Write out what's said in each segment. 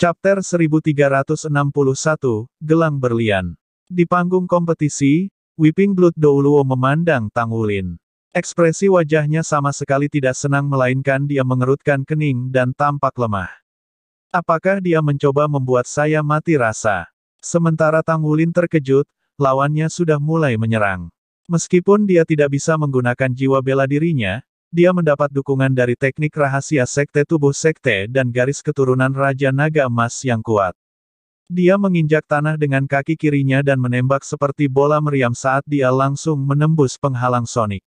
Chapter 1361, Gelang Berlian. Di panggung kompetisi, Whipping Blood Douluo memandang Tang Wulin. Ekspresi wajahnya sama sekali tidak senang melainkan dia mengerutkan kening dan tampak lemah. Apakah dia mencoba membuat saya mati rasa? Sementara Tang Wulin terkejut, lawannya sudah mulai menyerang. Meskipun dia tidak bisa menggunakan jiwa bela dirinya, dia mendapat dukungan dari teknik rahasia sekte tubuh sekte dan garis keturunan Raja Naga Emas yang kuat. Dia menginjak tanah dengan kaki kirinya dan menembak seperti bola meriam saat dia langsung menembus penghalang Sonic.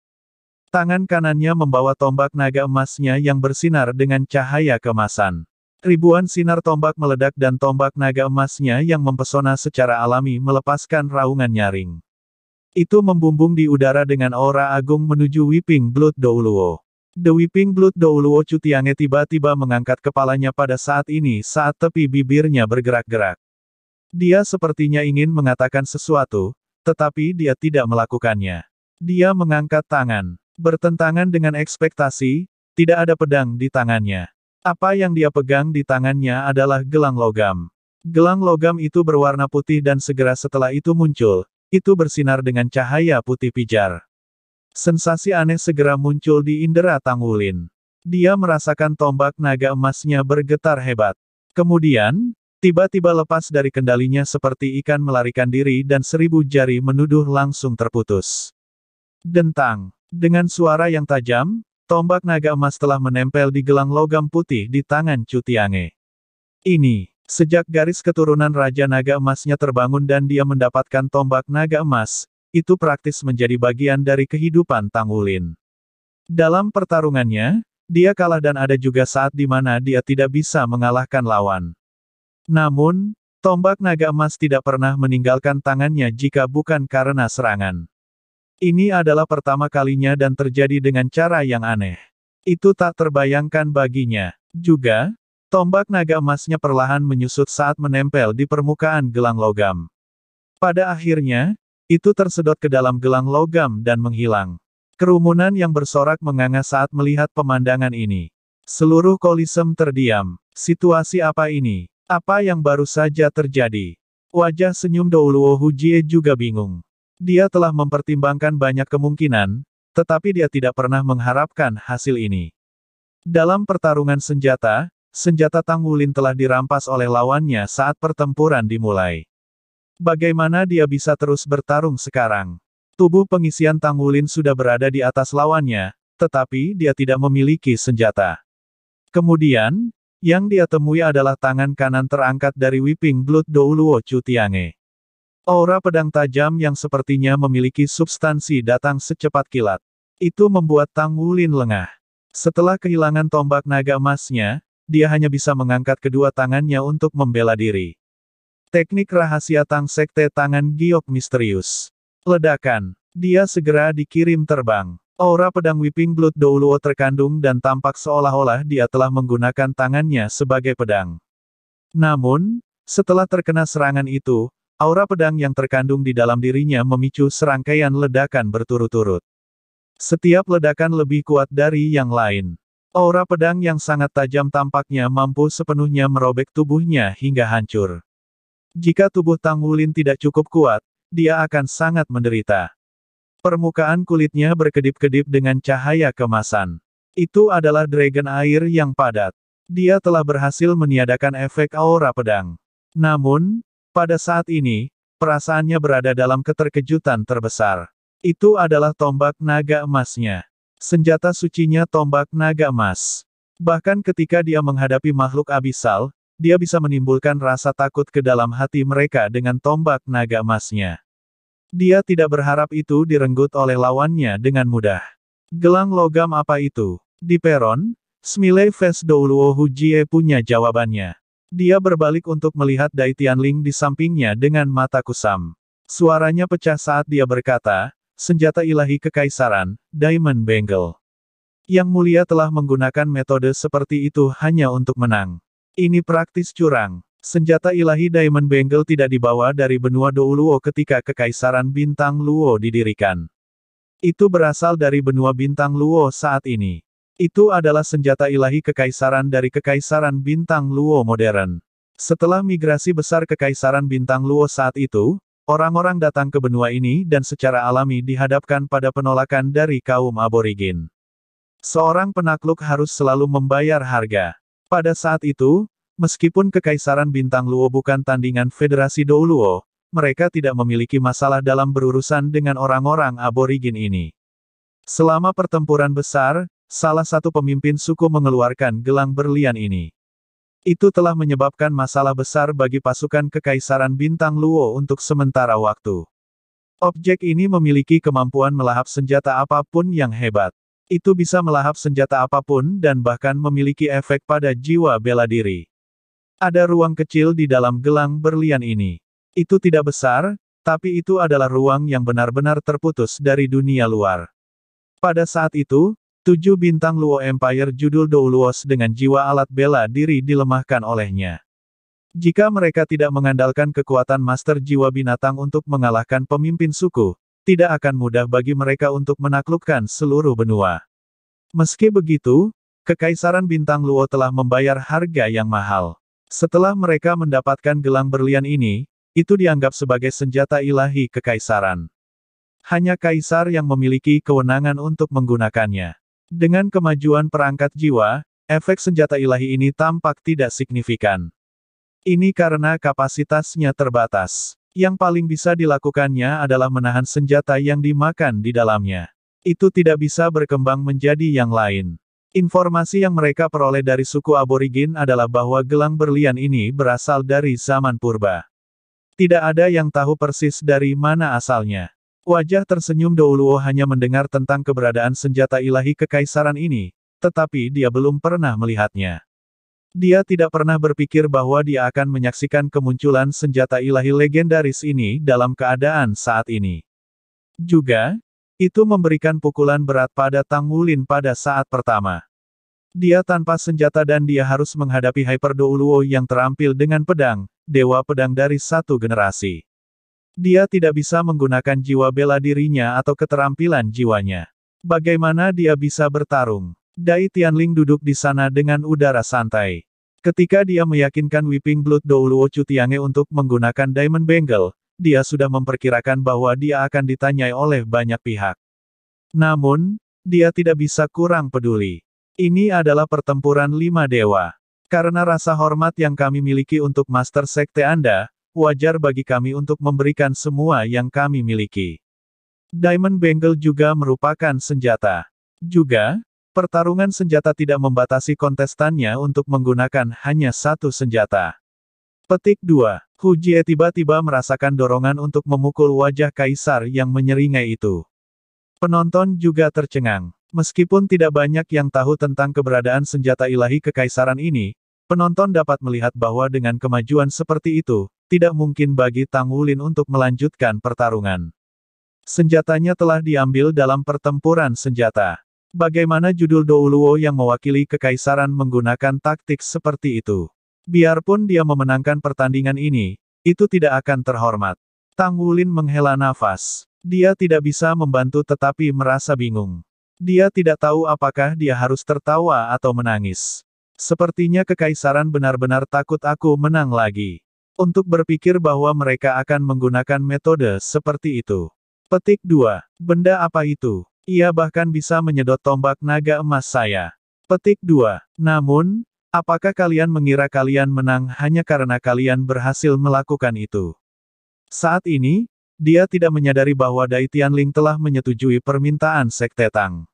Tangan kanannya membawa tombak naga emasnya yang bersinar dengan cahaya kemasan. Ribuan sinar tombak meledak dan tombak naga emasnya yang mempesona secara alami melepaskan raungan nyaring. Itu membumbung di udara dengan aura agung menuju Weeping Blood Douluo. The Weeping Blood Douluo Cutiange tiba-tiba mengangkat kepalanya pada saat ini saat tepi bibirnya bergerak-gerak. Dia sepertinya ingin mengatakan sesuatu, tetapi dia tidak melakukannya. Dia mengangkat tangan, bertentangan dengan ekspektasi, tidak ada pedang di tangannya. Apa yang dia pegang di tangannya adalah gelang logam. Gelang logam itu berwarna putih dan segera setelah itu muncul, itu bersinar dengan cahaya putih pijar. Sensasi aneh segera muncul di indera Tangwulin. Dia merasakan tombak naga emasnya bergetar hebat. Kemudian, tiba-tiba lepas dari kendalinya seperti ikan melarikan diri dan seribu jari menuduh langsung terputus. Dentang. Dengan suara yang tajam, tombak naga emas telah menempel di gelang logam putih di tangan Cutiange. Ini, Sejak garis keturunan Raja Naga Emasnya terbangun dan dia mendapatkan tombak naga emas, itu praktis menjadi bagian dari kehidupan Tang Wulin. Dalam pertarungannya, dia kalah dan ada juga saat di mana dia tidak bisa mengalahkan lawan. Namun, tombak naga emas tidak pernah meninggalkan tangannya jika bukan karena serangan. Ini adalah pertama kalinya dan terjadi dengan cara yang aneh. Itu tak terbayangkan baginya. Juga, Tombak naga emasnya perlahan menyusut saat menempel di permukaan gelang logam. Pada akhirnya, itu tersedot ke dalam gelang logam dan menghilang. Kerumunan yang bersorak menganga saat melihat pemandangan ini. Seluruh kolisem terdiam. Situasi apa ini? Apa yang baru saja terjadi? Wajah senyum Douluo Hujie juga bingung. Dia telah mempertimbangkan banyak kemungkinan, tetapi dia tidak pernah mengharapkan hasil ini. Dalam pertarungan senjata, senjata Tang Wulin telah dirampas oleh lawannya saat pertempuran dimulai. Bagaimana dia bisa terus bertarung sekarang? Tubuh pengisian Tang Wulin sudah berada di atas lawannya, tetapi dia tidak memiliki senjata. Kemudian, yang dia temui adalah tangan kanan terangkat dari Whipping Blood Douluo Cutiange. Aura pedang tajam yang sepertinya memiliki substansi datang secepat kilat. Itu membuat Tang Wulin lengah. Setelah kehilangan tombak naga emasnya, dia hanya bisa mengangkat kedua tangannya untuk membela diri. Teknik rahasia Tang Sekte Tangan Giok Misterius. Ledakan. Dia segera dikirim terbang. Aura pedang Whipping Blood Douluo terkandung dan tampak seolah-olah dia telah menggunakan tangannya sebagai pedang. Namun, setelah terkena serangan itu, aura pedang yang terkandung di dalam dirinya memicu serangkaian ledakan berturut-turut. Setiap ledakan lebih kuat dari yang lain. Aura pedang yang sangat tajam tampaknya mampu sepenuhnya merobek tubuhnya hingga hancur. Jika tubuh Tang Wulin tidak cukup kuat, dia akan sangat menderita. Permukaan kulitnya berkedip-kedip dengan cahaya kemasan. Itu adalah dragon air yang padat. Dia telah berhasil meniadakan efek aura pedang. Namun, pada saat ini, perasaannya berada dalam keterkejutan terbesar. Itu adalah tombak naga emasnya. Senjata sucinya tombak naga emas. Bahkan ketika dia menghadapi makhluk abisal, dia bisa menimbulkan rasa takut ke dalam hati mereka dengan tombak naga emasnya. Dia tidak berharap itu direnggut oleh lawannya dengan mudah. Gelang logam apa itu? Di peron, Smile Ves Douluohu Jie punya jawabannya. Dia berbalik untuk melihat Dai Tianling di sampingnya dengan mata kusam. Suaranya pecah saat dia berkata, senjata ilahi kekaisaran, Diamond Bengal Yang mulia telah menggunakan metode seperti itu hanya untuk menang. Ini praktis curang. Senjata ilahi Diamond Bengal tidak dibawa dari benua Douluo ketika kekaisaran Bintang Luo didirikan. Itu berasal dari benua Bintang Luo saat ini. Itu adalah senjata ilahi kekaisaran dari kekaisaran Bintang Luo modern. Setelah migrasi besar kekaisaran Bintang Luo saat itu, Orang-orang datang ke benua ini dan secara alami dihadapkan pada penolakan dari kaum aborigin. Seorang penakluk harus selalu membayar harga. Pada saat itu, meskipun Kekaisaran Bintang Luo bukan tandingan Federasi Douluo, mereka tidak memiliki masalah dalam berurusan dengan orang-orang aborigin ini. Selama pertempuran besar, salah satu pemimpin suku mengeluarkan gelang berlian ini. Itu telah menyebabkan masalah besar bagi pasukan Kekaisaran Bintang Luo untuk sementara waktu. Objek ini memiliki kemampuan melahap senjata apapun yang hebat. Itu bisa melahap senjata apapun dan bahkan memiliki efek pada jiwa bela diri. Ada ruang kecil di dalam gelang berlian ini. Itu tidak besar, tapi itu adalah ruang yang benar-benar terputus dari dunia luar. Pada saat itu, Tujuh bintang Luo Empire judul Douluos dengan jiwa alat bela diri dilemahkan olehnya. Jika mereka tidak mengandalkan kekuatan master jiwa binatang untuk mengalahkan pemimpin suku, tidak akan mudah bagi mereka untuk menaklukkan seluruh benua. Meski begitu, Kekaisaran Bintang Luo telah membayar harga yang mahal. Setelah mereka mendapatkan gelang berlian ini, itu dianggap sebagai senjata ilahi kekaisaran. Hanya kaisar yang memiliki kewenangan untuk menggunakannya. Dengan kemajuan perangkat jiwa, efek senjata ilahi ini tampak tidak signifikan. Ini karena kapasitasnya terbatas. Yang paling bisa dilakukannya adalah menahan senjata yang dimakan di dalamnya. Itu tidak bisa berkembang menjadi yang lain. Informasi yang mereka peroleh dari suku aborigin adalah bahwa gelang berlian ini berasal dari zaman purba. Tidak ada yang tahu persis dari mana asalnya. Wajah tersenyum Douluo hanya mendengar tentang keberadaan senjata ilahi kekaisaran ini, tetapi dia belum pernah melihatnya. Dia tidak pernah berpikir bahwa dia akan menyaksikan kemunculan senjata ilahi legendaris ini dalam keadaan saat ini. Juga, itu memberikan pukulan berat pada Tang Wulin pada saat pertama. Dia tanpa senjata dan dia harus menghadapi Hyper Douluo yang terampil dengan pedang, dewa pedang dari satu generasi. Dia tidak bisa menggunakan jiwa bela dirinya atau keterampilan jiwanya. Bagaimana dia bisa bertarung? Dai Tianling duduk di sana dengan udara santai. Ketika dia meyakinkan Whipping Blood Douluo Chutiange untuk menggunakan Diamond Bangle, dia sudah memperkirakan bahwa dia akan ditanyai oleh banyak pihak. Namun, dia tidak bisa kurang peduli. Ini adalah pertempuran lima dewa. Karena rasa hormat yang kami miliki untuk Master Sekte Anda, wajar bagi kami untuk memberikan semua yang kami miliki. Diamond Bengal juga merupakan senjata. Juga, pertarungan senjata tidak membatasi kontestannya untuk menggunakan hanya satu senjata. Petik 2. Hujie tiba-tiba merasakan dorongan untuk memukul wajah kaisar yang menyeringai itu. Penonton juga tercengang. Meskipun tidak banyak yang tahu tentang keberadaan senjata ilahi kekaisaran ini, penonton dapat melihat bahwa dengan kemajuan seperti itu, tidak mungkin bagi Tang Wulin untuk melanjutkan pertarungan. Senjatanya telah diambil dalam pertempuran senjata. Bagaimana judul Douluo yang mewakili kekaisaran menggunakan taktik seperti itu? Biarpun dia memenangkan pertandingan ini, itu tidak akan terhormat. Tang Wulin menghela nafas. Dia tidak bisa membantu tetapi merasa bingung. Dia tidak tahu apakah dia harus tertawa atau menangis. Sepertinya kekaisaran benar-benar takut aku menang lagi untuk berpikir bahwa mereka akan menggunakan metode seperti itu. Petik 2. Benda apa itu? Ia bahkan bisa menyedot tombak naga emas saya. Petik 2. Namun, apakah kalian mengira kalian menang hanya karena kalian berhasil melakukan itu? Saat ini, dia tidak menyadari bahwa Dai Tianling telah menyetujui permintaan Sekte Tang.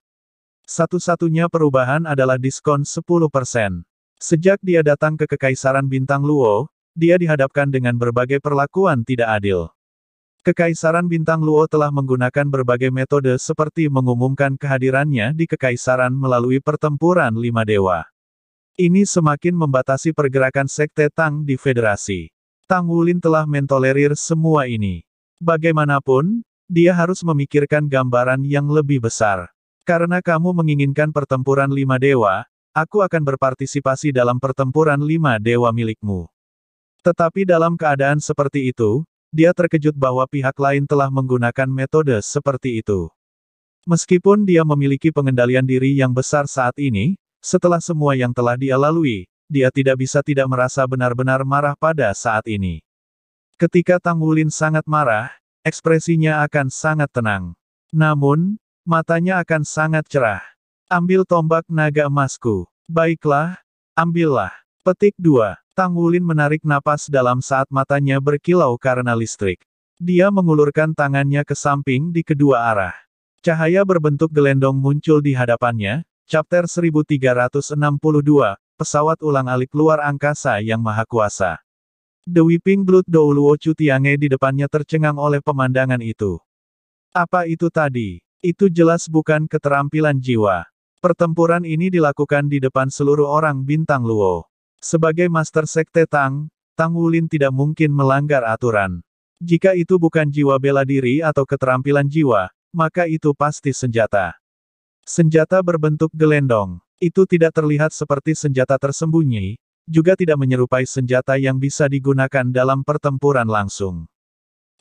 Satu-satunya perubahan adalah diskon 10%. Sejak dia datang ke Kekaisaran Bintang Luo, dia dihadapkan dengan berbagai perlakuan tidak adil. Kekaisaran Bintang Luo telah menggunakan berbagai metode seperti mengumumkan kehadirannya di kekaisaran melalui pertempuran lima dewa. Ini semakin membatasi pergerakan sekte Tang di federasi. Tang Wulin telah mentolerir semua ini. Bagaimanapun, dia harus memikirkan gambaran yang lebih besar. Karena kamu menginginkan pertempuran lima dewa, aku akan berpartisipasi dalam pertempuran lima dewa milikmu. Tetapi dalam keadaan seperti itu, dia terkejut bahwa pihak lain telah menggunakan metode seperti itu. Meskipun dia memiliki pengendalian diri yang besar saat ini, setelah semua yang telah dia lalui, dia tidak bisa tidak merasa benar-benar marah pada saat ini. Ketika Tang Wulin sangat marah, ekspresinya akan sangat tenang. Namun, matanya akan sangat cerah. Ambil tombak naga emasku. Baiklah, ambillah. Petik 2. Tang Wulin menarik napas dalam saat matanya berkilau karena listrik. Dia mengulurkan tangannya ke samping di kedua arah. Cahaya berbentuk gelendong muncul di hadapannya, Chapter 1362, pesawat ulang alik luar angkasa yang maha kuasa. The Weeping Blood Douluo Cutiange di depannya tercengang oleh pemandangan itu. Apa itu tadi? Itu jelas bukan keterampilan jiwa. Pertempuran ini dilakukan di depan seluruh orang bintang Luo. Sebagai Master Sekte Tang, Tang Wulin tidak mungkin melanggar aturan. Jika itu bukan jiwa bela diri atau keterampilan jiwa, maka itu pasti senjata. Senjata berbentuk gelendong. Itu tidak terlihat seperti senjata tersembunyi, juga tidak menyerupai senjata yang bisa digunakan dalam pertempuran langsung.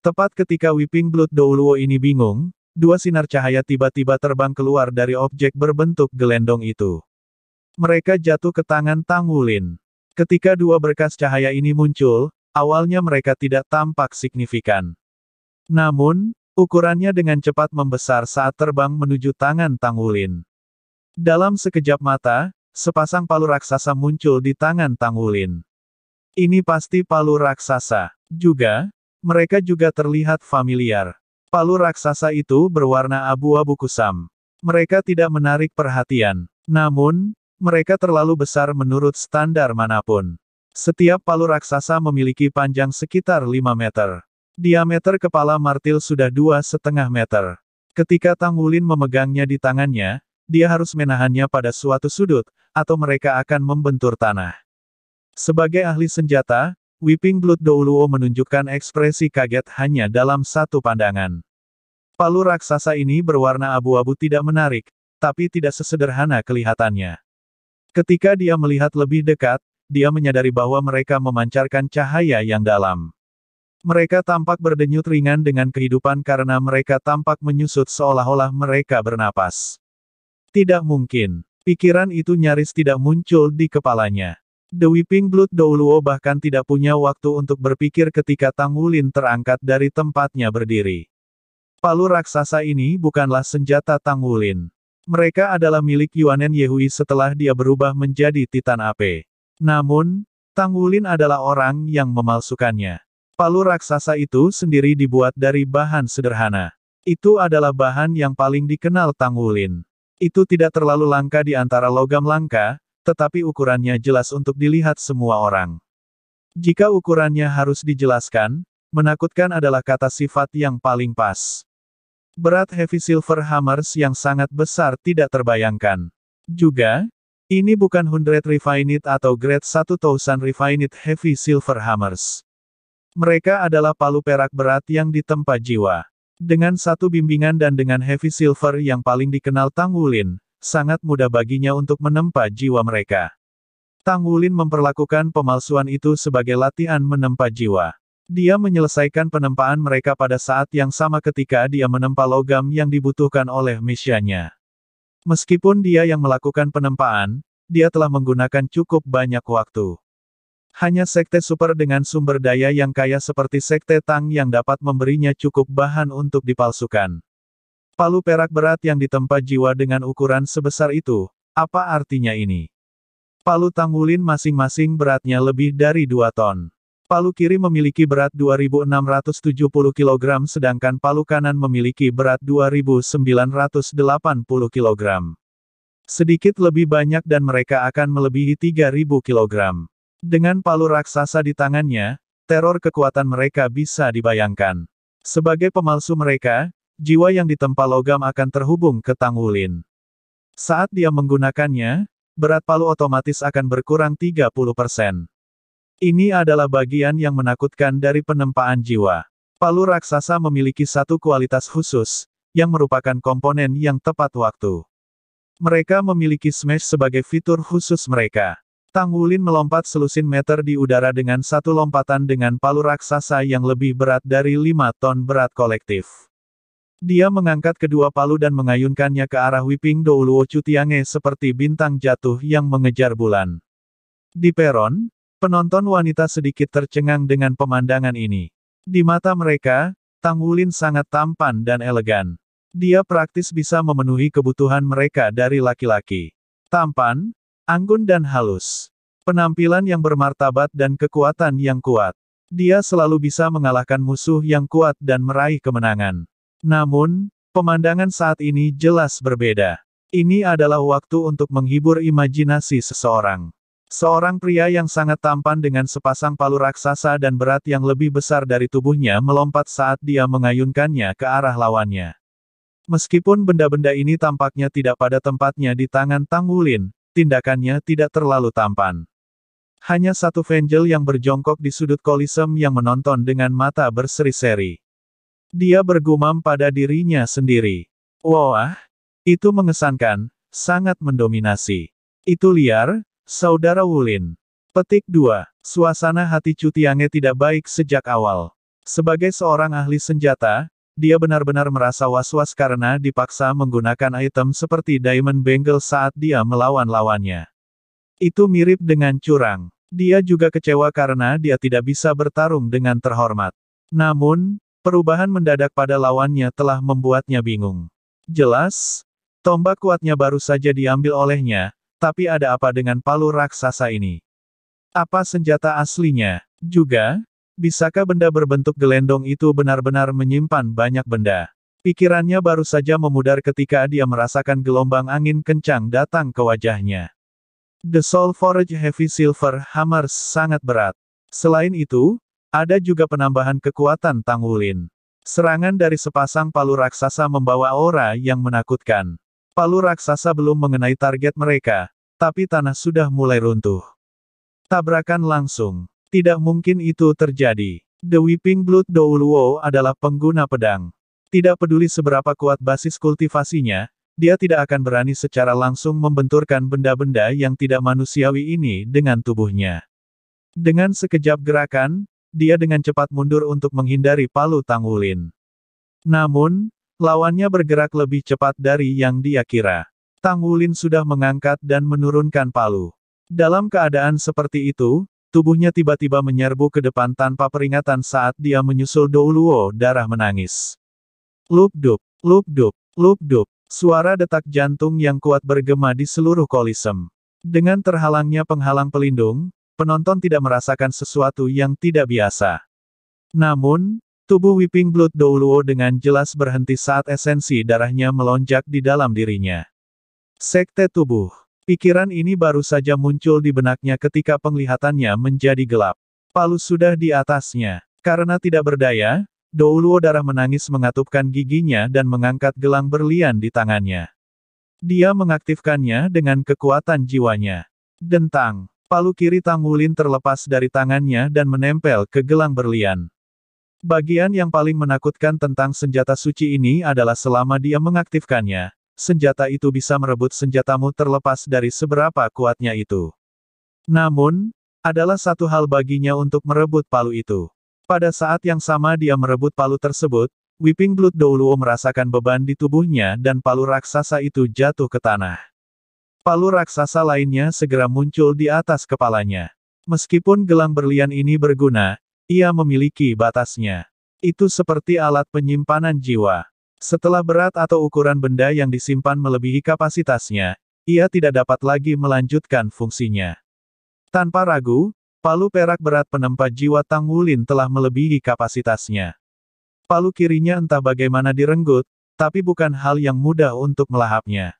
Tepat ketika Weeping Blood Douluo ini bingung, dua sinar cahaya tiba-tiba terbang keluar dari objek berbentuk gelendong itu. Mereka jatuh ke tangan Tang Wulin. Ketika dua berkas cahaya ini muncul, awalnya mereka tidak tampak signifikan. Namun, ukurannya dengan cepat membesar saat terbang menuju tangan Tang Wulin. Dalam sekejap mata, sepasang palu raksasa muncul di tangan Tang Wulin. Ini pasti palu raksasa. Juga, mereka juga terlihat familiar. Palu raksasa itu berwarna abu-abu kusam. Mereka tidak menarik perhatian. Namun, mereka terlalu besar menurut standar manapun. Setiap palu raksasa memiliki panjang sekitar 5 meter. Diameter kepala martil sudah dua setengah meter. Ketika Tang Wulin memegangnya di tangannya, dia harus menahannya pada suatu sudut, atau mereka akan membentur tanah. Sebagai ahli senjata, Whipping Blood Douluo menunjukkan ekspresi kaget hanya dalam satu pandangan. Palu raksasa ini berwarna abu-abu tidak menarik, tapi tidak sesederhana kelihatannya. Ketika dia melihat lebih dekat, dia menyadari bahwa mereka memancarkan cahaya yang dalam. Mereka tampak berdenyut ringan dengan kehidupan karena mereka tampak menyusut seolah-olah mereka bernapas. Tidak mungkin. Pikiran itu nyaris tidak muncul di kepalanya. The Weeping Blood Douluo bahkan tidak punya waktu untuk berpikir ketika Tang Wulin terangkat dari tempatnya berdiri. Palu raksasa ini bukanlah senjata Tang Wulin. Mereka adalah milik Yuanen Yehui setelah dia berubah menjadi Titan AP. Namun, Tang Wulin adalah orang yang memalsukannya. Palu raksasa itu sendiri dibuat dari bahan sederhana. Itu adalah bahan yang paling dikenal Tang Wulin. Itu tidak terlalu langka di antara logam langka, tetapi ukurannya jelas untuk dilihat semua orang. Jika ukurannya harus dijelaskan, menakutkan adalah kata sifat yang paling pas. Berat heavy silver hammers yang sangat besar tidak terbayangkan. Juga, ini bukan 100 refined atau grade 1000 refined heavy silver hammers. Mereka adalah palu perak berat yang ditempa jiwa. Dengan satu bimbingan dan dengan heavy silver yang paling dikenal Tang Wulin, sangat mudah baginya untuk menempa jiwa mereka. Tang Wulin memperlakukan pemalsuan itu sebagai latihan menempa jiwa. Dia menyelesaikan penempaan mereka pada saat yang sama ketika dia menempa logam yang dibutuhkan oleh misianya. Meskipun dia yang melakukan penempaan, dia telah menggunakan cukup banyak waktu. Hanya sekte super dengan sumber daya yang kaya seperti sekte Tang yang dapat memberinya cukup bahan untuk dipalsukan. Palu perak berat yang ditempa jiwa dengan ukuran sebesar itu, apa artinya ini? Palu Tangulin masing-masing beratnya lebih dari 2 ton. Palu kiri memiliki berat 2.670 kg sedangkan palu kanan memiliki berat 2.980 kg. Sedikit lebih banyak dan mereka akan melebihi 3.000 kg. Dengan palu raksasa di tangannya, teror kekuatan mereka bisa dibayangkan. Sebagai pemalsu mereka, jiwa yang ditempa logam akan terhubung ke Tangulin. Saat dia menggunakannya, berat palu otomatis akan berkurang 30 persen. Ini adalah bagian yang menakutkan dari penempaan jiwa. Palu raksasa memiliki satu kualitas khusus, yang merupakan komponen yang tepat waktu. Mereka memiliki smash sebagai fitur khusus mereka. Tang Wulin melompat selusin meter di udara dengan satu lompatan dengan palu raksasa yang lebih berat dari 5 ton berat kolektif. Dia mengangkat kedua palu dan mengayunkannya ke arah Wiping Douluo Cutiange seperti bintang jatuh yang mengejar bulan. Di peron, Penonton wanita sedikit tercengang dengan pemandangan ini. Di mata mereka, Tang Wulin sangat tampan dan elegan. Dia praktis bisa memenuhi kebutuhan mereka dari laki-laki. Tampan, anggun dan halus. Penampilan yang bermartabat dan kekuatan yang kuat. Dia selalu bisa mengalahkan musuh yang kuat dan meraih kemenangan. Namun, pemandangan saat ini jelas berbeda. Ini adalah waktu untuk menghibur imajinasi seseorang. Seorang pria yang sangat tampan dengan sepasang palu raksasa dan berat yang lebih besar dari tubuhnya melompat saat dia mengayunkannya ke arah lawannya. Meskipun benda-benda ini tampaknya tidak pada tempatnya di tangan Tang Wulin, tindakannya tidak terlalu tampan. Hanya satu Vangel yang berjongkok di sudut kolisem yang menonton dengan mata berseri-seri. Dia bergumam pada dirinya sendiri. Wah, itu mengesankan, sangat mendominasi. Itu liar, Saudara Wulin. Petik 2. Suasana hati Cutiange tidak baik sejak awal. Sebagai seorang ahli senjata, dia benar-benar merasa was-was karena dipaksa menggunakan item seperti Diamond Bangle saat dia melawan lawannya. Itu mirip dengan curang. Dia juga kecewa karena dia tidak bisa bertarung dengan terhormat. Namun, perubahan mendadak pada lawannya telah membuatnya bingung. Jelas, tombak kuatnya baru saja diambil olehnya, tapi ada apa dengan palu raksasa ini? Apa senjata aslinya? Juga, bisakah benda berbentuk gelendong itu benar-benar menyimpan banyak benda? Pikirannya baru saja memudar ketika dia merasakan gelombang angin kencang datang ke wajahnya. The Soul Forge Heavy Silver Hammer sangat berat. Selain itu, ada juga penambahan kekuatan Tang Serangan dari sepasang palu raksasa membawa aura yang menakutkan. Palu raksasa belum mengenai target mereka, tapi tanah sudah mulai runtuh. Tabrakan langsung. Tidak mungkin itu terjadi. The Weeping Blood Douluo adalah pengguna pedang. Tidak peduli seberapa kuat basis kultivasinya, dia tidak akan berani secara langsung membenturkan benda-benda yang tidak manusiawi ini dengan tubuhnya. Dengan sekejap gerakan, dia dengan cepat mundur untuk menghindari palu Tangulin. Namun, lawannya bergerak lebih cepat dari yang dia kira. Tang Wulin sudah mengangkat dan menurunkan palu. Dalam keadaan seperti itu, tubuhnya tiba-tiba menyerbu ke depan tanpa peringatan saat dia menyusul Douluo darah menangis. Lup lup dup, dup, lup dup. suara detak jantung yang kuat bergema di seluruh kolisem. Dengan terhalangnya penghalang pelindung, penonton tidak merasakan sesuatu yang tidak biasa. Namun, tubuh Whipping Blood Douluo dengan jelas berhenti saat esensi darahnya melonjak di dalam dirinya. Sekte tubuh. Pikiran ini baru saja muncul di benaknya ketika penglihatannya menjadi gelap. Palu sudah di atasnya. Karena tidak berdaya, Douluo darah menangis mengatupkan giginya dan mengangkat gelang berlian di tangannya. Dia mengaktifkannya dengan kekuatan jiwanya. Dentang. Palu kiri Tang Wulin terlepas dari tangannya dan menempel ke gelang berlian. Bagian yang paling menakutkan tentang senjata suci ini adalah selama dia mengaktifkannya, senjata itu bisa merebut senjatamu terlepas dari seberapa kuatnya itu. Namun, adalah satu hal baginya untuk merebut palu itu. Pada saat yang sama dia merebut palu tersebut, Whipping Blood Douluo merasakan beban di tubuhnya dan palu raksasa itu jatuh ke tanah. Palu raksasa lainnya segera muncul di atas kepalanya. Meskipun gelang berlian ini berguna, ia memiliki batasnya. Itu seperti alat penyimpanan jiwa. Setelah berat atau ukuran benda yang disimpan melebihi kapasitasnya, ia tidak dapat lagi melanjutkan fungsinya. Tanpa ragu, palu perak berat penempa jiwa Tang Wulin telah melebihi kapasitasnya. Palu kirinya entah bagaimana direnggut, tapi bukan hal yang mudah untuk melahapnya.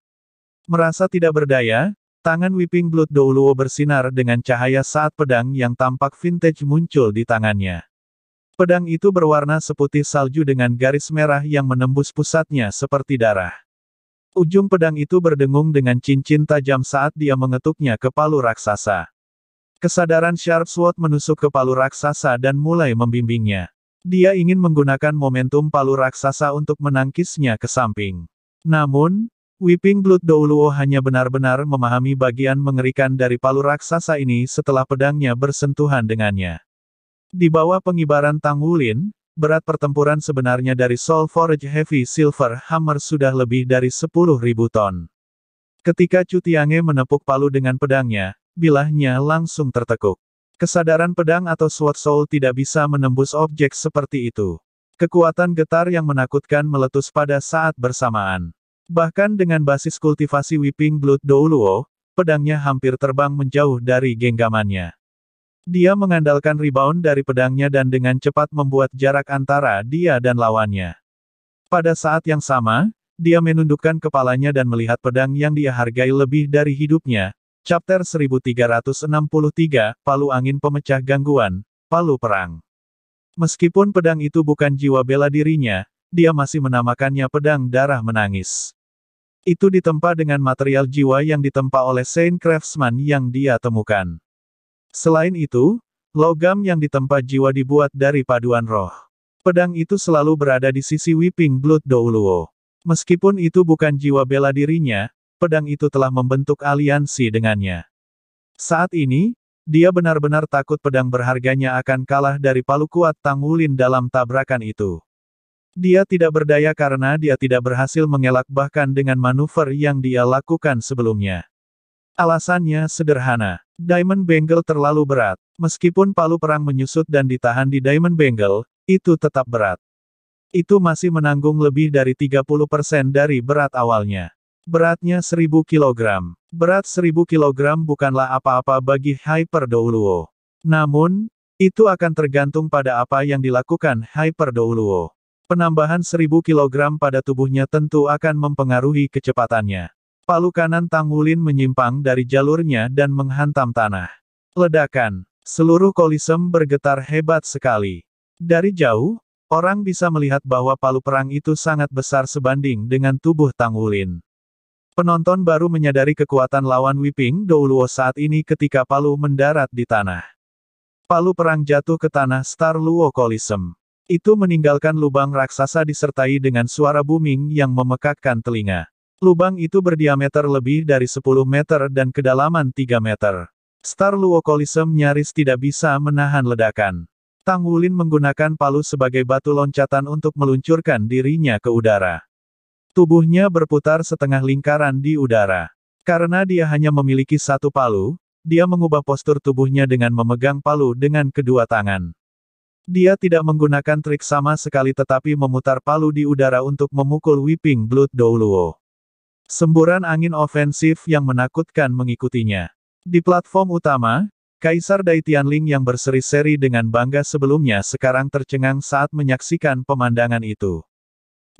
Merasa tidak berdaya, tangan Whipping Blood Douluo bersinar dengan cahaya saat pedang yang tampak vintage muncul di tangannya. Pedang itu berwarna seputih salju dengan garis merah yang menembus pusatnya seperti darah. Ujung pedang itu berdengung dengan cincin tajam saat dia mengetuknya ke palu raksasa. Kesadaran Sharp Sword menusuk ke palu raksasa dan mulai membimbingnya. Dia ingin menggunakan momentum palu raksasa untuk menangkisnya ke samping. Namun, Whipping Blood Douluo hanya benar-benar memahami bagian mengerikan dari palu raksasa ini setelah pedangnya bersentuhan dengannya. Di bawah pengibaran Tang Wulin, berat pertempuran sebenarnya dari Soul Forge Heavy Silver Hammer sudah lebih dari 10.000 ton. Ketika Chu Tiange menepuk palu dengan pedangnya, bilahnya langsung tertekuk. Kesadaran pedang atau Sword Soul tidak bisa menembus objek seperti itu. Kekuatan getar yang menakutkan meletus pada saat bersamaan. Bahkan dengan basis kultivasi Whipping Blood Douluo, pedangnya hampir terbang menjauh dari genggamannya. Dia mengandalkan rebound dari pedangnya dan dengan cepat membuat jarak antara dia dan lawannya. Pada saat yang sama, dia menundukkan kepalanya dan melihat pedang yang dia hargai lebih dari hidupnya. Chapter 1363, Palu Angin Pemecah Gangguan, Palu Perang. Meskipun pedang itu bukan jiwa bela dirinya, dia masih menamakannya pedang darah menangis. Itu ditempa dengan material jiwa yang ditempa oleh Saint Craftsman yang dia temukan. Selain itu, logam yang ditempa jiwa dibuat dari paduan roh. Pedang itu selalu berada di sisi Weeping Blood Douluo. Meskipun itu bukan jiwa bela dirinya, pedang itu telah membentuk aliansi dengannya. Saat ini, dia benar-benar takut pedang berharganya akan kalah dari palu kuat Tang Wulin dalam tabrakan itu. Dia tidak berdaya karena dia tidak berhasil mengelak bahkan dengan manuver yang dia lakukan sebelumnya. Alasannya sederhana. Diamond Bengal terlalu berat. Meskipun palu perang menyusut dan ditahan di Diamond Bengal, itu tetap berat. Itu masih menanggung lebih dari 30% dari berat awalnya. Beratnya 1000 kg. Berat 1000 kg bukanlah apa-apa bagi Hyper Douluo. Namun, itu akan tergantung pada apa yang dilakukan Hyper Douluo. Penambahan 1000 kg pada tubuhnya tentu akan mempengaruhi kecepatannya. Palu kanan Tang Wulin menyimpang dari jalurnya dan menghantam tanah. Ledakan. Seluruh kolisem bergetar hebat sekali. Dari jauh, orang bisa melihat bahwa palu perang itu sangat besar sebanding dengan tubuh Tang Wulin. Penonton baru menyadari kekuatan lawan Wiping Douluo saat ini ketika palu mendarat di tanah. Palu perang jatuh ke tanah Star Luo Kolisem. Itu meninggalkan lubang raksasa disertai dengan suara booming yang memekakkan telinga. Lubang itu berdiameter lebih dari 10 meter dan kedalaman 3 meter. Star Luokolism nyaris tidak bisa menahan ledakan. Tang Wulin menggunakan palu sebagai batu loncatan untuk meluncurkan dirinya ke udara. Tubuhnya berputar setengah lingkaran di udara. Karena dia hanya memiliki satu palu, dia mengubah postur tubuhnya dengan memegang palu dengan kedua tangan. Dia tidak menggunakan trik sama sekali tetapi memutar palu di udara untuk memukul Weeping Blood Douluo. Semburan angin ofensif yang menakutkan mengikutinya. Di platform utama, Kaisar Dai Tianling yang berseri-seri dengan bangga sebelumnya sekarang tercengang saat menyaksikan pemandangan itu.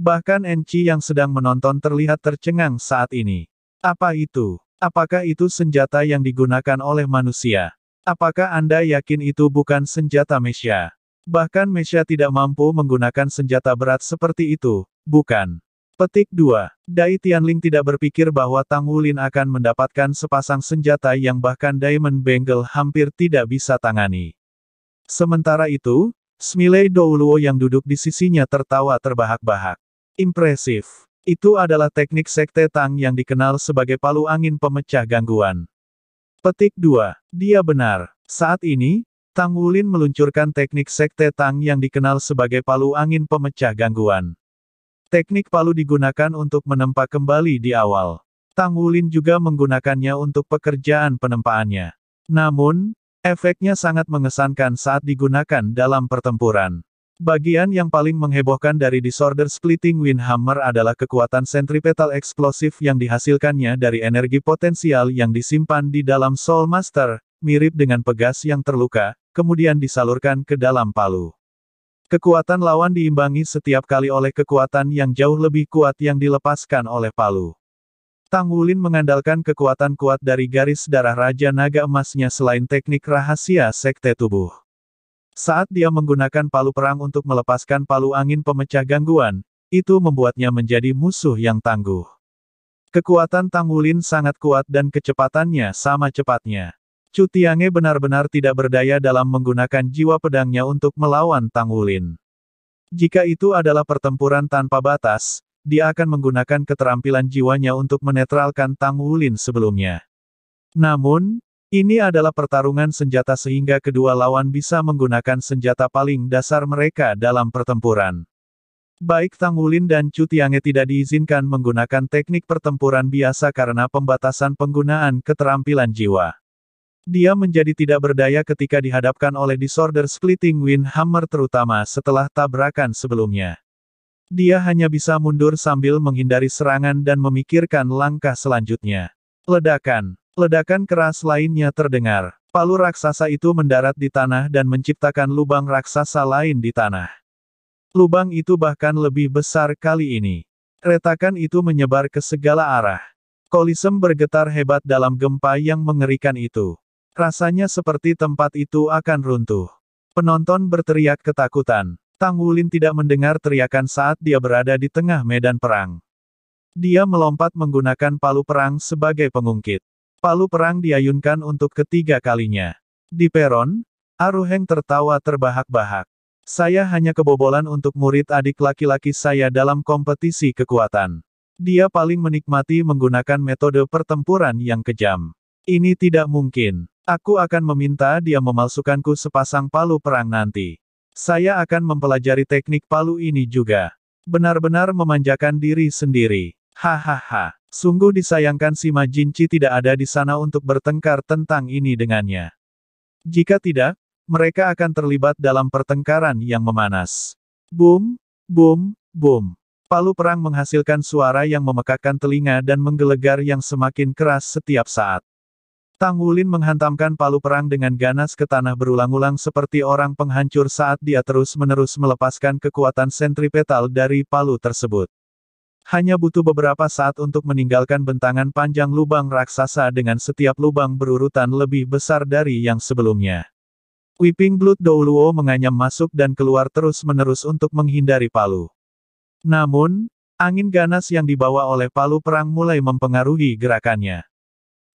Bahkan Enchi yang sedang menonton terlihat tercengang saat ini. Apa itu? Apakah itu senjata yang digunakan oleh manusia? Apakah Anda yakin itu bukan senjata Mesia? Bahkan Mesia tidak mampu menggunakan senjata berat seperti itu, bukan? Petik 2. Dai Tianling tidak berpikir bahwa Tang Wulin akan mendapatkan sepasang senjata yang bahkan Diamond Bengal hampir tidak bisa tangani. Sementara itu, Smiley Douluo yang duduk di sisinya tertawa terbahak-bahak. Impresif. Itu adalah teknik sekte Tang yang dikenal sebagai palu angin pemecah gangguan. Petik 2. Dia benar. Saat ini, Tang Wulin meluncurkan teknik sekte Tang yang dikenal sebagai palu angin pemecah gangguan. Teknik palu digunakan untuk menempa kembali di awal. Tang Wulin juga menggunakannya untuk pekerjaan penempaannya. Namun, efeknya sangat mengesankan saat digunakan dalam pertempuran. Bagian yang paling menghebohkan dari Disorder Splitting Windhammer adalah kekuatan sentripetal eksplosif yang dihasilkannya dari energi potensial yang disimpan di dalam Soul Master, mirip dengan pegas yang terluka, kemudian disalurkan ke dalam palu. Kekuatan lawan diimbangi setiap kali oleh kekuatan yang jauh lebih kuat yang dilepaskan oleh Palu. Tang Wulin mengandalkan kekuatan kuat dari garis darah Raja Naga emasnya selain teknik rahasia sekte tubuh. Saat dia menggunakan palu perang untuk melepaskan palu angin pemecah gangguan, itu membuatnya menjadi musuh yang tangguh. Kekuatan Tang Wulin sangat kuat dan kecepatannya sama cepatnya. Cutiange Tiange benar-benar tidak berdaya dalam menggunakan jiwa pedangnya untuk melawan Tang Wulin. Jika itu adalah pertempuran tanpa batas, dia akan menggunakan keterampilan jiwanya untuk menetralkan Tang Wulin sebelumnya. Namun, ini adalah pertarungan senjata sehingga kedua lawan bisa menggunakan senjata paling dasar mereka dalam pertempuran. Baik Tang Wulin dan Chu Tiange tidak diizinkan menggunakan teknik pertempuran biasa karena pembatasan penggunaan keterampilan jiwa. Dia menjadi tidak berdaya ketika dihadapkan oleh disorder splitting Wind Hammer, terutama setelah tabrakan sebelumnya. Dia hanya bisa mundur sambil menghindari serangan dan memikirkan langkah selanjutnya. Ledakan. Ledakan keras lainnya terdengar. Palu raksasa itu mendarat di tanah dan menciptakan lubang raksasa lain di tanah. Lubang itu bahkan lebih besar kali ini. Retakan itu menyebar ke segala arah. Kolisem bergetar hebat dalam gempa yang mengerikan itu. Rasanya seperti tempat itu akan runtuh. Penonton berteriak ketakutan. Tang Wulin tidak mendengar teriakan saat dia berada di tengah medan perang. Dia melompat menggunakan palu perang sebagai pengungkit. Palu perang diayunkan untuk ketiga kalinya. Di peron, Aruheng tertawa terbahak-bahak. Saya hanya kebobolan untuk murid adik laki-laki saya dalam kompetisi kekuatan. Dia paling menikmati menggunakan metode pertempuran yang kejam. Ini tidak mungkin. Aku akan meminta dia memalsukanku sepasang palu perang nanti. Saya akan mempelajari teknik palu ini juga. Benar-benar memanjakan diri sendiri. Hahaha. Sungguh disayangkan si Majinci tidak ada di sana untuk bertengkar tentang ini dengannya. Jika tidak, mereka akan terlibat dalam pertengkaran yang memanas. Boom, boom, boom. Palu perang menghasilkan suara yang memekakan telinga dan menggelegar yang semakin keras setiap saat. Tang Wulin menghantamkan palu perang dengan ganas ke tanah berulang-ulang seperti orang penghancur saat dia terus-menerus melepaskan kekuatan sentripetal dari palu tersebut. Hanya butuh beberapa saat untuk meninggalkan bentangan panjang lubang raksasa dengan setiap lubang berurutan lebih besar dari yang sebelumnya. Weeping Blood Douluo menganyam masuk dan keluar terus-menerus untuk menghindari palu. Namun, angin ganas yang dibawa oleh palu perang mulai mempengaruhi gerakannya.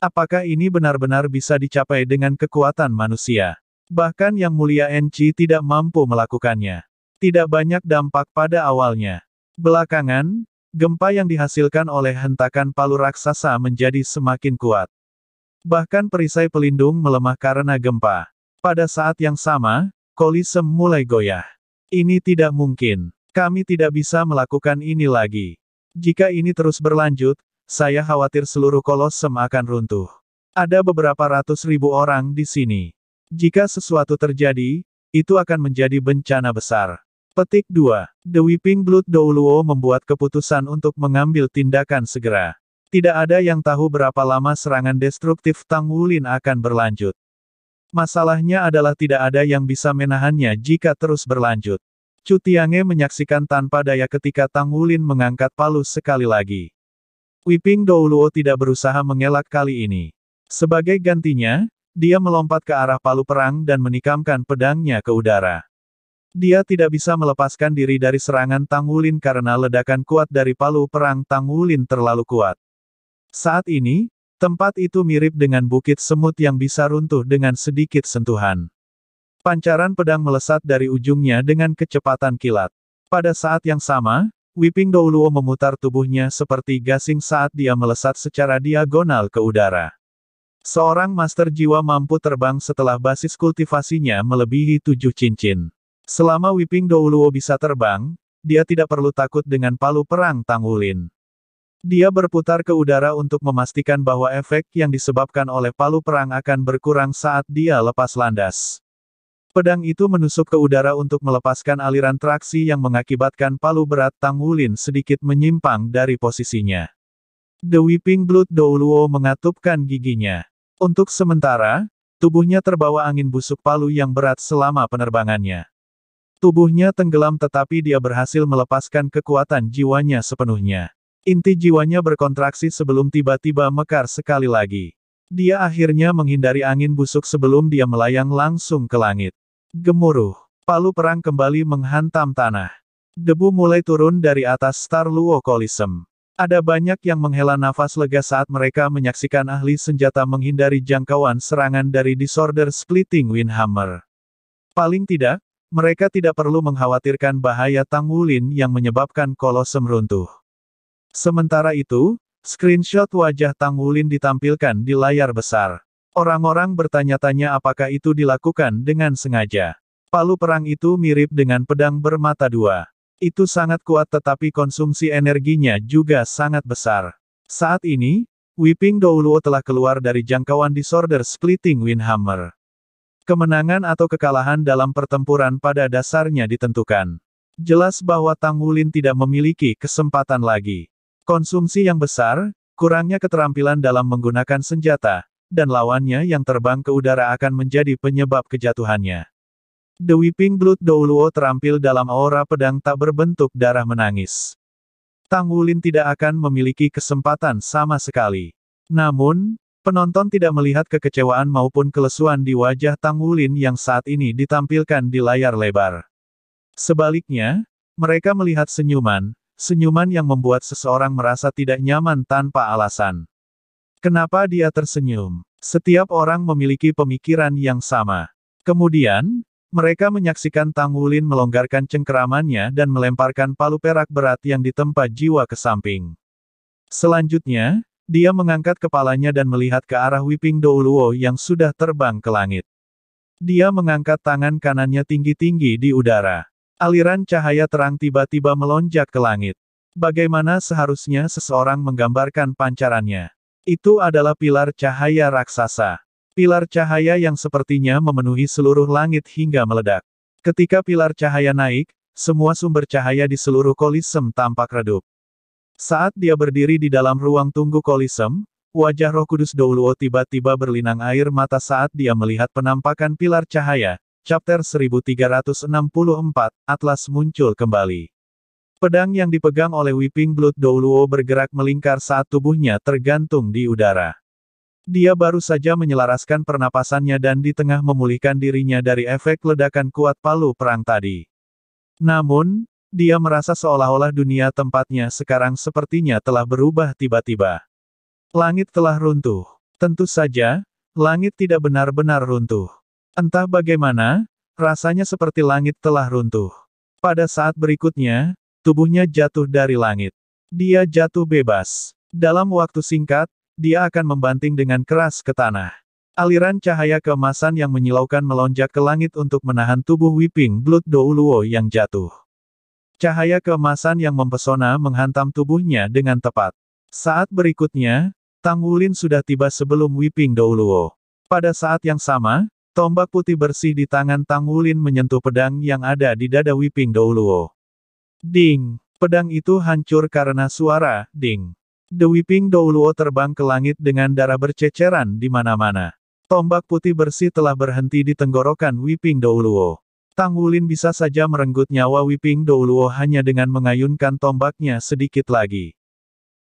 Apakah ini benar-benar bisa dicapai dengan kekuatan manusia? Bahkan Yang Mulia Enchi tidak mampu melakukannya. Tidak banyak dampak pada awalnya. Belakangan, gempa yang dihasilkan oleh hentakan palu raksasa menjadi semakin kuat. Bahkan perisai pelindung melemah karena gempa. Pada saat yang sama, kolisem mulai goyah. Ini tidak mungkin. Kami tidak bisa melakukan ini lagi. Jika ini terus berlanjut, saya khawatir seluruh kolosem akan runtuh. Ada beberapa ratus ribu orang di sini. Jika sesuatu terjadi, itu akan menjadi bencana besar. Petik 2. The Weeping Blood Douluo membuat keputusan untuk mengambil tindakan segera. Tidak ada yang tahu berapa lama serangan destruktif Tang Wulin akan berlanjut. Masalahnya adalah tidak ada yang bisa menahannya jika terus berlanjut. Cutiange menyaksikan tanpa daya ketika Tang Wulin mengangkat palu sekali lagi. Wiping Douluo tidak berusaha mengelak kali ini. Sebagai gantinya, dia melompat ke arah palu perang dan menikamkan pedangnya ke udara. Dia tidak bisa melepaskan diri dari serangan Tang Wulin karena ledakan kuat dari palu perang Tang Wulin terlalu kuat. Saat ini, tempat itu mirip dengan bukit semut yang bisa runtuh dengan sedikit sentuhan. Pancaran pedang melesat dari ujungnya dengan kecepatan kilat. Pada saat yang sama, Wiping Douluo memutar tubuhnya seperti gasing saat dia melesat secara diagonal ke udara. Seorang master jiwa mampu terbang setelah basis kultivasinya melebihi tujuh cincin. Selama Wiping Douluo bisa terbang, dia tidak perlu takut dengan palu perang Tang Wulin. Dia berputar ke udara untuk memastikan bahwa efek yang disebabkan oleh palu perang akan berkurang saat dia lepas landas. Pedang itu menusuk ke udara untuk melepaskan aliran traksi yang mengakibatkan palu berat Tang Wulin sedikit menyimpang dari posisinya. The Weeping Blood Douluo mengatupkan giginya. Untuk sementara, tubuhnya terbawa angin busuk palu yang berat selama penerbangannya. Tubuhnya tenggelam tetapi dia berhasil melepaskan kekuatan jiwanya sepenuhnya. Inti jiwanya berkontraksi sebelum tiba-tiba mekar sekali lagi. Dia akhirnya menghindari angin busuk sebelum dia melayang langsung ke langit. Gemuruh. Palu perang kembali menghantam tanah. Debu mulai turun dari atas Star Luo Coliseum. Ada banyak yang menghela nafas lega saat mereka menyaksikan ahli senjata menghindari jangkauan serangan dari Disorder Splitting Windhammer. Paling tidak, mereka tidak perlu mengkhawatirkan bahaya Tang Wulin yang menyebabkan kolosem runtuh. Sementara itu, screenshot wajah Tang Wulin ditampilkan di layar besar. Orang-orang bertanya-tanya apakah itu dilakukan dengan sengaja. Palu perang itu mirip dengan pedang bermata dua. Itu sangat kuat tetapi konsumsi energinya juga sangat besar. Saat ini, Weeping Douluo telah keluar dari jangkauan disorder splitting Windhammer. Kemenangan atau kekalahan dalam pertempuran pada dasarnya ditentukan. Jelas bahwa Tang Wulin tidak memiliki kesempatan lagi. Konsumsi yang besar, kurangnya keterampilan dalam menggunakan senjata, dan lawannya yang terbang ke udara akan menjadi penyebab kejatuhannya. The Weeping Blood Douluo terampil dalam aura pedang tak berbentuk darah menangis. Tang Wulin tidak akan memiliki kesempatan sama sekali. Namun, penonton tidak melihat kekecewaan maupun kelesuan di wajah Tang Wulin yang saat ini ditampilkan di layar lebar. Sebaliknya, mereka melihat senyuman, senyuman yang membuat seseorang merasa tidak nyaman tanpa alasan. Kenapa dia tersenyum? Setiap orang memiliki pemikiran yang sama. Kemudian, mereka menyaksikan Tang Wulin melonggarkan cengkeramannya dan melemparkan palu perak berat yang ditempa jiwa ke samping. Selanjutnya, dia mengangkat kepalanya dan melihat ke arah Wiping Douluo yang sudah terbang ke langit. Dia mengangkat tangan kanannya tinggi-tinggi di udara. Aliran cahaya terang tiba-tiba melonjak ke langit. Bagaimana seharusnya seseorang menggambarkan pancarannya? Itu adalah pilar cahaya raksasa. Pilar cahaya yang sepertinya memenuhi seluruh langit hingga meledak. Ketika pilar cahaya naik, semua sumber cahaya di seluruh kolisem tampak redup. Saat dia berdiri di dalam ruang tunggu kolisem, wajah roh kudus Douluo tiba-tiba berlinang air mata saat dia melihat penampakan pilar cahaya, chapter 1364, Atlas muncul kembali. Pedang yang dipegang oleh Weeping Blood Douluo bergerak melingkar saat tubuhnya tergantung di udara. Dia baru saja menyelaraskan pernapasannya dan di tengah memulihkan dirinya dari efek ledakan kuat palu perang tadi. Namun, dia merasa seolah-olah dunia tempatnya sekarang sepertinya telah berubah tiba-tiba. Langit telah runtuh. Tentu saja, langit tidak benar-benar runtuh. Entah bagaimana, rasanya seperti langit telah runtuh. Pada saat berikutnya, Tubuhnya jatuh dari langit. Dia jatuh bebas. Dalam waktu singkat, dia akan membanting dengan keras ke tanah. Aliran cahaya keemasan yang menyilaukan melonjak ke langit untuk menahan tubuh Wiping Blood Douluo yang jatuh. Cahaya keemasan yang mempesona menghantam tubuhnya dengan tepat. Saat berikutnya, Tang Wulin sudah tiba sebelum Wiping Douluo. Pada saat yang sama, tombak putih bersih di tangan Tang Wulin menyentuh pedang yang ada di dada Wiping Douluo. Ding! Pedang itu hancur karena suara, ding! The Weeping Douluo terbang ke langit dengan darah berceceran di mana-mana. Tombak putih bersih telah berhenti di tenggorokan Weeping Douluo. Tang Wulin bisa saja merenggut nyawa Weeping Douluo hanya dengan mengayunkan tombaknya sedikit lagi.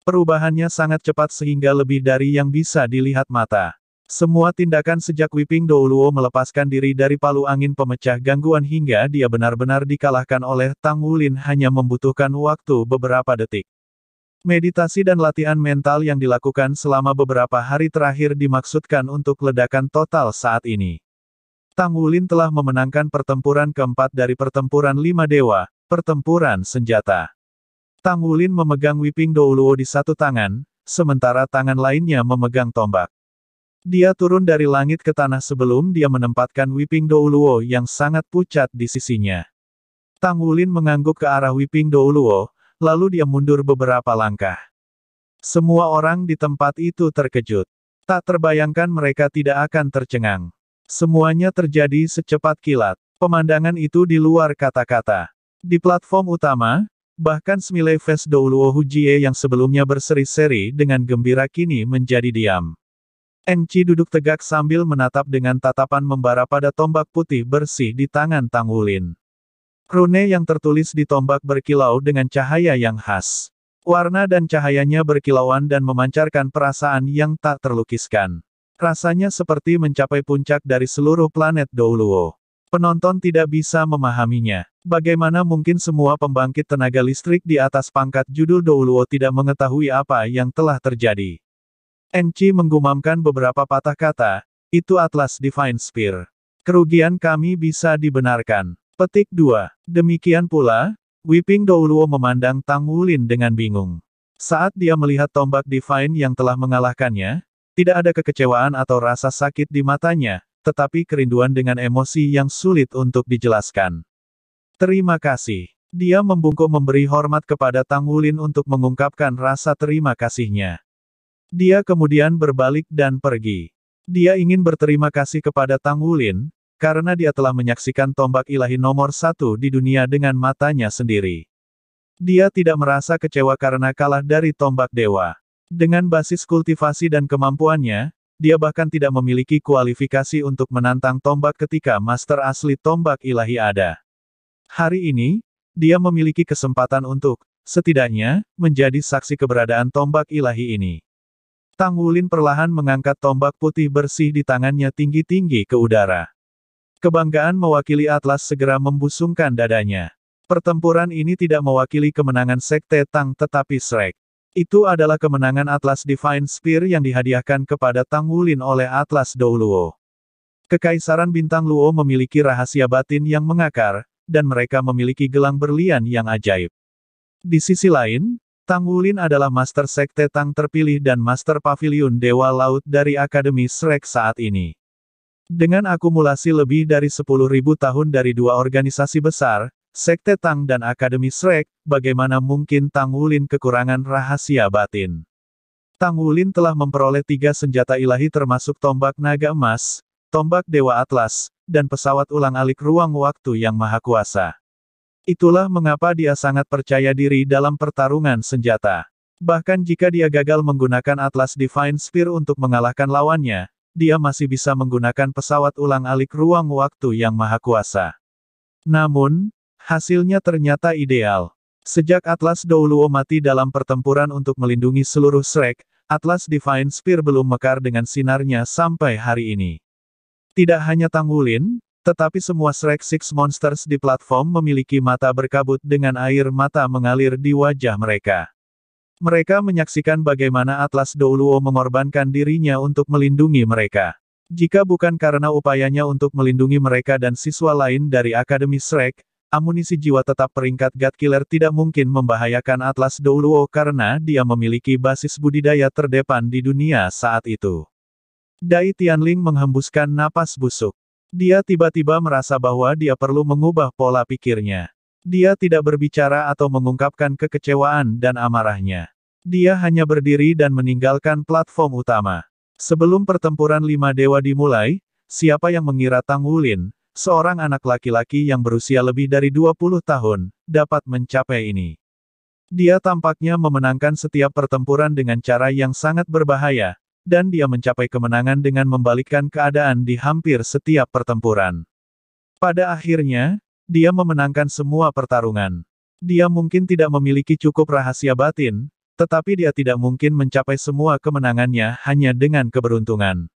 Perubahannya sangat cepat sehingga lebih dari yang bisa dilihat mata. Semua tindakan sejak Wiping Douluo melepaskan diri dari palu angin pemecah gangguan hingga dia benar-benar dikalahkan oleh Tang Wulin hanya membutuhkan waktu beberapa detik. Meditasi dan latihan mental yang dilakukan selama beberapa hari terakhir dimaksudkan untuk ledakan total saat ini. Tang Wulin telah memenangkan pertempuran keempat dari pertempuran lima dewa, pertempuran senjata. Tang Wulin memegang Wiping Douluo di satu tangan, sementara tangan lainnya memegang tombak. Dia turun dari langit ke tanah sebelum dia menempatkan Wiping Douluo yang sangat pucat di sisinya. Tang Wulin mengangguk ke arah Wiping Douluo, lalu dia mundur beberapa langkah. Semua orang di tempat itu terkejut. Tak terbayangkan mereka tidak akan tercengang. Semuanya terjadi secepat kilat. Pemandangan itu di luar kata-kata. Di platform utama, bahkan Smile Face Douluo Hujie yang sebelumnya berseri-seri dengan gembira kini menjadi diam. Chi duduk tegak sambil menatap dengan tatapan membara pada tombak putih bersih di tangan Tang Wulin. Rune yang tertulis di tombak berkilau dengan cahaya yang khas. Warna dan cahayanya berkilauan dan memancarkan perasaan yang tak terlukiskan. Rasanya seperti mencapai puncak dari seluruh planet Douluo. Penonton tidak bisa memahaminya. Bagaimana mungkin semua pembangkit tenaga listrik di atas pangkat judul Douluo tidak mengetahui apa yang telah terjadi? Enci menggumamkan beberapa patah kata, itu Atlas Divine Spear. Kerugian kami bisa dibenarkan. Petik 2. Demikian pula, Wiping Douluo memandang Tang Wulin dengan bingung. Saat dia melihat tombak Divine yang telah mengalahkannya, tidak ada kekecewaan atau rasa sakit di matanya, tetapi kerinduan dengan emosi yang sulit untuk dijelaskan. Terima kasih. Dia membungkuk memberi hormat kepada Tang Wulin untuk mengungkapkan rasa terima kasihnya. Dia kemudian berbalik dan pergi. Dia ingin berterima kasih kepada Tang Wulin, karena dia telah menyaksikan tombak ilahi nomor satu di dunia dengan matanya sendiri. Dia tidak merasa kecewa karena kalah dari tombak dewa. Dengan basis kultivasi dan kemampuannya, dia bahkan tidak memiliki kualifikasi untuk menantang tombak ketika master asli tombak ilahi ada. Hari ini, dia memiliki kesempatan untuk, setidaknya, menjadi saksi keberadaan tombak ilahi ini. Tang Wulin perlahan mengangkat tombak putih bersih di tangannya tinggi-tinggi ke udara. Kebanggaan mewakili Atlas segera membusungkan dadanya. Pertempuran ini tidak mewakili kemenangan Sekte Tang tetapi Shrek. Itu adalah kemenangan Atlas Divine Spear yang dihadiahkan kepada Tang Wulin oleh Atlas Douluo. Kekaisaran Bintang Luo memiliki rahasia batin yang mengakar, dan mereka memiliki gelang berlian yang ajaib. Di sisi lain, Tang Wulin adalah Master Sekte Tang terpilih dan Master pavilion Dewa Laut dari Akademi Shrek saat ini. Dengan akumulasi lebih dari 10.000 tahun dari dua organisasi besar, Sekte Tang dan Akademi Shrek, bagaimana mungkin Tang Wulin kekurangan rahasia batin? Tang Wulin telah memperoleh tiga senjata ilahi termasuk tombak naga emas, tombak Dewa Atlas, dan pesawat ulang alik ruang waktu yang maha kuasa. Itulah mengapa dia sangat percaya diri dalam pertarungan senjata. Bahkan jika dia gagal menggunakan Atlas Divine Spear untuk mengalahkan lawannya, dia masih bisa menggunakan pesawat ulang-alik ruang waktu yang maha kuasa. Namun, hasilnya ternyata ideal. Sejak Atlas Douluo mati dalam pertempuran untuk melindungi seluruh Shrek, Atlas Divine Spear belum mekar dengan sinarnya sampai hari ini. Tidak hanya Tang Wulin, tetapi semua Shrek Six Monsters di platform memiliki mata berkabut dengan air mata mengalir di wajah mereka. Mereka menyaksikan bagaimana Atlas Douluo mengorbankan dirinya untuk melindungi mereka. Jika bukan karena upayanya untuk melindungi mereka dan siswa lain dari Akademi Shrek, amunisi jiwa tetap peringkat God Killer tidak mungkin membahayakan Atlas Douluo karena dia memiliki basis budidaya terdepan di dunia saat itu. Dai Tianling menghembuskan napas busuk. Dia tiba-tiba merasa bahwa dia perlu mengubah pola pikirnya. Dia tidak berbicara atau mengungkapkan kekecewaan dan amarahnya. Dia hanya berdiri dan meninggalkan platform utama. Sebelum pertempuran lima dewa dimulai, siapa yang mengira Tang Wulin, seorang anak laki-laki yang berusia lebih dari 20 tahun, dapat mencapai ini. Dia tampaknya memenangkan setiap pertempuran dengan cara yang sangat berbahaya, dan dia mencapai kemenangan dengan membalikkan keadaan di hampir setiap pertempuran. Pada akhirnya, dia memenangkan semua pertarungan. Dia mungkin tidak memiliki cukup rahasia batin, tetapi dia tidak mungkin mencapai semua kemenangannya hanya dengan keberuntungan.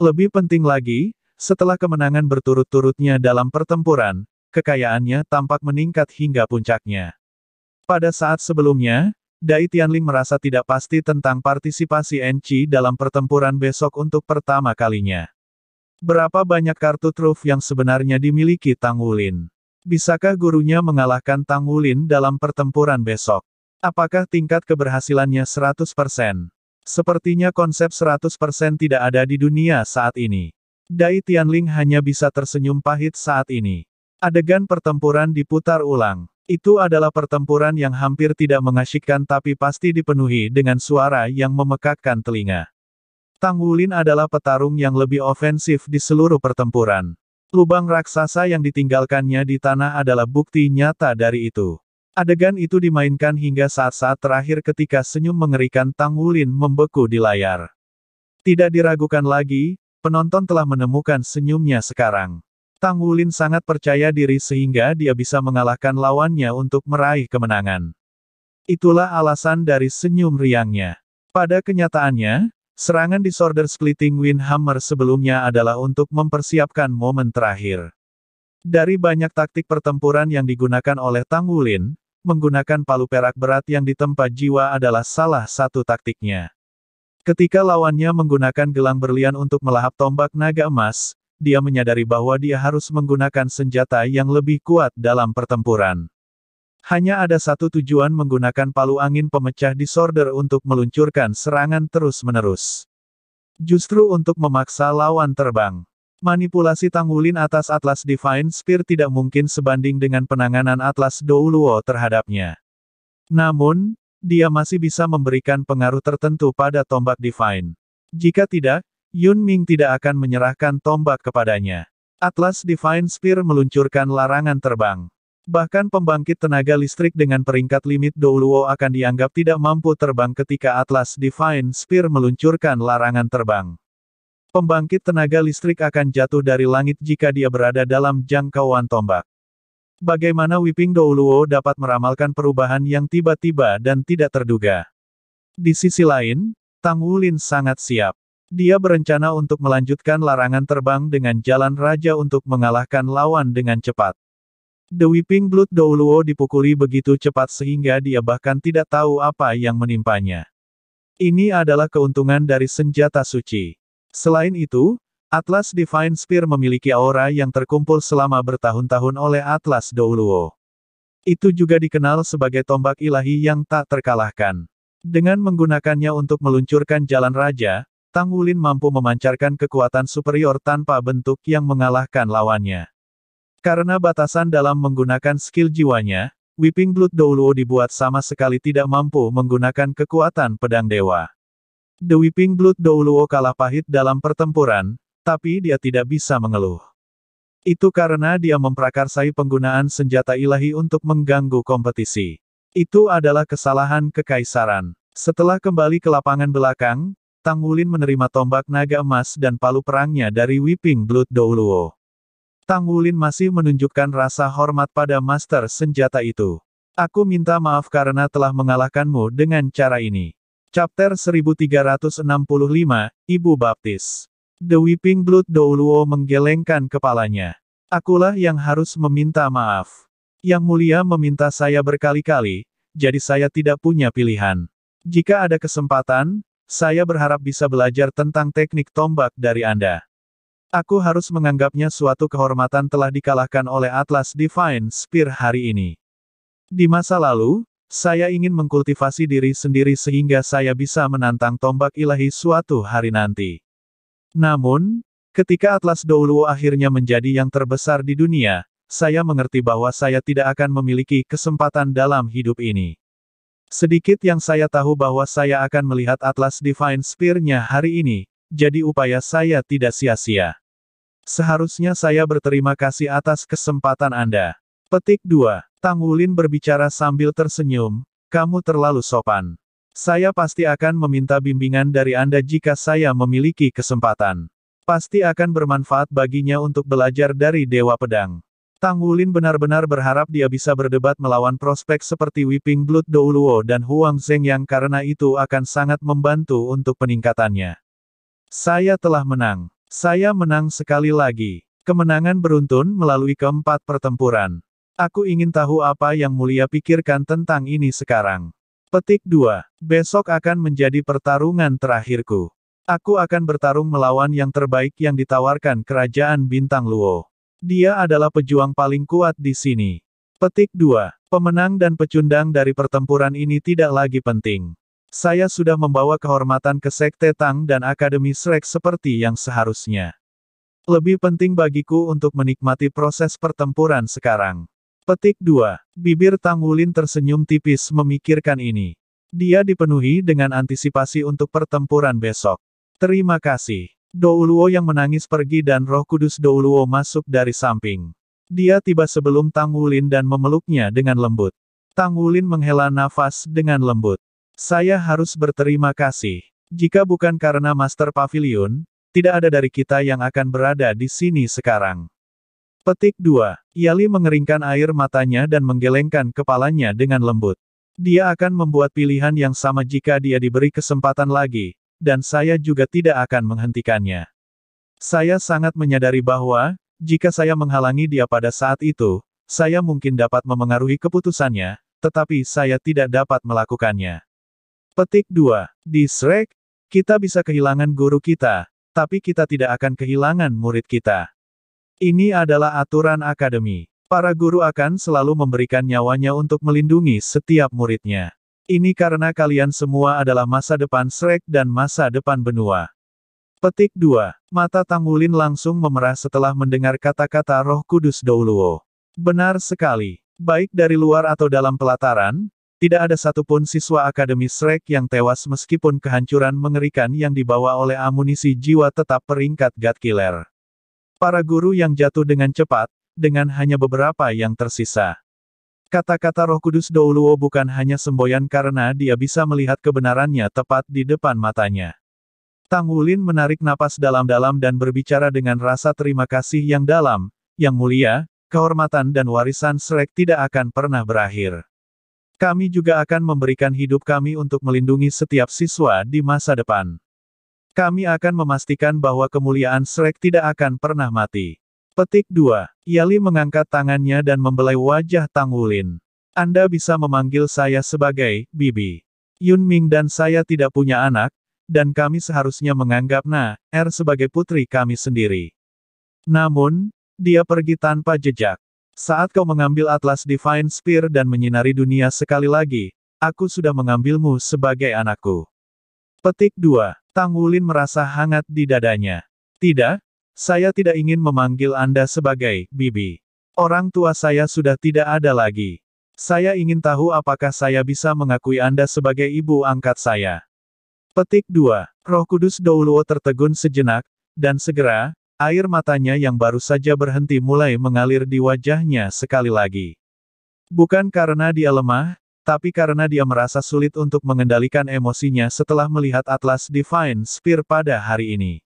Lebih penting lagi, setelah kemenangan berturut-turutnya dalam pertempuran, kekayaannya tampak meningkat hingga puncaknya. Pada saat sebelumnya, Dai Tianling merasa tidak pasti tentang partisipasi Enchi dalam pertempuran besok untuk pertama kalinya. Berapa banyak kartu truf yang sebenarnya dimiliki Tang Wulin? Bisakah gurunya mengalahkan Tang Wulin dalam pertempuran besok? Apakah tingkat keberhasilannya 100%? Sepertinya konsep 100% tidak ada di dunia saat ini. Dai Tianling hanya bisa tersenyum pahit saat ini. Adegan pertempuran diputar ulang. Itu adalah pertempuran yang hampir tidak mengasyikkan tapi pasti dipenuhi dengan suara yang memekakkan telinga. Tang Wulin adalah petarung yang lebih ofensif di seluruh pertempuran. Lubang raksasa yang ditinggalkannya di tanah adalah bukti nyata dari itu. Adegan itu dimainkan hingga saat-saat terakhir ketika senyum mengerikan Tang Wulin membeku di layar. Tidak diragukan lagi, penonton telah menemukan senyumnya sekarang. Tang Wulin sangat percaya diri sehingga dia bisa mengalahkan lawannya untuk meraih kemenangan. Itulah alasan dari senyum riangnya. Pada kenyataannya, serangan disorder splitting Windhammer sebelumnya adalah untuk mempersiapkan momen terakhir. Dari banyak taktik pertempuran yang digunakan oleh Tang Wulin, menggunakan palu perak berat yang ditempa jiwa adalah salah satu taktiknya. Ketika lawannya menggunakan gelang berlian untuk melahap tombak naga emas, dia menyadari bahwa dia harus menggunakan senjata yang lebih kuat dalam pertempuran. Hanya ada satu tujuan menggunakan palu angin pemecah disorder untuk meluncurkan serangan terus-menerus. Justru untuk memaksa lawan terbang. Manipulasi tanggulin atas Atlas Divine Spear tidak mungkin sebanding dengan penanganan Atlas Douluo terhadapnya. Namun, dia masih bisa memberikan pengaruh tertentu pada tombak Divine. Jika tidak, Yun Ming tidak akan menyerahkan tombak kepadanya. Atlas Divine Spear meluncurkan larangan terbang. Bahkan pembangkit tenaga listrik dengan peringkat limit Douluo akan dianggap tidak mampu terbang ketika Atlas Divine Spear meluncurkan larangan terbang. Pembangkit tenaga listrik akan jatuh dari langit jika dia berada dalam jangkauan tombak. Bagaimana Wiping Douluo dapat meramalkan perubahan yang tiba-tiba dan tidak terduga? Di sisi lain, Tang Wulin sangat siap. Dia berencana untuk melanjutkan larangan terbang dengan jalan raja untuk mengalahkan lawan dengan cepat. The Weeping Blood Douluo dipukuli begitu cepat sehingga dia bahkan tidak tahu apa yang menimpanya. Ini adalah keuntungan dari senjata suci. Selain itu, Atlas Divine Spear memiliki aura yang terkumpul selama bertahun-tahun oleh Atlas Douluo. Itu juga dikenal sebagai tombak ilahi yang tak terkalahkan. Dengan menggunakannya untuk meluncurkan jalan raja, Tang Wulin mampu memancarkan kekuatan superior tanpa bentuk yang mengalahkan lawannya. Karena batasan dalam menggunakan skill jiwanya, Whipping Blood Douluo dibuat sama sekali tidak mampu menggunakan kekuatan pedang dewa. The Whipping Blood Douluo kalah pahit dalam pertempuran, tapi dia tidak bisa mengeluh. Itu karena dia memprakarsai penggunaan senjata ilahi untuk mengganggu kompetisi. Itu adalah kesalahan kekaisaran. Setelah kembali ke lapangan belakang, Tang Wulin menerima tombak naga emas dan palu perangnya dari Whipping Blood Douluo. Tang Wulin masih menunjukkan rasa hormat pada master senjata itu. Aku minta maaf karena telah mengalahkanmu dengan cara ini. Chapter 1365, Ibu Baptis. The Whipping Blood Douluo menggelengkan kepalanya. Akulah yang harus meminta maaf. Yang mulia meminta saya berkali-kali, jadi saya tidak punya pilihan. Jika ada kesempatan, saya berharap bisa belajar tentang teknik tombak dari Anda. Aku harus menganggapnya suatu kehormatan telah dikalahkan oleh Atlas Divine Spear hari ini. Di masa lalu, saya ingin mengkultivasi diri sendiri sehingga saya bisa menantang tombak ilahi suatu hari nanti. Namun, ketika Atlas Douluo akhirnya menjadi yang terbesar di dunia, saya mengerti bahwa saya tidak akan memiliki kesempatan dalam hidup ini. Sedikit yang saya tahu bahwa saya akan melihat Atlas Divine Spear-nya hari ini, jadi upaya saya tidak sia-sia. Seharusnya saya berterima kasih atas kesempatan Anda. Petik 2. Tang Wulin berbicara sambil tersenyum, kamu terlalu sopan. Saya pasti akan meminta bimbingan dari Anda jika saya memiliki kesempatan. Pasti akan bermanfaat baginya untuk belajar dari Dewa Pedang. Tang Wulin benar-benar berharap dia bisa berdebat melawan prospek seperti Whipping Blood Douluo dan Huang yang karena itu akan sangat membantu untuk peningkatannya. Saya telah menang. Saya menang sekali lagi. Kemenangan beruntun melalui keempat pertempuran. Aku ingin tahu apa yang mulia pikirkan tentang ini sekarang. Petik 2. Besok akan menjadi pertarungan terakhirku. Aku akan bertarung melawan yang terbaik yang ditawarkan kerajaan Bintang Luo. Dia adalah pejuang paling kuat di sini. Petik 2. Pemenang dan pecundang dari pertempuran ini tidak lagi penting. Saya sudah membawa kehormatan ke Sekte Tang dan Akademi Shrek seperti yang seharusnya. Lebih penting bagiku untuk menikmati proses pertempuran sekarang. Petik 2. Bibir Tang Wulin tersenyum tipis memikirkan ini. Dia dipenuhi dengan antisipasi untuk pertempuran besok. Terima kasih. Douluo yang menangis pergi dan roh kudus Douluo masuk dari samping. Dia tiba sebelum Tang Wulin dan memeluknya dengan lembut. Tang Wulin menghela nafas dengan lembut. Saya harus berterima kasih. Jika bukan karena Master Pavilion, tidak ada dari kita yang akan berada di sini sekarang. Petik 2. Yali mengeringkan air matanya dan menggelengkan kepalanya dengan lembut. Dia akan membuat pilihan yang sama jika dia diberi kesempatan lagi, dan saya juga tidak akan menghentikannya. Saya sangat menyadari bahwa, jika saya menghalangi dia pada saat itu, saya mungkin dapat memengaruhi keputusannya, tetapi saya tidak dapat melakukannya. Petik 2. Di Shrek, kita bisa kehilangan guru kita, tapi kita tidak akan kehilangan murid kita. Ini adalah aturan akademi. Para guru akan selalu memberikan nyawanya untuk melindungi setiap muridnya. Ini karena kalian semua adalah masa depan Shrek dan masa depan benua. Petik 2. Mata Wulin langsung memerah setelah mendengar kata-kata roh kudus Douluo. Benar sekali. Baik dari luar atau dalam pelataran, tidak ada satupun siswa Akademi Shrek yang tewas meskipun kehancuran mengerikan yang dibawa oleh amunisi jiwa tetap peringkat God Killer. Para guru yang jatuh dengan cepat, dengan hanya beberapa yang tersisa. Kata-kata roh kudus Douluo bukan hanya semboyan karena dia bisa melihat kebenarannya tepat di depan matanya. Tang Wulin menarik napas dalam-dalam dan berbicara dengan rasa terima kasih yang dalam, yang mulia, kehormatan dan warisan Srek tidak akan pernah berakhir. Kami juga akan memberikan hidup kami untuk melindungi setiap siswa di masa depan. Kami akan memastikan bahwa kemuliaan Srek tidak akan pernah mati. Petik 2. Yali mengangkat tangannya dan membelai wajah Tang Wulin. Anda bisa memanggil saya sebagai, Bibi. Yun Ming dan saya tidak punya anak, dan kami seharusnya menganggap Na, Er sebagai putri kami sendiri. Namun, dia pergi tanpa jejak. Saat kau mengambil Atlas Divine Spear dan menyinari dunia sekali lagi, aku sudah mengambilmu sebagai anakku. Petik 2. Tang Wulin merasa hangat di dadanya. Tidak, saya tidak ingin memanggil Anda sebagai Bibi. Orang tua saya sudah tidak ada lagi. Saya ingin tahu apakah saya bisa mengakui Anda sebagai ibu angkat saya. Petik 2. Roh Kudus Douluo tertegun sejenak, dan segera, air matanya yang baru saja berhenti mulai mengalir di wajahnya sekali lagi. Bukan karena dia lemah, tapi karena dia merasa sulit untuk mengendalikan emosinya setelah melihat Atlas Divine Spear pada hari ini.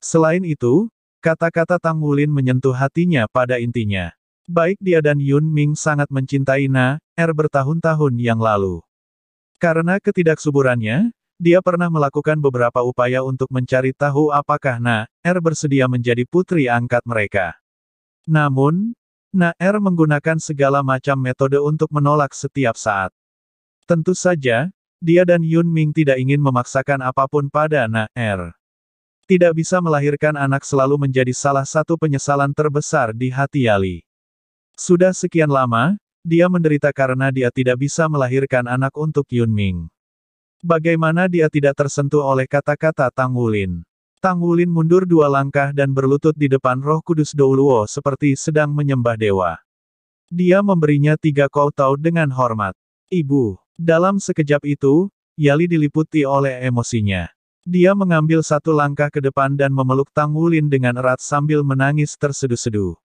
Selain itu, kata-kata Tang Wulin menyentuh hatinya pada intinya. Baik dia dan Yun Ming sangat mencintai Na Er bertahun-tahun yang lalu. Karena ketidaksuburannya, dia pernah melakukan beberapa upaya untuk mencari tahu apakah Na Er bersedia menjadi putri angkat mereka. Namun, Na Er menggunakan segala macam metode untuk menolak setiap saat. Tentu saja, dia dan Yun Ming tidak ingin memaksakan apapun pada Na Er. Tidak bisa melahirkan anak selalu menjadi salah satu penyesalan terbesar di hati Yali. Sudah sekian lama, dia menderita karena dia tidak bisa melahirkan anak untuk Yunming. Bagaimana dia tidak tersentuh oleh kata-kata Tang Wulin. Tang Wulin mundur dua langkah dan berlutut di depan roh kudus Douluo seperti sedang menyembah dewa. Dia memberinya tiga kau tau dengan hormat. Ibu, dalam sekejap itu, Yali diliputi oleh emosinya. Dia mengambil satu langkah ke depan dan memeluk Tang Wulin dengan erat sambil menangis tersedu-sedu.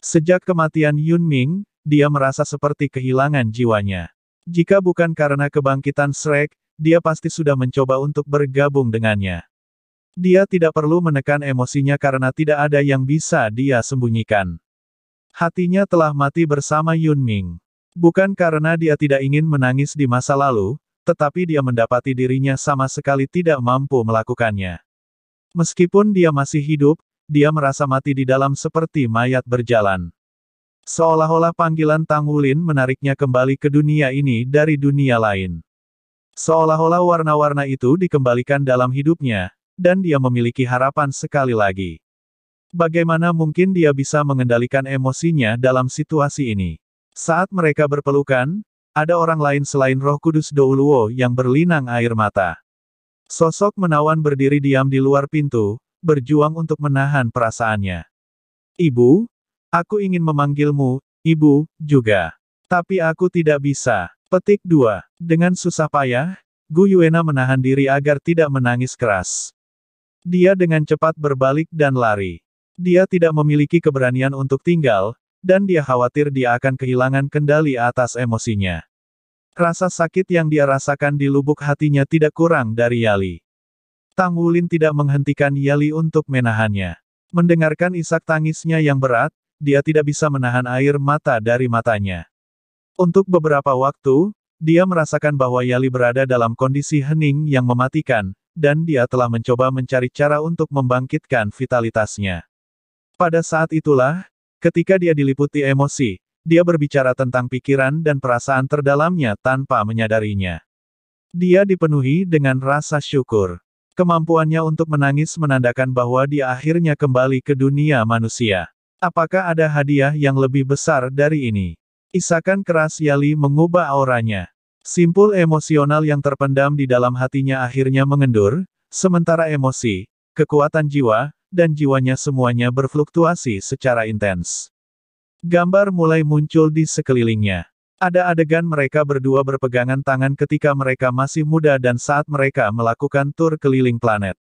Sejak kematian Yun Ming, dia merasa seperti kehilangan jiwanya. Jika bukan karena kebangkitan Shrek, dia pasti sudah mencoba untuk bergabung dengannya. Dia tidak perlu menekan emosinya karena tidak ada yang bisa dia sembunyikan. Hatinya telah mati bersama Yun Ming. Bukan karena dia tidak ingin menangis di masa lalu, tetapi dia mendapati dirinya sama sekali tidak mampu melakukannya. Meskipun dia masih hidup, dia merasa mati di dalam seperti mayat berjalan. Seolah-olah panggilan Tang Wulin menariknya kembali ke dunia ini dari dunia lain. Seolah-olah warna-warna itu dikembalikan dalam hidupnya, dan dia memiliki harapan sekali lagi. Bagaimana mungkin dia bisa mengendalikan emosinya dalam situasi ini? Saat mereka berpelukan, ada orang lain selain roh kudus Douluo yang berlinang air mata. Sosok menawan berdiri diam di luar pintu, berjuang untuk menahan perasaannya. Ibu, aku ingin memanggilmu, ibu, juga. Tapi aku tidak bisa. Petik 2. Dengan susah payah, Gu Yuena menahan diri agar tidak menangis keras. Dia dengan cepat berbalik dan lari. Dia tidak memiliki keberanian untuk tinggal, dan dia khawatir dia akan kehilangan kendali atas emosinya. Rasa sakit yang dia rasakan di lubuk hatinya tidak kurang dari Yali. Tang Wulin tidak menghentikan Yali untuk menahannya. Mendengarkan isak tangisnya yang berat, dia tidak bisa menahan air mata dari matanya. Untuk beberapa waktu, dia merasakan bahwa Yali berada dalam kondisi hening yang mematikan, dan dia telah mencoba mencari cara untuk membangkitkan vitalitasnya. Pada saat itulah, Ketika dia diliputi emosi, dia berbicara tentang pikiran dan perasaan terdalamnya tanpa menyadarinya. Dia dipenuhi dengan rasa syukur. Kemampuannya untuk menangis menandakan bahwa dia akhirnya kembali ke dunia manusia. Apakah ada hadiah yang lebih besar dari ini? Isakan keras Yali mengubah auranya. Simpul emosional yang terpendam di dalam hatinya akhirnya mengendur, sementara emosi, kekuatan jiwa, dan jiwanya semuanya berfluktuasi secara intens. Gambar mulai muncul di sekelilingnya. Ada adegan mereka berdua berpegangan tangan ketika mereka masih muda dan saat mereka melakukan tur keliling planet.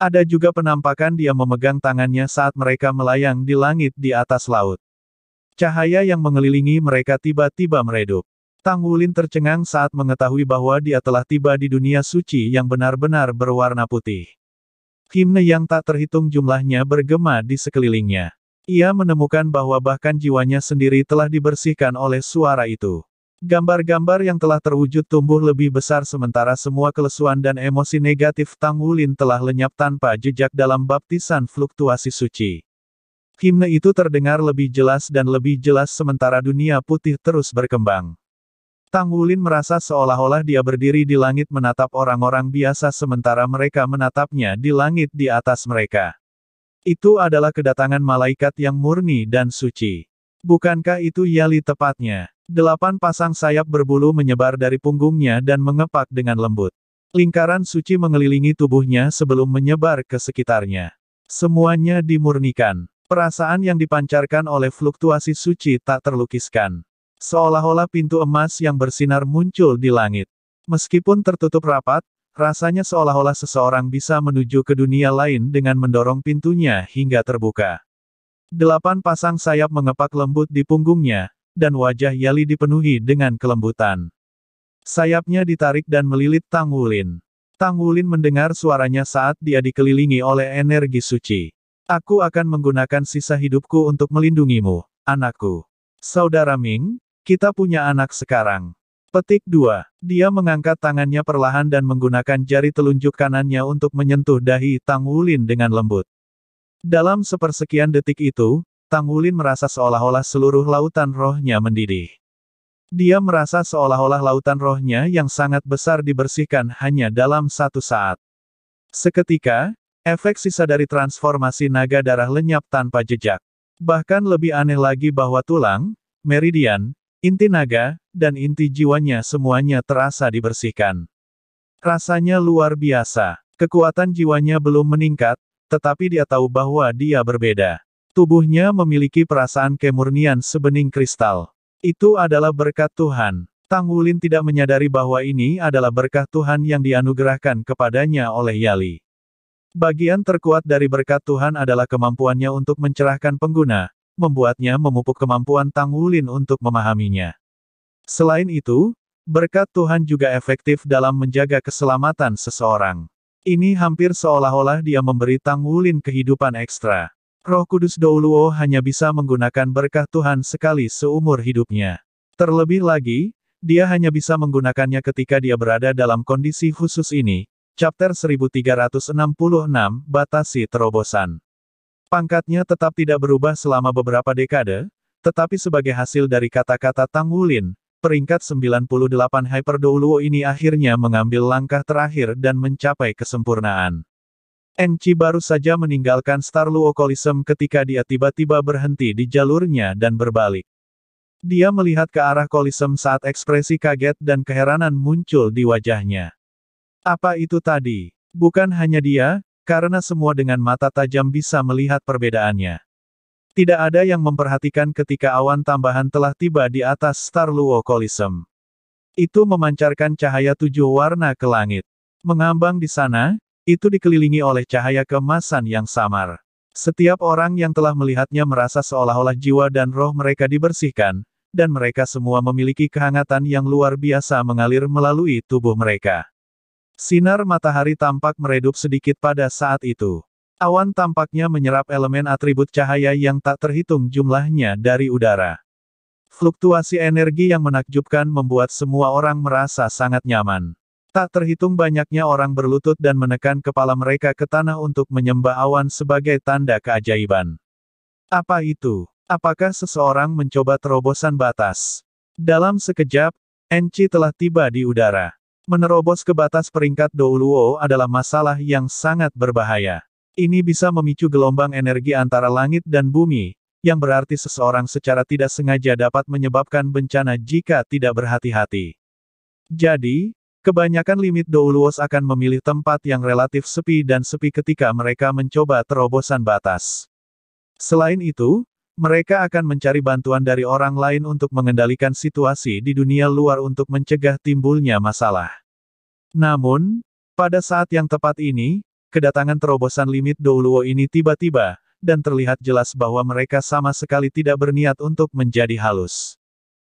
Ada juga penampakan dia memegang tangannya saat mereka melayang di langit di atas laut. Cahaya yang mengelilingi mereka tiba-tiba meredup. Tang Wulin tercengang saat mengetahui bahwa dia telah tiba di dunia suci yang benar-benar berwarna putih. Himne yang tak terhitung jumlahnya bergema di sekelilingnya. Ia menemukan bahwa bahkan jiwanya sendiri telah dibersihkan oleh suara itu. Gambar-gambar yang telah terwujud tumbuh lebih besar sementara semua kelesuan dan emosi negatif Tang Wulin telah lenyap tanpa jejak dalam baptisan fluktuasi suci. Himne itu terdengar lebih jelas dan lebih jelas sementara dunia putih terus berkembang. Tang Wulin merasa seolah-olah dia berdiri di langit menatap orang-orang biasa sementara mereka menatapnya di langit di atas mereka. Itu adalah kedatangan malaikat yang murni dan suci. Bukankah itu Yali tepatnya? Delapan pasang sayap berbulu menyebar dari punggungnya dan mengepak dengan lembut. Lingkaran suci mengelilingi tubuhnya sebelum menyebar ke sekitarnya. Semuanya dimurnikan. Perasaan yang dipancarkan oleh fluktuasi suci tak terlukiskan. Seolah-olah pintu emas yang bersinar muncul di langit. Meskipun tertutup rapat, rasanya seolah-olah seseorang bisa menuju ke dunia lain dengan mendorong pintunya hingga terbuka. Delapan pasang sayap mengepak lembut di punggungnya, dan wajah Yali dipenuhi dengan kelembutan. Sayapnya ditarik dan melilit Tang Wulin. Tang Wulin mendengar suaranya saat dia dikelilingi oleh energi suci. Aku akan menggunakan sisa hidupku untuk melindungimu, anakku. Saudara Ming, kita punya anak sekarang. Petik 2. Dia mengangkat tangannya perlahan dan menggunakan jari telunjuk kanannya untuk menyentuh dahi Tang Wulin dengan lembut. Dalam sepersekian detik itu, Tang Wulin merasa seolah-olah seluruh lautan rohnya mendidih. Dia merasa seolah-olah lautan rohnya yang sangat besar dibersihkan hanya dalam satu saat. Seketika, efek sisa dari transformasi naga darah lenyap tanpa jejak. Bahkan lebih aneh lagi bahwa tulang, meridian, Inti naga, dan inti jiwanya semuanya terasa dibersihkan. Rasanya luar biasa. Kekuatan jiwanya belum meningkat, tetapi dia tahu bahwa dia berbeda. Tubuhnya memiliki perasaan kemurnian sebening kristal. Itu adalah berkat Tuhan. Tang Wulin tidak menyadari bahwa ini adalah berkah Tuhan yang dianugerahkan kepadanya oleh Yali. Bagian terkuat dari berkat Tuhan adalah kemampuannya untuk mencerahkan pengguna, membuatnya memupuk kemampuan Tang Wulin untuk memahaminya. Selain itu, berkat Tuhan juga efektif dalam menjaga keselamatan seseorang. Ini hampir seolah-olah dia memberi Tang Wulin kehidupan ekstra. Roh Kudus Douluo hanya bisa menggunakan berkat Tuhan sekali seumur hidupnya. Terlebih lagi, dia hanya bisa menggunakannya ketika dia berada dalam kondisi khusus ini. Chapter 1366, Batasi Terobosan Pangkatnya tetap tidak berubah selama beberapa dekade, tetapi sebagai hasil dari kata-kata Tang Wulin, peringkat 98 Hyper Douluo ini akhirnya mengambil langkah terakhir dan mencapai kesempurnaan. Enchi baru saja meninggalkan Star Luo Colism ketika dia tiba-tiba berhenti di jalurnya dan berbalik. Dia melihat ke arah Colism saat ekspresi kaget dan keheranan muncul di wajahnya. Apa itu tadi? Bukan hanya dia, karena semua dengan mata tajam bisa melihat perbedaannya. Tidak ada yang memperhatikan ketika awan tambahan telah tiba di atas Starluo Colism. Itu memancarkan cahaya tujuh warna ke langit. Mengambang di sana, itu dikelilingi oleh cahaya kemasan yang samar. Setiap orang yang telah melihatnya merasa seolah-olah jiwa dan roh mereka dibersihkan, dan mereka semua memiliki kehangatan yang luar biasa mengalir melalui tubuh mereka. Sinar matahari tampak meredup sedikit pada saat itu. Awan tampaknya menyerap elemen atribut cahaya yang tak terhitung jumlahnya dari udara. Fluktuasi energi yang menakjubkan membuat semua orang merasa sangat nyaman. Tak terhitung banyaknya orang berlutut dan menekan kepala mereka ke tanah untuk menyembah awan sebagai tanda keajaiban. Apa itu? Apakah seseorang mencoba terobosan batas? Dalam sekejap, Enci telah tiba di udara. Menerobos ke batas peringkat Douluo adalah masalah yang sangat berbahaya. Ini bisa memicu gelombang energi antara langit dan bumi, yang berarti seseorang secara tidak sengaja dapat menyebabkan bencana jika tidak berhati-hati. Jadi, kebanyakan limit Douluos akan memilih tempat yang relatif sepi dan sepi ketika mereka mencoba terobosan batas. Selain itu, mereka akan mencari bantuan dari orang lain untuk mengendalikan situasi di dunia luar untuk mencegah timbulnya masalah. Namun, pada saat yang tepat ini, kedatangan terobosan limit Douluo ini tiba-tiba, dan terlihat jelas bahwa mereka sama sekali tidak berniat untuk menjadi halus.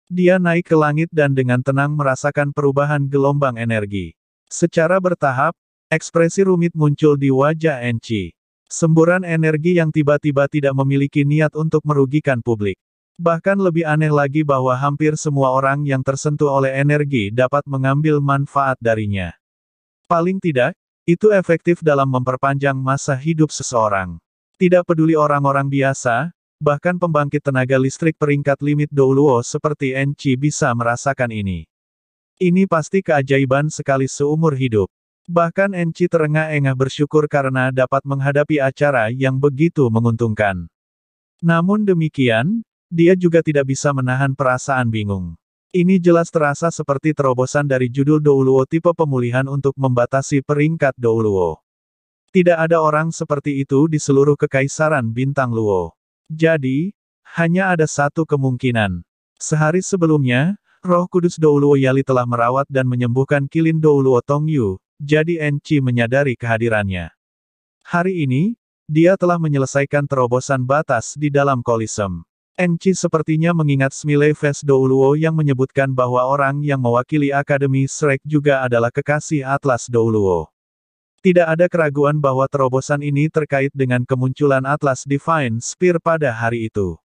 Dia naik ke langit dan dengan tenang merasakan perubahan gelombang energi. Secara bertahap, ekspresi rumit muncul di wajah Enchi. Semburan energi yang tiba-tiba tidak memiliki niat untuk merugikan publik. Bahkan lebih aneh lagi bahwa hampir semua orang yang tersentuh oleh energi dapat mengambil manfaat darinya. Paling tidak, itu efektif dalam memperpanjang masa hidup seseorang. Tidak peduli orang-orang biasa, bahkan pembangkit tenaga listrik peringkat limit Douluo seperti Enchi bisa merasakan ini. Ini pasti keajaiban sekali seumur hidup. Bahkan Enci terengah-engah bersyukur karena dapat menghadapi acara yang begitu menguntungkan. Namun demikian, dia juga tidak bisa menahan perasaan bingung. Ini jelas terasa seperti terobosan dari judul Douluo tipe pemulihan untuk membatasi peringkat Douluo. Tidak ada orang seperti itu di seluruh kekaisaran Bintang Luo. Jadi, hanya ada satu kemungkinan. Sehari sebelumnya, roh kudus Douluo Yali telah merawat dan menyembuhkan kilin Douluo Tongyu, jadi Enchi menyadari kehadirannya. Hari ini, dia telah menyelesaikan terobosan batas di dalam kolisem. Enchi sepertinya mengingat Smileves Douluo yang menyebutkan bahwa orang yang mewakili Akademi Shrek juga adalah kekasih Atlas Douluo. Tidak ada keraguan bahwa terobosan ini terkait dengan kemunculan Atlas Divine Spear pada hari itu.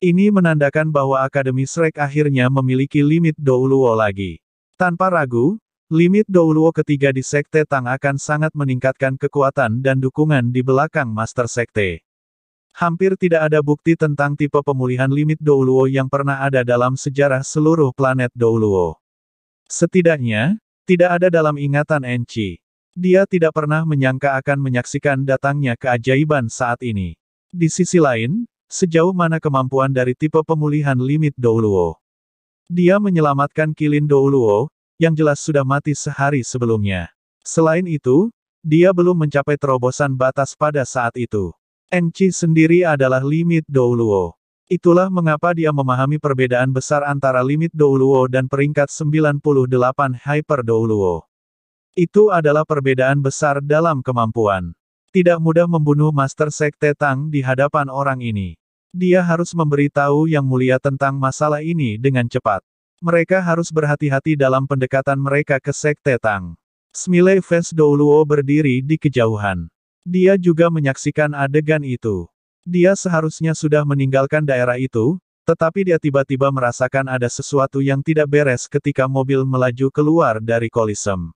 Ini menandakan bahwa Akademi Shrek akhirnya memiliki limit Douluo lagi. Tanpa ragu, Limit Douluo ketiga di Sekte Tang akan sangat meningkatkan kekuatan dan dukungan di belakang Master Sekte. Hampir tidak ada bukti tentang tipe pemulihan limit Douluo yang pernah ada dalam sejarah seluruh planet Douluo. Setidaknya, tidak ada dalam ingatan Enchi. Dia tidak pernah menyangka akan menyaksikan datangnya keajaiban saat ini. Di sisi lain, sejauh mana kemampuan dari tipe pemulihan limit Douluo. Dia menyelamatkan Kilin Douluo, yang jelas sudah mati sehari sebelumnya. Selain itu, dia belum mencapai terobosan batas pada saat itu. Enchi sendiri adalah limit Douluo. Itulah mengapa dia memahami perbedaan besar antara limit Douluo dan peringkat 98 Hyper Douluo. Itu adalah perbedaan besar dalam kemampuan. Tidak mudah membunuh Master Sekte Tang di hadapan orang ini. Dia harus memberitahu Yang Mulia tentang masalah ini dengan cepat. Mereka harus berhati-hati dalam pendekatan mereka ke Sekte Tang. Smile Fes Douluo berdiri di kejauhan. Dia juga menyaksikan adegan itu. Dia seharusnya sudah meninggalkan daerah itu, tetapi dia tiba-tiba merasakan ada sesuatu yang tidak beres ketika mobil melaju keluar dari kolisem.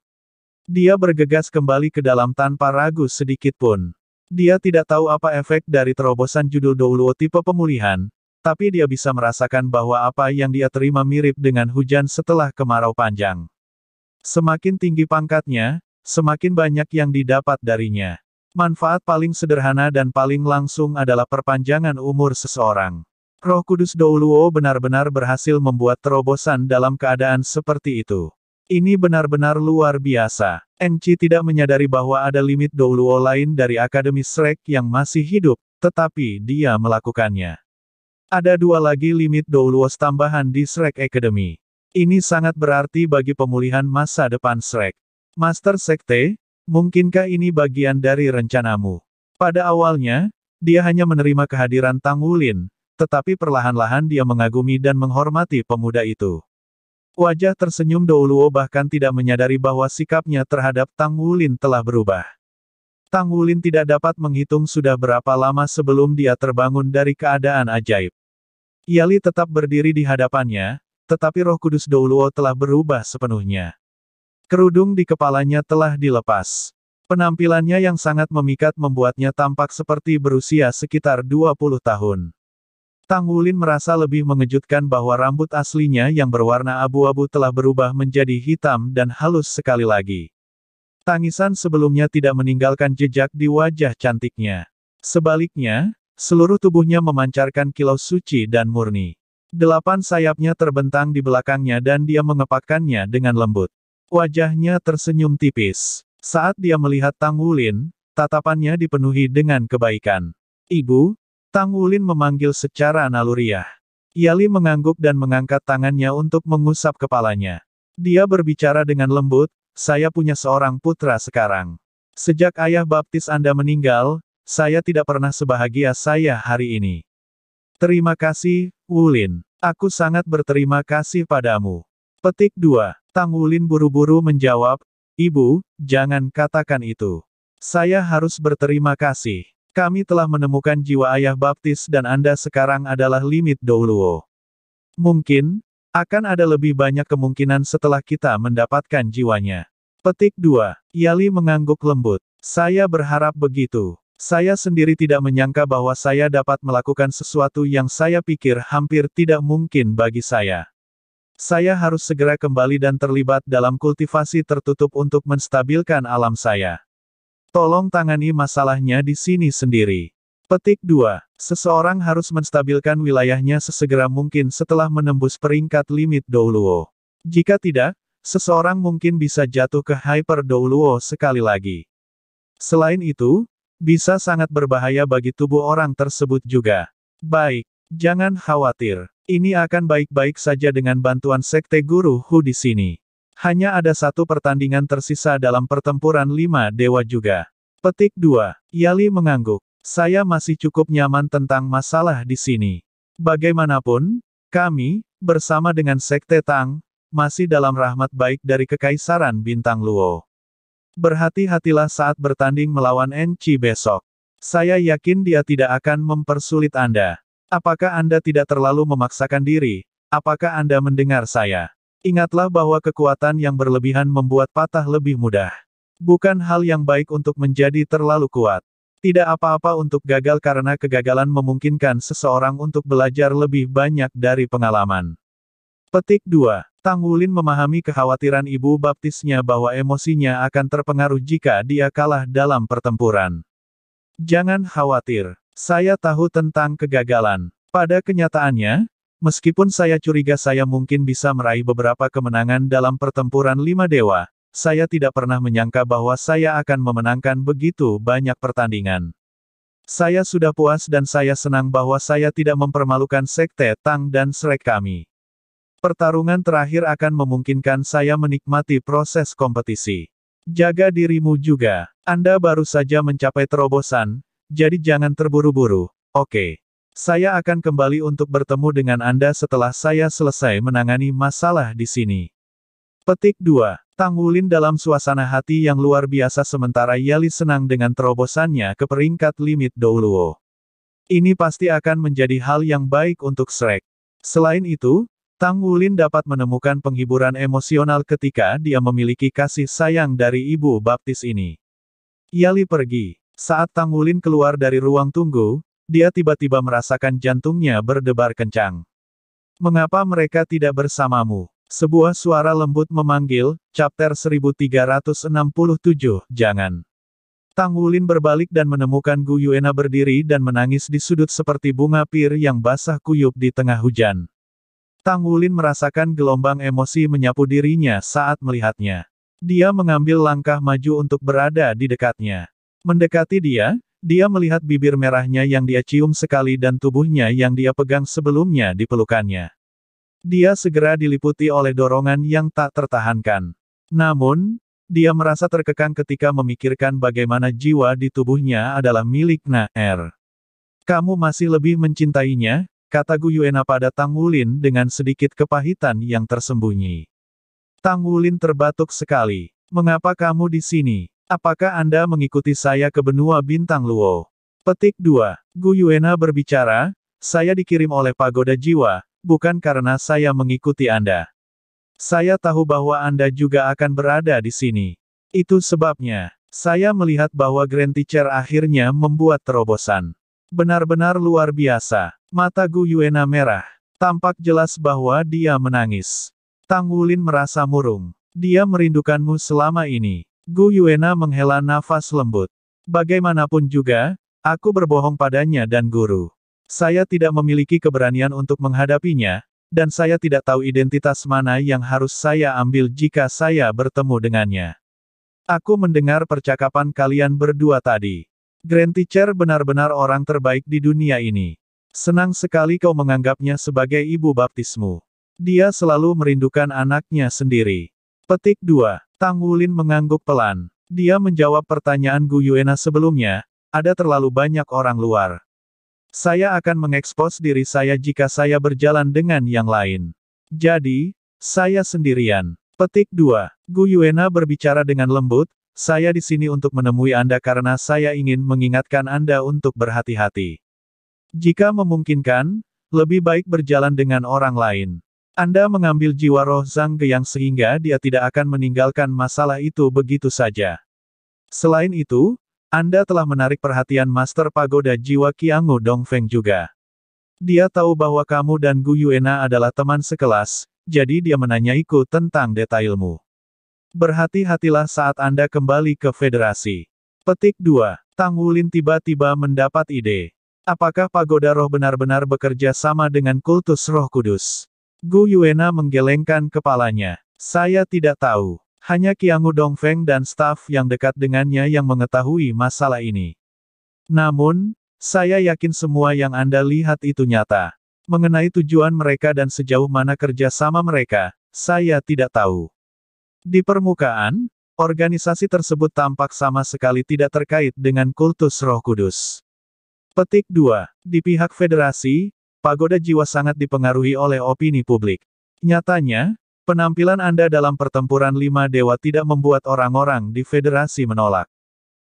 Dia bergegas kembali ke dalam tanpa ragu sedikit pun. Dia tidak tahu apa efek dari terobosan judul Douluo tipe pemulihan, tapi dia bisa merasakan bahwa apa yang dia terima mirip dengan hujan setelah kemarau panjang. Semakin tinggi pangkatnya, semakin banyak yang didapat darinya. Manfaat paling sederhana dan paling langsung adalah perpanjangan umur seseorang. Roh Kudus Douluo benar-benar berhasil membuat terobosan dalam keadaan seperti itu. Ini benar-benar luar biasa. Enchi tidak menyadari bahwa ada limit Douluo lain dari Akademi Shrek yang masih hidup, tetapi dia melakukannya. Ada dua lagi limit Douluos tambahan di Shrek Academy. Ini sangat berarti bagi pemulihan masa depan Shrek. Master Sekte, mungkinkah ini bagian dari rencanamu? Pada awalnya, dia hanya menerima kehadiran Tang Wulin, tetapi perlahan-lahan dia mengagumi dan menghormati pemuda itu. Wajah tersenyum Douluo bahkan tidak menyadari bahwa sikapnya terhadap Tang Wulin telah berubah. Tang Wulin tidak dapat menghitung sudah berapa lama sebelum dia terbangun dari keadaan ajaib. Yali tetap berdiri di hadapannya, tetapi roh kudus Douluo telah berubah sepenuhnya. Kerudung di kepalanya telah dilepas. Penampilannya yang sangat memikat membuatnya tampak seperti berusia sekitar 20 tahun. Tang Wulin merasa lebih mengejutkan bahwa rambut aslinya yang berwarna abu-abu telah berubah menjadi hitam dan halus sekali lagi. Tangisan sebelumnya tidak meninggalkan jejak di wajah cantiknya. Sebaliknya, Seluruh tubuhnya memancarkan kilau suci dan murni. Delapan sayapnya terbentang di belakangnya dan dia mengepakkannya dengan lembut. Wajahnya tersenyum tipis. Saat dia melihat Tang Wulin, tatapannya dipenuhi dengan kebaikan. Ibu, Tang Wulin memanggil secara naluriah. Yali mengangguk dan mengangkat tangannya untuk mengusap kepalanya. Dia berbicara dengan lembut, saya punya seorang putra sekarang. Sejak ayah baptis Anda meninggal, saya tidak pernah sebahagia saya hari ini. Terima kasih, Wulin. Aku sangat berterima kasih padamu. Petik 2. Tang Wulin buru-buru menjawab, Ibu, jangan katakan itu. Saya harus berterima kasih. Kami telah menemukan jiwa ayah baptis dan Anda sekarang adalah limit Douluo. Mungkin, akan ada lebih banyak kemungkinan setelah kita mendapatkan jiwanya. Petik 2. Yali mengangguk lembut. Saya berharap begitu. Saya sendiri tidak menyangka bahwa saya dapat melakukan sesuatu yang saya pikir hampir tidak mungkin bagi saya. Saya harus segera kembali dan terlibat dalam kultivasi tertutup untuk menstabilkan alam saya. Tolong tangani masalahnya di sini sendiri. Petik 2. Seseorang harus menstabilkan wilayahnya sesegera mungkin setelah menembus peringkat limit Douluo. Jika tidak, seseorang mungkin bisa jatuh ke Hyper Douluo sekali lagi. Selain itu, bisa sangat berbahaya bagi tubuh orang tersebut juga. Baik, jangan khawatir. Ini akan baik-baik saja dengan bantuan Sekte Guru Hu di sini. Hanya ada satu pertandingan tersisa dalam pertempuran lima dewa juga. Petik 2. Yali mengangguk. Saya masih cukup nyaman tentang masalah di sini. Bagaimanapun, kami, bersama dengan Sekte Tang, masih dalam rahmat baik dari Kekaisaran Bintang Luo. Berhati-hatilah saat bertanding melawan Enchi besok. Saya yakin dia tidak akan mempersulit Anda. Apakah Anda tidak terlalu memaksakan diri? Apakah Anda mendengar saya? Ingatlah bahwa kekuatan yang berlebihan membuat patah lebih mudah. Bukan hal yang baik untuk menjadi terlalu kuat. Tidak apa-apa untuk gagal karena kegagalan memungkinkan seseorang untuk belajar lebih banyak dari pengalaman. Petik 2. Tang Wulin memahami kekhawatiran ibu baptisnya bahwa emosinya akan terpengaruh jika dia kalah dalam pertempuran. Jangan khawatir, saya tahu tentang kegagalan. Pada kenyataannya, meskipun saya curiga saya mungkin bisa meraih beberapa kemenangan dalam pertempuran lima dewa, saya tidak pernah menyangka bahwa saya akan memenangkan begitu banyak pertandingan. Saya sudah puas dan saya senang bahwa saya tidak mempermalukan sekte Tang dan Srek kami. Pertarungan terakhir akan memungkinkan saya menikmati proses kompetisi. Jaga dirimu juga. Anda baru saja mencapai terobosan, jadi jangan terburu-buru. Oke. Saya akan kembali untuk bertemu dengan Anda setelah saya selesai menangani masalah di sini. Petik 2. Tang Wulin dalam suasana hati yang luar biasa sementara Yali senang dengan terobosannya ke peringkat limit Douluo. Ini pasti akan menjadi hal yang baik untuk Shrek. Selain itu, Tang Wulin dapat menemukan penghiburan emosional ketika dia memiliki kasih sayang dari ibu baptis ini. Yali pergi. Saat Tang Wulin keluar dari ruang tunggu, dia tiba-tiba merasakan jantungnya berdebar kencang. Mengapa mereka tidak bersamamu? Sebuah suara lembut memanggil, chapter 1367, jangan. Tang Wulin berbalik dan menemukan Gu Yuena berdiri dan menangis di sudut seperti bunga pir yang basah kuyup di tengah hujan. Tang Wulin merasakan gelombang emosi menyapu dirinya saat melihatnya. Dia mengambil langkah maju untuk berada di dekatnya. Mendekati dia, dia melihat bibir merahnya yang dia cium sekali dan tubuhnya yang dia pegang sebelumnya di pelukannya. Dia segera diliputi oleh dorongan yang tak tertahankan. Namun, dia merasa terkekang ketika memikirkan bagaimana jiwa di tubuhnya adalah milik Naer. Kamu masih lebih mencintainya, kata Guyuena pada Tang Wulin dengan sedikit kepahitan yang tersembunyi. Tang Wulin terbatuk sekali. Mengapa kamu di sini? Apakah Anda mengikuti saya ke benua Bintang Luo? Petik 2. Guyuena berbicara, saya dikirim oleh Pagoda Jiwa, bukan karena saya mengikuti Anda. Saya tahu bahwa Anda juga akan berada di sini. Itu sebabnya, saya melihat bahwa Grand Teacher akhirnya membuat terobosan. Benar-benar luar biasa. Mata Gu Yuena merah. Tampak jelas bahwa dia menangis. Tang Wulin merasa murung. Dia merindukanmu selama ini. Gu Yuena menghela nafas lembut. Bagaimanapun juga, aku berbohong padanya dan guru. Saya tidak memiliki keberanian untuk menghadapinya, dan saya tidak tahu identitas mana yang harus saya ambil jika saya bertemu dengannya. Aku mendengar percakapan kalian berdua tadi. Grand Teacher benar-benar orang terbaik di dunia ini. Senang sekali kau menganggapnya sebagai ibu baptismu. Dia selalu merindukan anaknya sendiri. Petik 2. Tang Wulin mengangguk pelan. Dia menjawab pertanyaan Gu Yuena sebelumnya, ada terlalu banyak orang luar. Saya akan mengekspos diri saya jika saya berjalan dengan yang lain. Jadi, saya sendirian. Petik 2. Gu Yuena berbicara dengan lembut, saya di sini untuk menemui Anda karena saya ingin mengingatkan Anda untuk berhati-hati. Jika memungkinkan, lebih baik berjalan dengan orang lain. Anda mengambil jiwa roh Zhang Geyang sehingga dia tidak akan meninggalkan masalah itu begitu saja. Selain itu, Anda telah menarik perhatian Master Pagoda Jiwa Qianggu Feng juga. Dia tahu bahwa kamu dan Gu Yuena adalah teman sekelas, jadi dia menanyaiku tentang detailmu. Berhati-hatilah saat Anda kembali ke federasi. Petik 2. Tang Wulin tiba-tiba mendapat ide. Apakah pagoda roh benar-benar bekerja sama dengan kultus roh kudus? Gu Yuena menggelengkan kepalanya. Saya tidak tahu. Hanya Qiangu Dongfeng dan staf yang dekat dengannya yang mengetahui masalah ini. Namun, saya yakin semua yang Anda lihat itu nyata. Mengenai tujuan mereka dan sejauh mana kerja sama mereka, saya tidak tahu. Di permukaan, organisasi tersebut tampak sama sekali tidak terkait dengan kultus roh kudus. Petik 2. Di pihak federasi, pagoda jiwa sangat dipengaruhi oleh opini publik. Nyatanya, penampilan Anda dalam pertempuran lima dewa tidak membuat orang-orang di federasi menolak.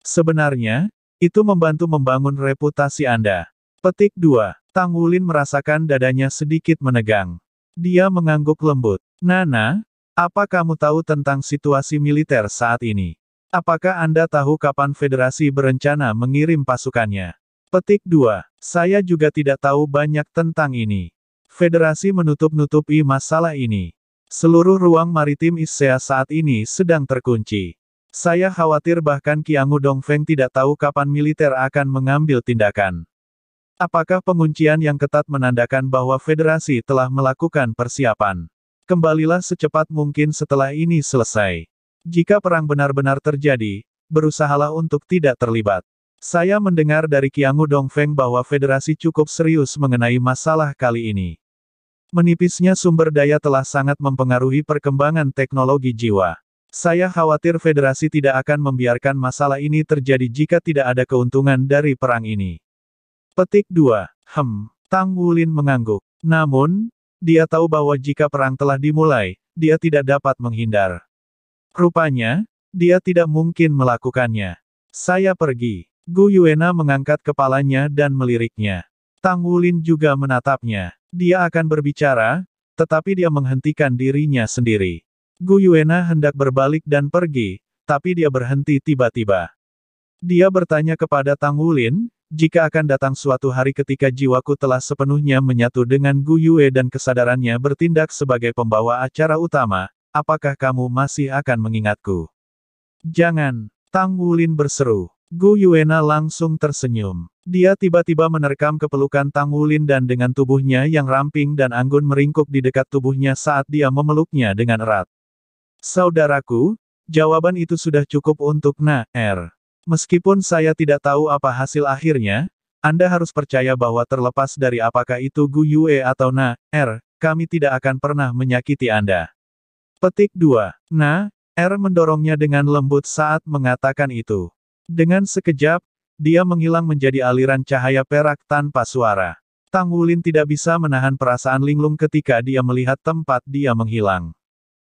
Sebenarnya, itu membantu membangun reputasi Anda. Petik 2. Tang Wulin merasakan dadanya sedikit menegang. Dia mengangguk lembut. Nana, apa kamu tahu tentang situasi militer saat ini? Apakah Anda tahu kapan federasi berencana mengirim pasukannya? Petik 2. Saya juga tidak tahu banyak tentang ini. Federasi menutup-nutupi masalah ini. Seluruh ruang maritim Issea saat ini sedang terkunci. Saya khawatir bahkan Kiangu Dongfeng tidak tahu kapan militer akan mengambil tindakan. Apakah penguncian yang ketat menandakan bahwa federasi telah melakukan persiapan? Kembalilah secepat mungkin setelah ini selesai. Jika perang benar-benar terjadi, berusahalah untuk tidak terlibat. Saya mendengar dari Kiangu Dongfeng bahwa federasi cukup serius mengenai masalah kali ini. Menipisnya sumber daya telah sangat mempengaruhi perkembangan teknologi jiwa. Saya khawatir federasi tidak akan membiarkan masalah ini terjadi jika tidak ada keuntungan dari perang ini. Petik 2. Hem. Tang Wulin mengangguk. Namun, dia tahu bahwa jika perang telah dimulai, dia tidak dapat menghindar. Rupanya, dia tidak mungkin melakukannya. Saya pergi. Gu Yuena mengangkat kepalanya dan meliriknya. Tang Wulin juga menatapnya. Dia akan berbicara, tetapi dia menghentikan dirinya sendiri. Gu Yuena hendak berbalik dan pergi, tapi dia berhenti tiba-tiba. Dia bertanya kepada Tang Wulin, jika akan datang suatu hari ketika jiwaku telah sepenuhnya menyatu dengan Gu Yue dan kesadarannya bertindak sebagai pembawa acara utama, apakah kamu masih akan mengingatku? Jangan, Tang Wulin berseru. Gu Yuena langsung tersenyum. Dia tiba-tiba menerkam kepelukan Tang Wulin dan dengan tubuhnya yang ramping dan anggun meringkuk di dekat tubuhnya saat dia memeluknya dengan erat. Saudaraku, jawaban itu sudah cukup untuk Na Er. Meskipun saya tidak tahu apa hasil akhirnya, Anda harus percaya bahwa terlepas dari apakah itu Gu Yue atau Na Er, kami tidak akan pernah menyakiti Anda. Petik 2. Na, Er mendorongnya dengan lembut saat mengatakan itu. Dengan sekejap, dia menghilang menjadi aliran cahaya perak tanpa suara. Tang Wulin tidak bisa menahan perasaan linglung ketika dia melihat tempat dia menghilang.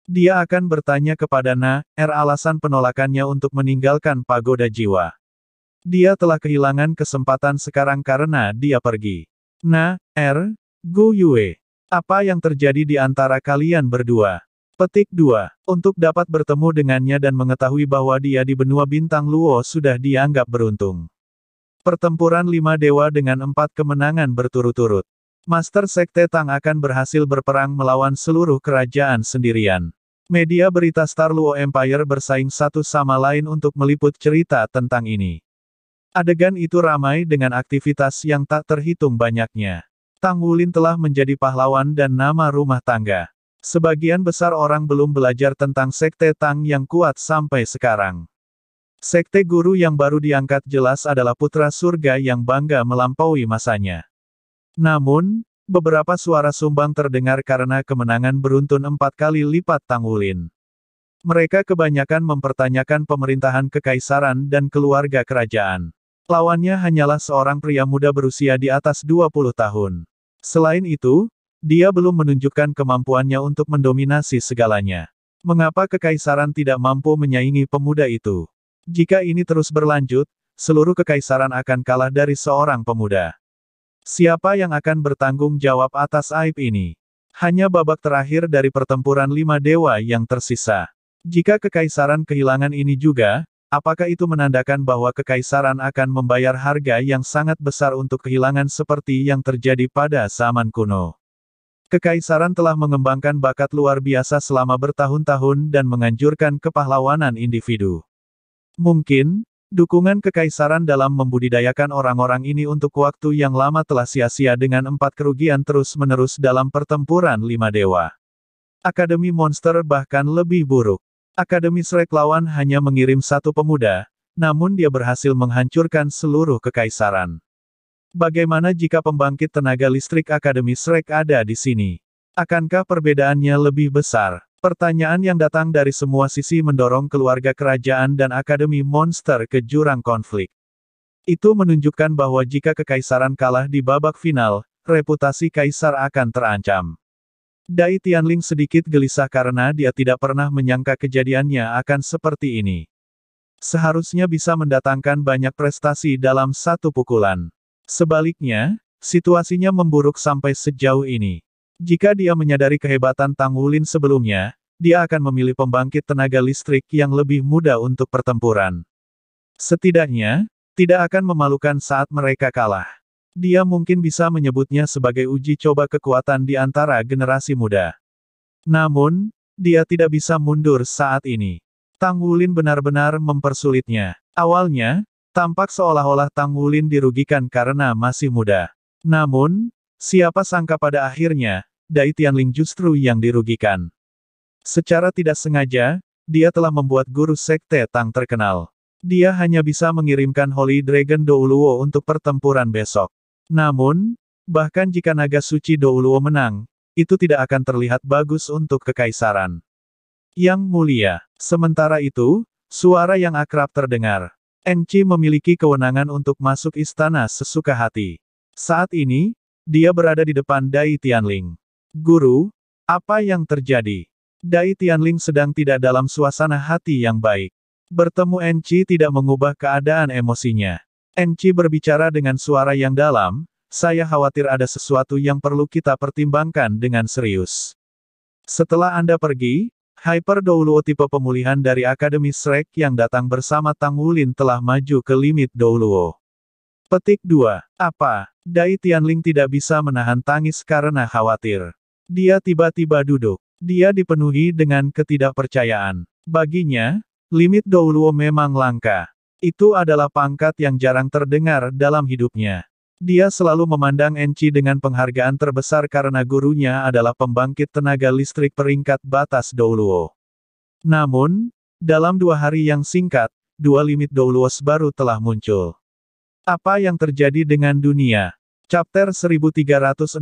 Dia akan bertanya kepada Na, Er alasan penolakannya untuk meninggalkan pagoda jiwa. Dia telah kehilangan kesempatan sekarang karena dia pergi. Na, Er, Gu Yue. Apa yang terjadi di antara kalian berdua? Petik 2. Untuk dapat bertemu dengannya dan mengetahui bahwa dia di benua bintang Luo sudah dianggap beruntung. Pertempuran lima dewa dengan empat kemenangan berturut-turut. Master Sekte Tang akan berhasil berperang melawan seluruh kerajaan sendirian. Media berita Star Luo Empire bersaing satu sama lain untuk meliput cerita tentang ini. Adegan itu ramai dengan aktivitas yang tak terhitung banyaknya. Tang Wulin telah menjadi pahlawan dan nama rumah tangga. Sebagian besar orang belum belajar tentang sekte Tang yang kuat sampai sekarang. Sekte guru yang baru diangkat jelas adalah putra surga yang bangga melampaui masanya. Namun, beberapa suara sumbang terdengar karena kemenangan beruntun empat kali lipat Tang Wulin. Mereka kebanyakan mempertanyakan pemerintahan kekaisaran dan keluarga kerajaan. Lawannya hanyalah seorang pria muda berusia di atas 20 tahun. Selain itu, dia belum menunjukkan kemampuannya untuk mendominasi segalanya. Mengapa kekaisaran tidak mampu menyaingi pemuda itu? Jika ini terus berlanjut, seluruh kekaisaran akan kalah dari seorang pemuda. Siapa yang akan bertanggung jawab atas aib ini? Hanya babak terakhir dari pertempuran lima dewa yang tersisa. Jika kekaisaran kehilangan ini juga, apakah itu menandakan bahwa kekaisaran akan membayar harga yang sangat besar untuk kehilangan seperti yang terjadi pada zaman kuno? Kekaisaran telah mengembangkan bakat luar biasa selama bertahun-tahun dan menganjurkan kepahlawanan individu. Mungkin, dukungan kekaisaran dalam membudidayakan orang-orang ini untuk waktu yang lama telah sia-sia dengan empat kerugian terus-menerus dalam pertempuran lima dewa. Akademi Monster bahkan lebih buruk. Akademi Srek lawan hanya mengirim satu pemuda, namun dia berhasil menghancurkan seluruh kekaisaran. Bagaimana jika pembangkit tenaga listrik Akademi Shrek ada di sini? Akankah perbedaannya lebih besar? Pertanyaan yang datang dari semua sisi mendorong keluarga kerajaan dan Akademi Monster ke jurang konflik. Itu menunjukkan bahwa jika kekaisaran kalah di babak final, reputasi kaisar akan terancam. Dai Tianling sedikit gelisah karena dia tidak pernah menyangka kejadiannya akan seperti ini. Seharusnya bisa mendatangkan banyak prestasi dalam satu pukulan. Sebaliknya, situasinya memburuk sampai sejauh ini. Jika dia menyadari kehebatan Tang Wulin sebelumnya, dia akan memilih pembangkit tenaga listrik yang lebih mudah untuk pertempuran. Setidaknya, tidak akan memalukan saat mereka kalah. Dia mungkin bisa menyebutnya sebagai uji coba kekuatan di antara generasi muda. Namun, dia tidak bisa mundur saat ini. Tang Wulin benar-benar mempersulitnya. Awalnya, Tampak seolah-olah Tang Wulin dirugikan karena masih muda. Namun, siapa sangka pada akhirnya, Dai Tianling justru yang dirugikan. Secara tidak sengaja, dia telah membuat guru sekte Tang terkenal. Dia hanya bisa mengirimkan Holy Dragon Douluo untuk pertempuran besok. Namun, bahkan jika naga suci Douluo menang, itu tidak akan terlihat bagus untuk kekaisaran. Yang mulia, sementara itu, suara yang akrab terdengar. Enci memiliki kewenangan untuk masuk istana sesuka hati. Saat ini, dia berada di depan Dai Tianling. Guru, apa yang terjadi? Dai Tianling sedang tidak dalam suasana hati yang baik. Bertemu Enci tidak mengubah keadaan emosinya. Enci berbicara dengan suara yang dalam, saya khawatir ada sesuatu yang perlu kita pertimbangkan dengan serius. Setelah Anda pergi, Hyper Douluo tipe pemulihan dari Akademi Shrek yang datang bersama Tang Wulin telah maju ke limit Douluo. Petik 2. Apa? Dai Tianling tidak bisa menahan tangis karena khawatir. Dia tiba-tiba duduk. Dia dipenuhi dengan ketidakpercayaan. Baginya, limit Douluo memang langka. Itu adalah pangkat yang jarang terdengar dalam hidupnya. Dia selalu memandang Enchi dengan penghargaan terbesar karena gurunya adalah pembangkit tenaga listrik peringkat batas Douluo. Namun, dalam dua hari yang singkat, dua limit Douluos baru telah muncul. Apa yang terjadi dengan dunia? Chapter 1368,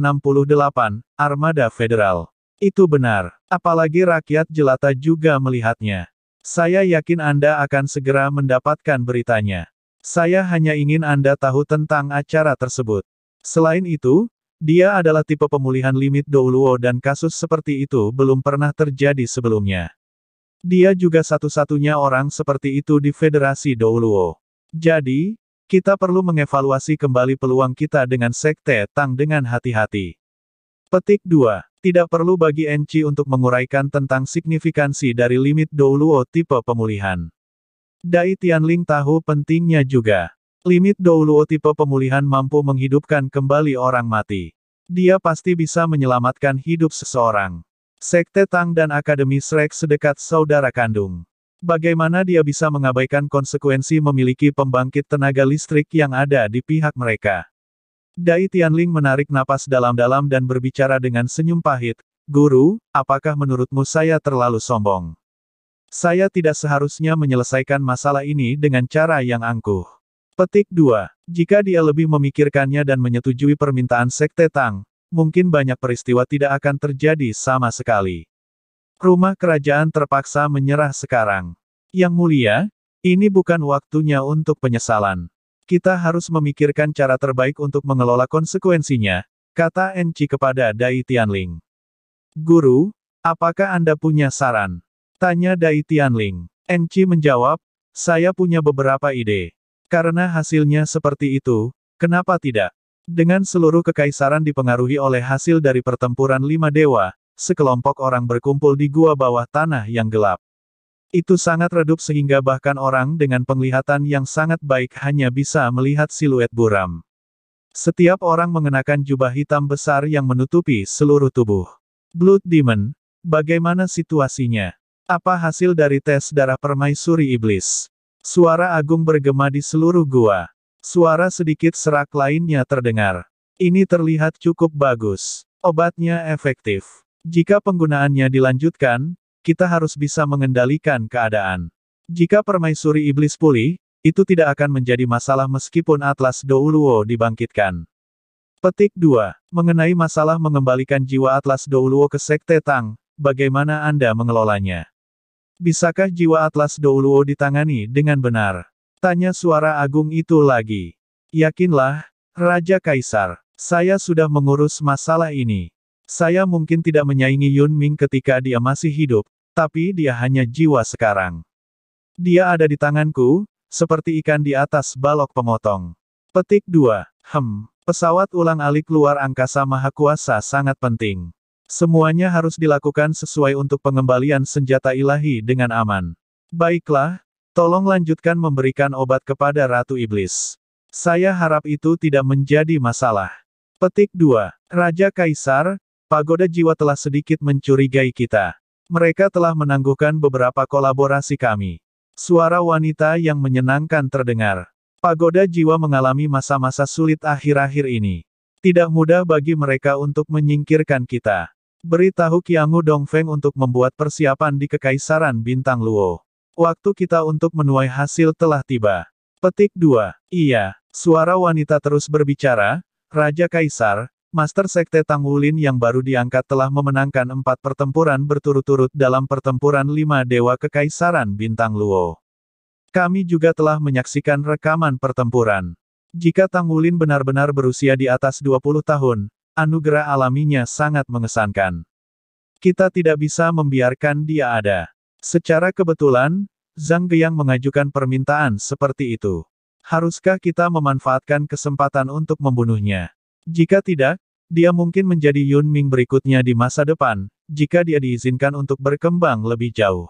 Armada Federal. Itu benar, apalagi rakyat jelata juga melihatnya. Saya yakin Anda akan segera mendapatkan beritanya. Saya hanya ingin Anda tahu tentang acara tersebut. Selain itu, dia adalah tipe pemulihan limit Douluo dan kasus seperti itu belum pernah terjadi sebelumnya. Dia juga satu-satunya orang seperti itu di Federasi Douluo. Jadi, kita perlu mengevaluasi kembali peluang kita dengan Sekte Tang dengan hati-hati. Petik 2. Tidak perlu bagi Nc untuk menguraikan tentang signifikansi dari limit Douluo tipe pemulihan. Dai Tianling tahu pentingnya juga. Limit Douluo tipe pemulihan mampu menghidupkan kembali orang mati. Dia pasti bisa menyelamatkan hidup seseorang. Sekte Tang dan Akademi Shrek sedekat saudara kandung. Bagaimana dia bisa mengabaikan konsekuensi memiliki pembangkit tenaga listrik yang ada di pihak mereka? Dai Tianling menarik napas dalam-dalam dan berbicara dengan senyum pahit, Guru, apakah menurutmu saya terlalu sombong? Saya tidak seharusnya menyelesaikan masalah ini dengan cara yang angkuh. Petik 2. Jika dia lebih memikirkannya dan menyetujui permintaan Sekte Tang, mungkin banyak peristiwa tidak akan terjadi sama sekali. Rumah kerajaan terpaksa menyerah sekarang. Yang mulia, ini bukan waktunya untuk penyesalan. Kita harus memikirkan cara terbaik untuk mengelola konsekuensinya, kata Enci kepada Dai Tianling. Guru, apakah Anda punya saran? Tanya Dai Tianling. Enci menjawab, saya punya beberapa ide. Karena hasilnya seperti itu, kenapa tidak? Dengan seluruh kekaisaran dipengaruhi oleh hasil dari pertempuran lima dewa, sekelompok orang berkumpul di gua bawah tanah yang gelap. Itu sangat redup sehingga bahkan orang dengan penglihatan yang sangat baik hanya bisa melihat siluet buram. Setiap orang mengenakan jubah hitam besar yang menutupi seluruh tubuh. Blood Demon, bagaimana situasinya? Apa hasil dari tes darah permaisuri iblis? Suara agung bergema di seluruh gua. Suara sedikit serak lainnya terdengar. Ini terlihat cukup bagus. Obatnya efektif. Jika penggunaannya dilanjutkan, kita harus bisa mengendalikan keadaan. Jika permaisuri iblis pulih, itu tidak akan menjadi masalah meskipun Atlas Douluo dibangkitkan. Petik 2. Mengenai masalah mengembalikan jiwa Atlas Douluo ke Sekte Tang, bagaimana Anda mengelolanya? Bisakah jiwa Atlas Douluo ditangani dengan benar? Tanya suara agung itu lagi. Yakinlah, Raja Kaisar, saya sudah mengurus masalah ini. Saya mungkin tidak menyaingi Yun Ming ketika dia masih hidup, tapi dia hanya jiwa sekarang. Dia ada di tanganku, seperti ikan di atas balok pemotong. Petik 2. Hem, pesawat ulang-alik luar angkasa maha kuasa sangat penting. Semuanya harus dilakukan sesuai untuk pengembalian senjata ilahi dengan aman. Baiklah, tolong lanjutkan memberikan obat kepada Ratu Iblis. Saya harap itu tidak menjadi masalah. Petik 2. Raja Kaisar, Pagoda Jiwa telah sedikit mencurigai kita. Mereka telah menangguhkan beberapa kolaborasi kami. Suara wanita yang menyenangkan terdengar. Pagoda Jiwa mengalami masa-masa sulit akhir-akhir ini. Tidak mudah bagi mereka untuk menyingkirkan kita. Beritahu Qiangu Dongfeng untuk membuat persiapan di Kekaisaran Bintang Luo. Waktu kita untuk menuai hasil telah tiba. Petik 2. Iya, suara wanita terus berbicara, Raja Kaisar, Master Sekte Tang Wulin yang baru diangkat telah memenangkan empat pertempuran berturut-turut dalam pertempuran lima Dewa Kekaisaran Bintang Luo. Kami juga telah menyaksikan rekaman pertempuran. Jika Tang Wulin benar-benar berusia di atas 20 tahun, Anugerah alaminya sangat mengesankan. Kita tidak bisa membiarkan dia ada. Secara kebetulan, Zhang Geyang mengajukan permintaan seperti itu. Haruskah kita memanfaatkan kesempatan untuk membunuhnya? Jika tidak, dia mungkin menjadi Yun Ming berikutnya di masa depan, jika dia diizinkan untuk berkembang lebih jauh.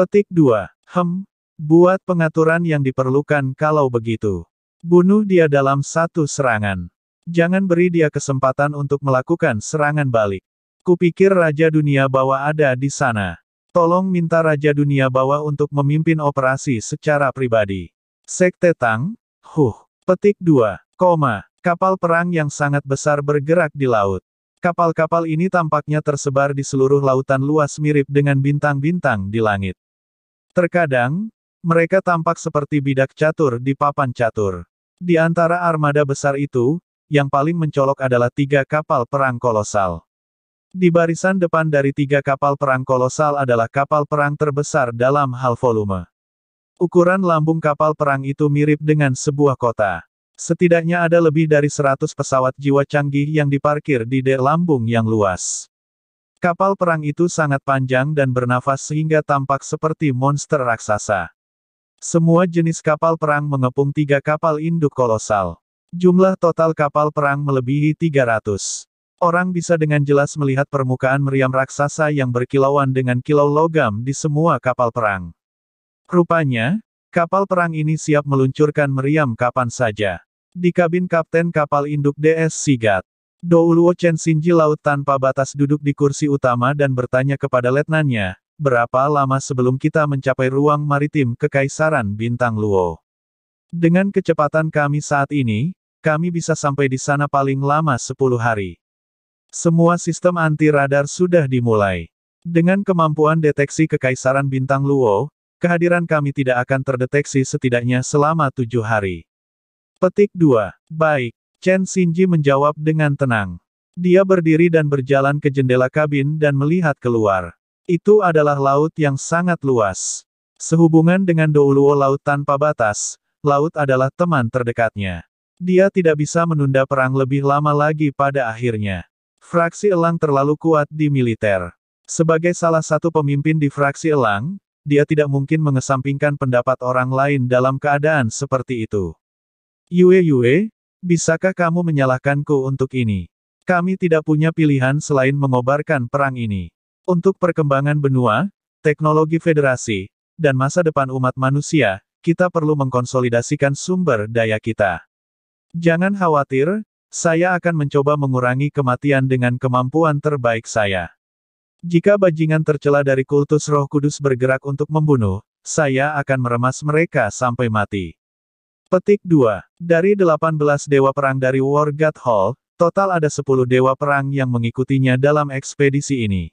Petik 2. Hem, buat pengaturan yang diperlukan kalau begitu. Bunuh dia dalam satu serangan. Jangan beri dia kesempatan untuk melakukan serangan balik. Kupikir Raja Dunia Bawah ada di sana. Tolong minta Raja Dunia Bawah untuk memimpin operasi secara pribadi. Sekte Tang, Huh, petik 2, koma, kapal perang yang sangat besar bergerak di laut. Kapal-kapal ini tampaknya tersebar di seluruh lautan luas mirip dengan bintang-bintang di langit. Terkadang, mereka tampak seperti bidak catur di papan catur. Di antara armada besar itu, yang paling mencolok adalah tiga kapal perang kolosal. Di barisan depan dari tiga kapal perang kolosal adalah kapal perang terbesar dalam hal volume. Ukuran lambung kapal perang itu mirip dengan sebuah kota. Setidaknya ada lebih dari 100 pesawat jiwa canggih yang diparkir di dek lambung yang luas. Kapal perang itu sangat panjang dan bernafas sehingga tampak seperti monster raksasa. Semua jenis kapal perang mengepung tiga kapal induk kolosal. Jumlah total kapal perang melebihi 300. Orang bisa dengan jelas melihat permukaan meriam raksasa yang berkilauan dengan kilau logam di semua kapal perang. Rupanya, kapal perang ini siap meluncurkan meriam kapan saja. Di kabin kapten kapal induk DS Sigat, Douluo Chen Sinji Laut tanpa batas duduk di kursi utama dan bertanya kepada letnannya, berapa lama sebelum kita mencapai ruang maritim Kekaisaran Bintang Luo? Dengan kecepatan kami saat ini, kami bisa sampai di sana paling lama 10 hari. Semua sistem anti radar sudah dimulai. Dengan kemampuan deteksi kekaisaran bintang Luo, kehadiran kami tidak akan terdeteksi setidaknya selama tujuh hari. Petik 2. Baik, Chen Xinji menjawab dengan tenang. Dia berdiri dan berjalan ke jendela kabin dan melihat keluar. Itu adalah laut yang sangat luas. Sehubungan dengan Douluo Laut Tanpa Batas, laut adalah teman terdekatnya. Dia tidak bisa menunda perang lebih lama lagi pada akhirnya. Fraksi Elang terlalu kuat di militer. Sebagai salah satu pemimpin di fraksi Elang, dia tidak mungkin mengesampingkan pendapat orang lain dalam keadaan seperti itu. Yue Yue, bisakah kamu menyalahkanku untuk ini? Kami tidak punya pilihan selain mengobarkan perang ini. Untuk perkembangan benua, teknologi federasi, dan masa depan umat manusia, kita perlu mengkonsolidasikan sumber daya kita. Jangan khawatir, saya akan mencoba mengurangi kematian dengan kemampuan terbaik saya. Jika bajingan tercela dari kultus roh kudus bergerak untuk membunuh, saya akan meremas mereka sampai mati. Petik 2. Dari 18 dewa perang dari War God Hall, total ada 10 dewa perang yang mengikutinya dalam ekspedisi ini.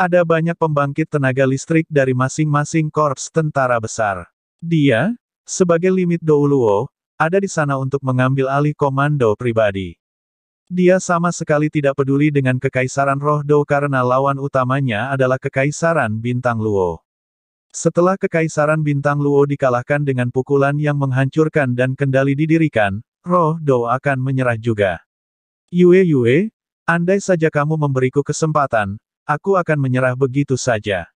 Ada banyak pembangkit tenaga listrik dari masing-masing korps tentara besar. Dia, sebagai limit Douluo, ada di sana untuk mengambil alih komando pribadi. Dia sama sekali tidak peduli dengan kekaisaran roh Dou karena lawan utamanya adalah kekaisaran bintang Luo. Setelah kekaisaran bintang Luo dikalahkan dengan pukulan yang menghancurkan dan kendali didirikan, roh Dou akan menyerah juga. Yue Yue, andai saja kamu memberiku kesempatan, aku akan menyerah begitu saja.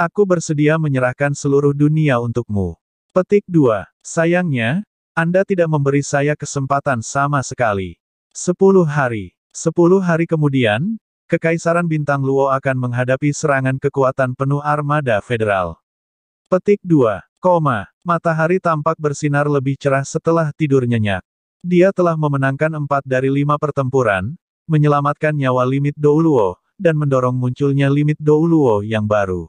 Aku bersedia menyerahkan seluruh dunia untukmu. Petik 2. Sayangnya, Anda tidak memberi saya kesempatan sama sekali. 10 hari. 10 hari kemudian, Kekaisaran Bintang Luo akan menghadapi serangan kekuatan penuh armada federal. Petik 2. Koma. Matahari tampak bersinar lebih cerah setelah tidur nyenyak. Dia telah memenangkan empat dari lima pertempuran, menyelamatkan nyawa limit Douluo, dan mendorong munculnya limit Douluo yang baru.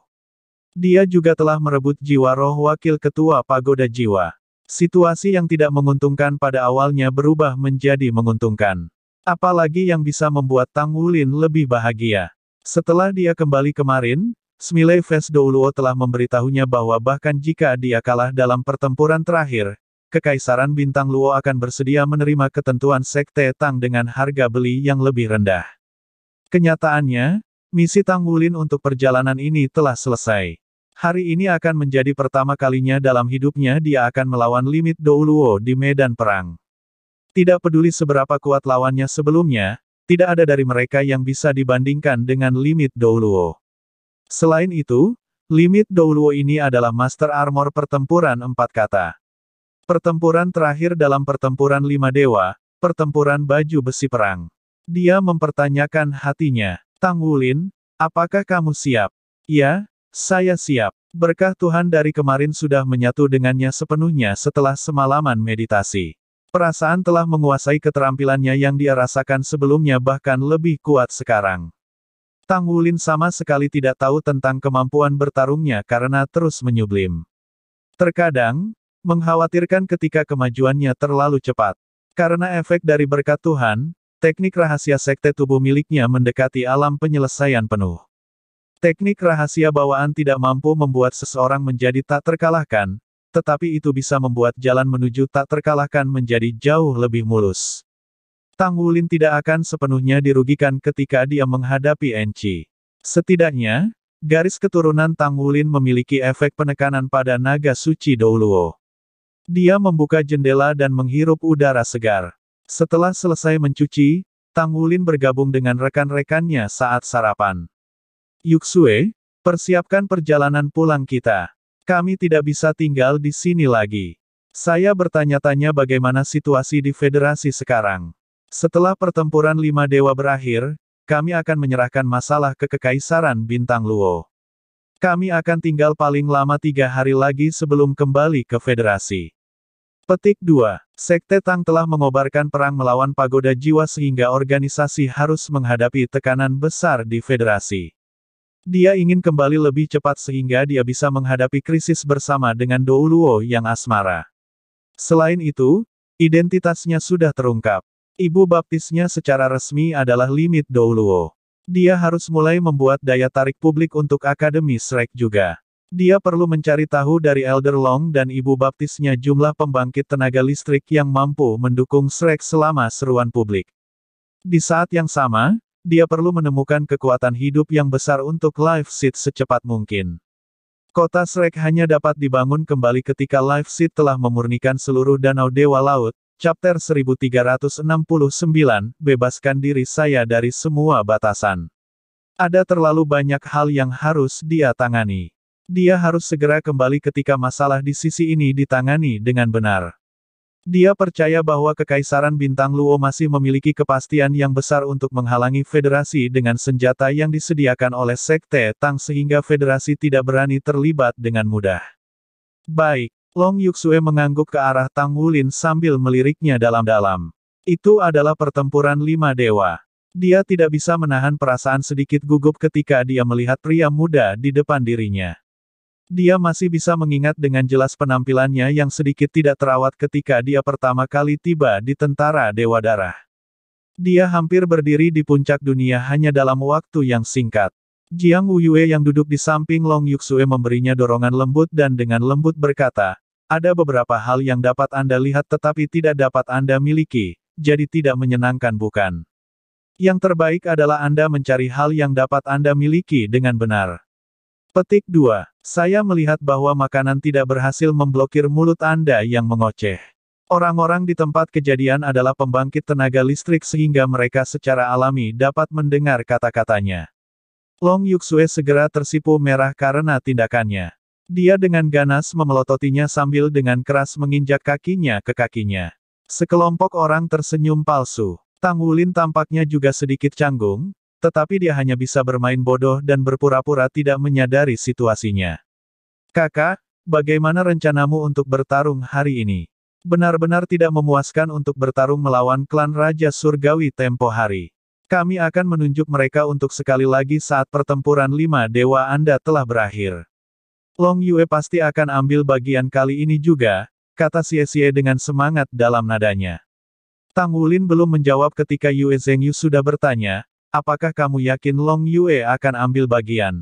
Dia juga telah merebut jiwa roh wakil ketua pagoda jiwa. Situasi yang tidak menguntungkan pada awalnya berubah menjadi menguntungkan. Apalagi yang bisa membuat Tang Wulin lebih bahagia. Setelah dia kembali kemarin, Smile Fes Douluo telah memberitahunya bahwa bahkan jika dia kalah dalam pertempuran terakhir, Kekaisaran Bintang Luo akan bersedia menerima ketentuan Sekte Tang dengan harga beli yang lebih rendah. Kenyataannya, misi Tang Wulin untuk perjalanan ini telah selesai. Hari ini akan menjadi pertama kalinya dalam hidupnya dia akan melawan limit Douluo di medan perang. Tidak peduli seberapa kuat lawannya sebelumnya, tidak ada dari mereka yang bisa dibandingkan dengan limit Douluo. Selain itu, limit Douluo ini adalah master armor pertempuran empat kata. Pertempuran terakhir dalam pertempuran lima dewa, pertempuran baju besi perang. Dia mempertanyakan hatinya, Tang Wulin, apakah kamu siap? Ya, saya siap. Berkah Tuhan dari kemarin sudah menyatu dengannya sepenuhnya setelah semalaman meditasi. Perasaan telah menguasai keterampilannya yang dia rasakan sebelumnya bahkan lebih kuat sekarang. Tang Wulin sama sekali tidak tahu tentang kemampuan bertarungnya karena terus menyublim. Terkadang, mengkhawatirkan ketika kemajuannya terlalu cepat. Karena efek dari berkat Tuhan, teknik rahasia sekte tubuh miliknya mendekati alam penyelesaian penuh. Teknik rahasia bawaan tidak mampu membuat seseorang menjadi tak terkalahkan, tetapi itu bisa membuat jalan menuju tak terkalahkan menjadi jauh lebih mulus. Tang Wulin tidak akan sepenuhnya dirugikan ketika dia menghadapi Enchi. Setidaknya, garis keturunan Tang Wulin memiliki efek penekanan pada naga suci Douluo. Dia membuka jendela dan menghirup udara segar. Setelah selesai mencuci, Tang Wulin bergabung dengan rekan-rekannya saat sarapan. Yuxue, persiapkan perjalanan pulang kita. Kami tidak bisa tinggal di sini lagi. Saya bertanya-tanya bagaimana situasi di federasi sekarang. Setelah pertempuran lima dewa berakhir, kami akan menyerahkan masalah ke Kekaisaran Bintang Luo. Kami akan tinggal paling lama tiga hari lagi sebelum kembali ke federasi. Petik 2. Sekte Tang telah mengobarkan perang melawan pagoda jiwa sehingga organisasi harus menghadapi tekanan besar di federasi. Dia ingin kembali lebih cepat sehingga dia bisa menghadapi krisis bersama dengan Douluo yang asmara. Selain itu, identitasnya sudah terungkap. Ibu baptisnya secara resmi adalah Limit Douluo. Dia harus mulai membuat daya tarik publik untuk Akademi Shrek juga. Dia perlu mencari tahu dari Elder Long dan ibu baptisnya jumlah pembangkit tenaga listrik yang mampu mendukung Shrek selama seruan publik. Di saat yang sama, dia perlu menemukan kekuatan hidup yang besar untuk Life Seed secepat mungkin. Kota Shrek hanya dapat dibangun kembali ketika Life Seed telah memurnikan seluruh danau Dewa Laut, Chapter 1369, Bebaskan diri saya dari semua batasan. Ada terlalu banyak hal yang harus dia tangani. Dia harus segera kembali ketika masalah di sisi ini ditangani dengan benar. Dia percaya bahwa Kekaisaran Bintang Luo masih memiliki kepastian yang besar untuk menghalangi federasi dengan senjata yang disediakan oleh Sekte Tang sehingga federasi tidak berani terlibat dengan mudah. Baik, Long Yuxue mengangguk ke arah Tang Wulin sambil meliriknya dalam-dalam. Itu adalah pertempuran lima dewa. Dia tidak bisa menahan perasaan sedikit gugup ketika dia melihat pria muda di depan dirinya. Dia masih bisa mengingat dengan jelas penampilannya yang sedikit tidak terawat ketika dia pertama kali tiba di tentara Dewa Darah. Dia hampir berdiri di puncak dunia hanya dalam waktu yang singkat. Jiang Wuyue yang duduk di samping Long Yuxue memberinya dorongan lembut dan dengan lembut berkata, ada beberapa hal yang dapat Anda lihat tetapi tidak dapat Anda miliki, jadi tidak menyenangkan bukan? Yang terbaik adalah Anda mencari hal yang dapat Anda miliki dengan benar. Petik 2. Saya melihat bahwa makanan tidak berhasil memblokir mulut Anda yang mengoceh. Orang-orang di tempat kejadian adalah pembangkit tenaga listrik sehingga mereka secara alami dapat mendengar kata-katanya. Long Yuxue segera tersipu merah karena tindakannya. Dia dengan ganas memelototinya sambil dengan keras menginjak kakinya ke kakinya. Sekelompok orang tersenyum palsu. Tang Wulin tampaknya juga sedikit canggung, tetapi dia hanya bisa bermain bodoh dan berpura-pura tidak menyadari situasinya. Kakak, bagaimana rencanamu untuk bertarung hari ini? Benar-benar tidak memuaskan untuk bertarung melawan klan Raja Surgawi tempo hari. Kami akan menunjuk mereka untuk sekali lagi saat pertempuran lima dewa Anda telah berakhir. Long Yue pasti akan ambil bagian kali ini juga, kata Xie Xie dengan semangat dalam nadanya. Tang Wulin belum menjawab ketika Yue Zhengyu sudah bertanya, Apakah kamu yakin Long Yue akan ambil bagian?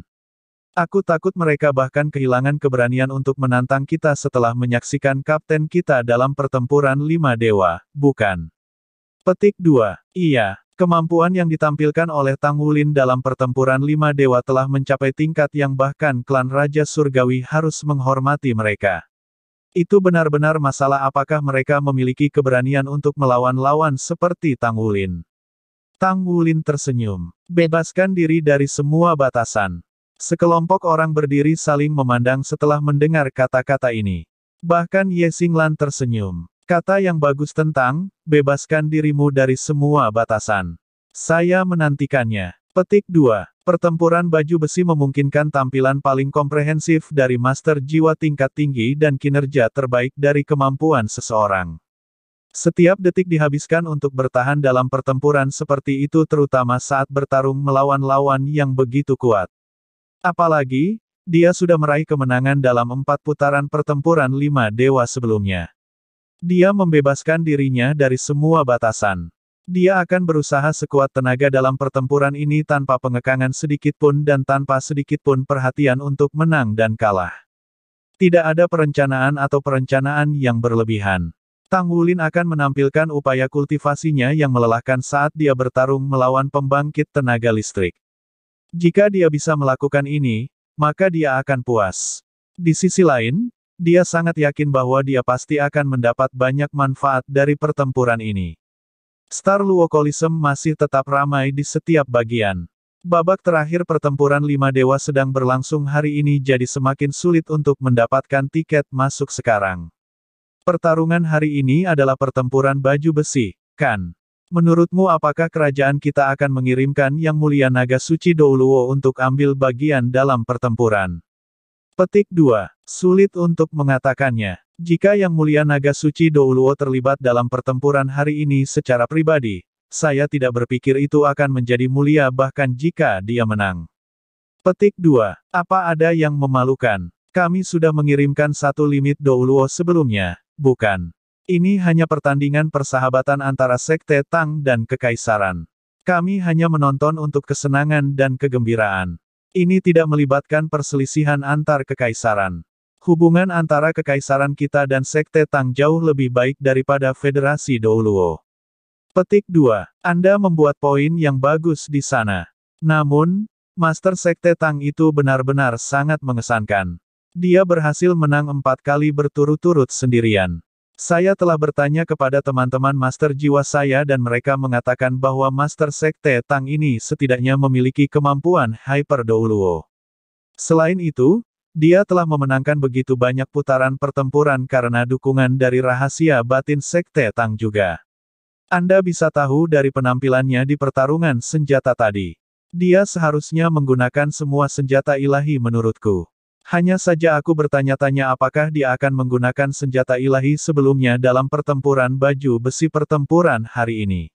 Aku takut mereka bahkan kehilangan keberanian untuk menantang kita setelah menyaksikan kapten kita dalam pertempuran lima dewa, bukan? Petik 2. Iya, kemampuan yang ditampilkan oleh Tang Wulin dalam pertempuran lima dewa telah mencapai tingkat yang bahkan klan Raja Surgawi harus menghormati mereka. Itu benar-benar masalah apakah mereka memiliki keberanian untuk melawan lawan seperti Tang Wulin. Tang Wulin tersenyum. Bebaskan diri dari semua batasan. Sekelompok orang berdiri saling memandang setelah mendengar kata-kata ini. Bahkan Ye Xinglan tersenyum. Kata yang bagus tentang, bebaskan dirimu dari semua batasan. Saya menantikannya. Petik 2. Pertempuran baju besi memungkinkan tampilan paling komprehensif dari master jiwa tingkat tinggi dan kinerja terbaik dari kemampuan seseorang. Setiap detik dihabiskan untuk bertahan dalam pertempuran seperti itu terutama saat bertarung melawan lawan yang begitu kuat. Apalagi, dia sudah meraih kemenangan dalam empat putaran pertempuran lima dewa sebelumnya. Dia membebaskan dirinya dari semua batasan. Dia akan berusaha sekuat tenaga dalam pertempuran ini tanpa pengekangan sedikitpun dan tanpa sedikitpun perhatian untuk menang dan kalah. Tidak ada perencanaan atau perencanaan yang berlebihan. Tang Wulin akan menampilkan upaya kultivasinya yang melelahkan saat dia bertarung melawan pembangkit tenaga listrik. Jika dia bisa melakukan ini, maka dia akan puas. Di sisi lain, dia sangat yakin bahwa dia pasti akan mendapat banyak manfaat dari pertempuran ini. Star Luokolism masih tetap ramai di setiap bagian. Babak terakhir pertempuran lima dewa sedang berlangsung hari ini jadi semakin sulit untuk mendapatkan tiket masuk sekarang. Pertarungan hari ini adalah pertempuran baju besi, kan? Menurutmu apakah kerajaan kita akan mengirimkan Yang Mulia Naga Suci Douluo untuk ambil bagian dalam pertempuran? Petik 2. Sulit untuk mengatakannya. Jika Yang Mulia Naga Suci Douluo terlibat dalam pertempuran hari ini secara pribadi, saya tidak berpikir itu akan menjadi mulia bahkan jika dia menang. Petik 2. Apa ada yang memalukan? Kami sudah mengirimkan satu limit Douluo sebelumnya, bukan. Ini hanya pertandingan persahabatan antara Sekte Tang dan Kekaisaran. Kami hanya menonton untuk kesenangan dan kegembiraan. Ini tidak melibatkan perselisihan antar kekaisaran. Hubungan antara kekaisaran kita dan Sekte Tang jauh lebih baik daripada Federasi Douluo. Petik 2. Anda membuat poin yang bagus di sana. Namun, Master Sekte Tang itu benar-benar sangat mengesankan. Dia berhasil menang empat kali berturut-turut sendirian. Saya telah bertanya kepada teman-teman master jiwa saya dan mereka mengatakan bahwa master sekte Tang ini setidaknya memiliki kemampuan Hyper Douluo. Selain itu, dia telah memenangkan begitu banyak putaran pertempuran karena dukungan dari rahasia batin sekte Tang juga. Anda bisa tahu dari penampilannya di pertarungan senjata tadi. Dia seharusnya menggunakan semua senjata ilahi menurutku. Hanya saja aku bertanya-tanya apakah dia akan menggunakan senjata ilahi sebelumnya dalam pertempuran baju besi pertempuran hari ini.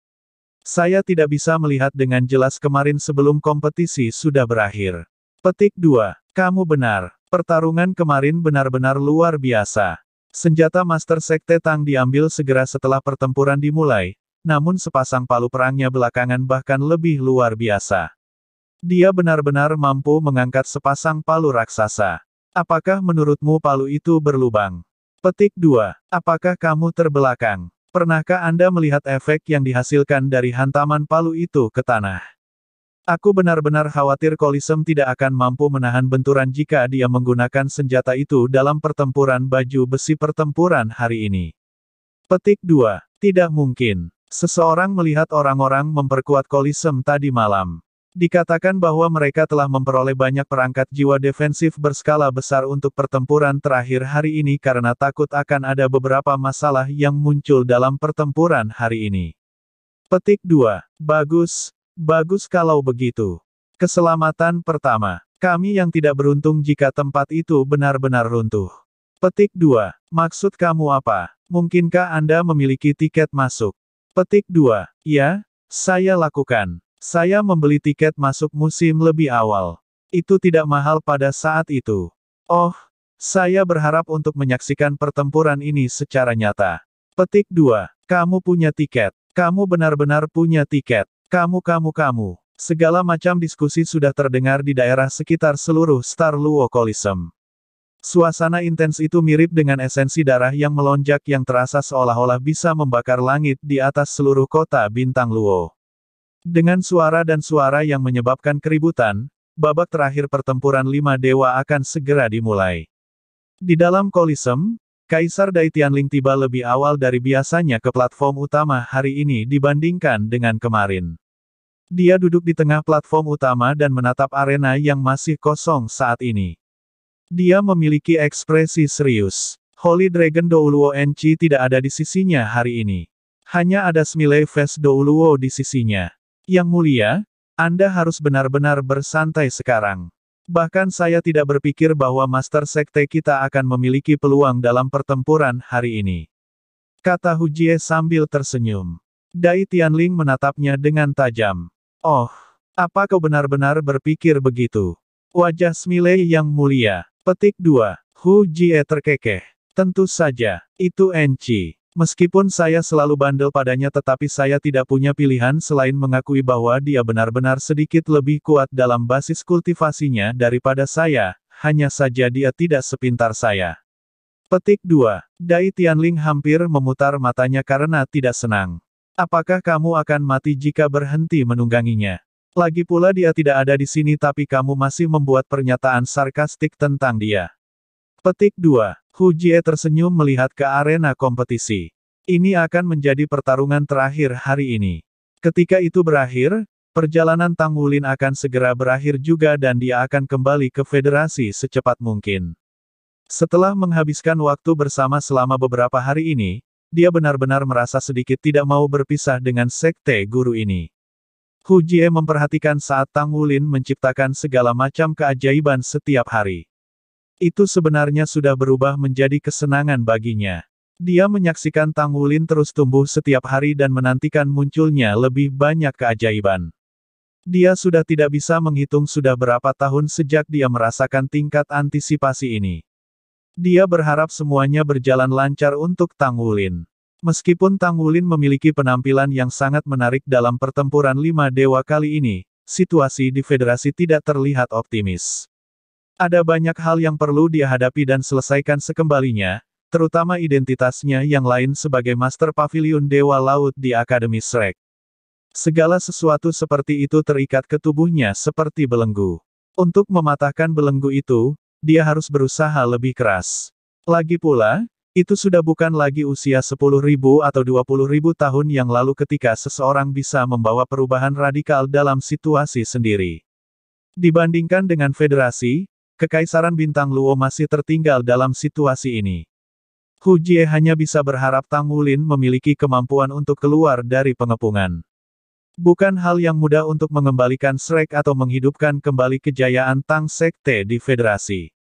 Saya tidak bisa melihat dengan jelas kemarin sebelum kompetisi sudah berakhir. Petik 2. Kamu benar. Pertarungan kemarin benar-benar luar biasa. Senjata Master Sekte Tang diambil segera setelah pertempuran dimulai, namun sepasang palu perangnya belakangan bahkan lebih luar biasa. Dia benar-benar mampu mengangkat sepasang palu raksasa. Apakah menurutmu palu itu berlubang? Petik 2. Apakah kamu terbelakang? Pernahkah Anda melihat efek yang dihasilkan dari hantaman palu itu ke tanah? Aku benar-benar khawatir Kolisem tidak akan mampu menahan benturan jika dia menggunakan senjata itu dalam pertempuran baju besi pertempuran hari ini. Petik 2. Tidak mungkin. Seseorang melihat orang-orang memperkuat Kolisem tadi malam. Dikatakan bahwa mereka telah memperoleh banyak perangkat jiwa defensif berskala besar untuk pertempuran terakhir hari ini karena takut akan ada beberapa masalah yang muncul dalam pertempuran hari ini. Petik 2. Bagus, bagus kalau begitu. Keselamatan pertama. Kami yang tidak beruntung jika tempat itu benar-benar runtuh. Petik 2. Maksud kamu apa? Mungkinkah Anda memiliki tiket masuk? Petik 2. Ya, saya lakukan. Saya membeli tiket masuk musim lebih awal. Itu tidak mahal pada saat itu. Oh, saya berharap untuk menyaksikan pertempuran ini secara nyata. Petik 2. Kamu punya tiket. Kamu benar-benar punya tiket. Kamu kamu kamu. Segala macam diskusi sudah terdengar di daerah sekitar seluruh Star Luo Coliseum. Suasana intens itu mirip dengan esensi darah yang melonjak yang terasa seolah-olah bisa membakar langit di atas seluruh kota bintang Luo. Dengan suara dan suara yang menyebabkan keributan, babak terakhir pertempuran lima dewa akan segera dimulai. Di dalam kolisem, Kaisar Dai Tianling tiba lebih awal dari biasanya ke platform utama hari ini dibandingkan dengan kemarin. Dia duduk di tengah platform utama dan menatap arena yang masih kosong saat ini. Dia memiliki ekspresi serius. Holy Dragon Douluo Enchi tidak ada di sisinya hari ini. Hanya ada Smilei Face Douluo di sisinya. Yang mulia, Anda harus benar-benar bersantai sekarang. Bahkan saya tidak berpikir bahwa Master Sekte kita akan memiliki peluang dalam pertempuran hari ini. Kata Hu Jie sambil tersenyum. Dai Tianling menatapnya dengan tajam. Oh, apa kau benar-benar berpikir begitu? Wajah Smiley yang mulia. Petik 2. Hu Jie terkekeh. Tentu saja, itu Enci. Meskipun saya selalu bandel padanya tetapi saya tidak punya pilihan selain mengakui bahwa dia benar-benar sedikit lebih kuat dalam basis kultivasinya daripada saya, hanya saja dia tidak sepintar saya. Petik 2. Dai Tianling hampir memutar matanya karena tidak senang. Apakah kamu akan mati jika berhenti menungganginya? Lagi pula dia tidak ada di sini tapi kamu masih membuat pernyataan sarkastik tentang dia. Petik 2. Hu Jie tersenyum melihat ke arena kompetisi. Ini akan menjadi pertarungan terakhir hari ini. Ketika itu berakhir, perjalanan Tang Wulin akan segera berakhir juga dan dia akan kembali ke federasi secepat mungkin. Setelah menghabiskan waktu bersama selama beberapa hari ini, dia benar-benar merasa sedikit tidak mau berpisah dengan sekte guru ini. Hu Jie memperhatikan saat Tang Wulin menciptakan segala macam keajaiban setiap hari. Itu sebenarnya sudah berubah menjadi kesenangan baginya. Dia menyaksikan Tang Wulin terus tumbuh setiap hari dan menantikan munculnya lebih banyak keajaiban. Dia sudah tidak bisa menghitung sudah berapa tahun sejak dia merasakan tingkat antisipasi ini. Dia berharap semuanya berjalan lancar untuk Tang Wulin. Meskipun Tang Wulin memiliki penampilan yang sangat menarik dalam pertempuran lima dewa kali ini, situasi di federasi tidak terlihat optimis. Ada banyak hal yang perlu dia hadapi dan selesaikan sekembalinya, terutama identitasnya yang lain sebagai Master Pavilion Dewa Laut di Akademi Shrek. Segala sesuatu seperti itu terikat ke tubuhnya seperti belenggu. Untuk mematahkan belenggu itu, dia harus berusaha lebih keras. Lagi pula, itu sudah bukan lagi usia 10.000 atau 20.000 tahun yang lalu ketika seseorang bisa membawa perubahan radikal dalam situasi sendiri. Dibandingkan dengan federasi, Kekaisaran Bintang Luo masih tertinggal dalam situasi ini. Hu Jie hanya bisa berharap Tang Wulin memiliki kemampuan untuk keluar dari pengepungan. Bukan hal yang mudah untuk mengembalikan Shrek atau menghidupkan kembali kejayaan Tang Sekte di Federasi.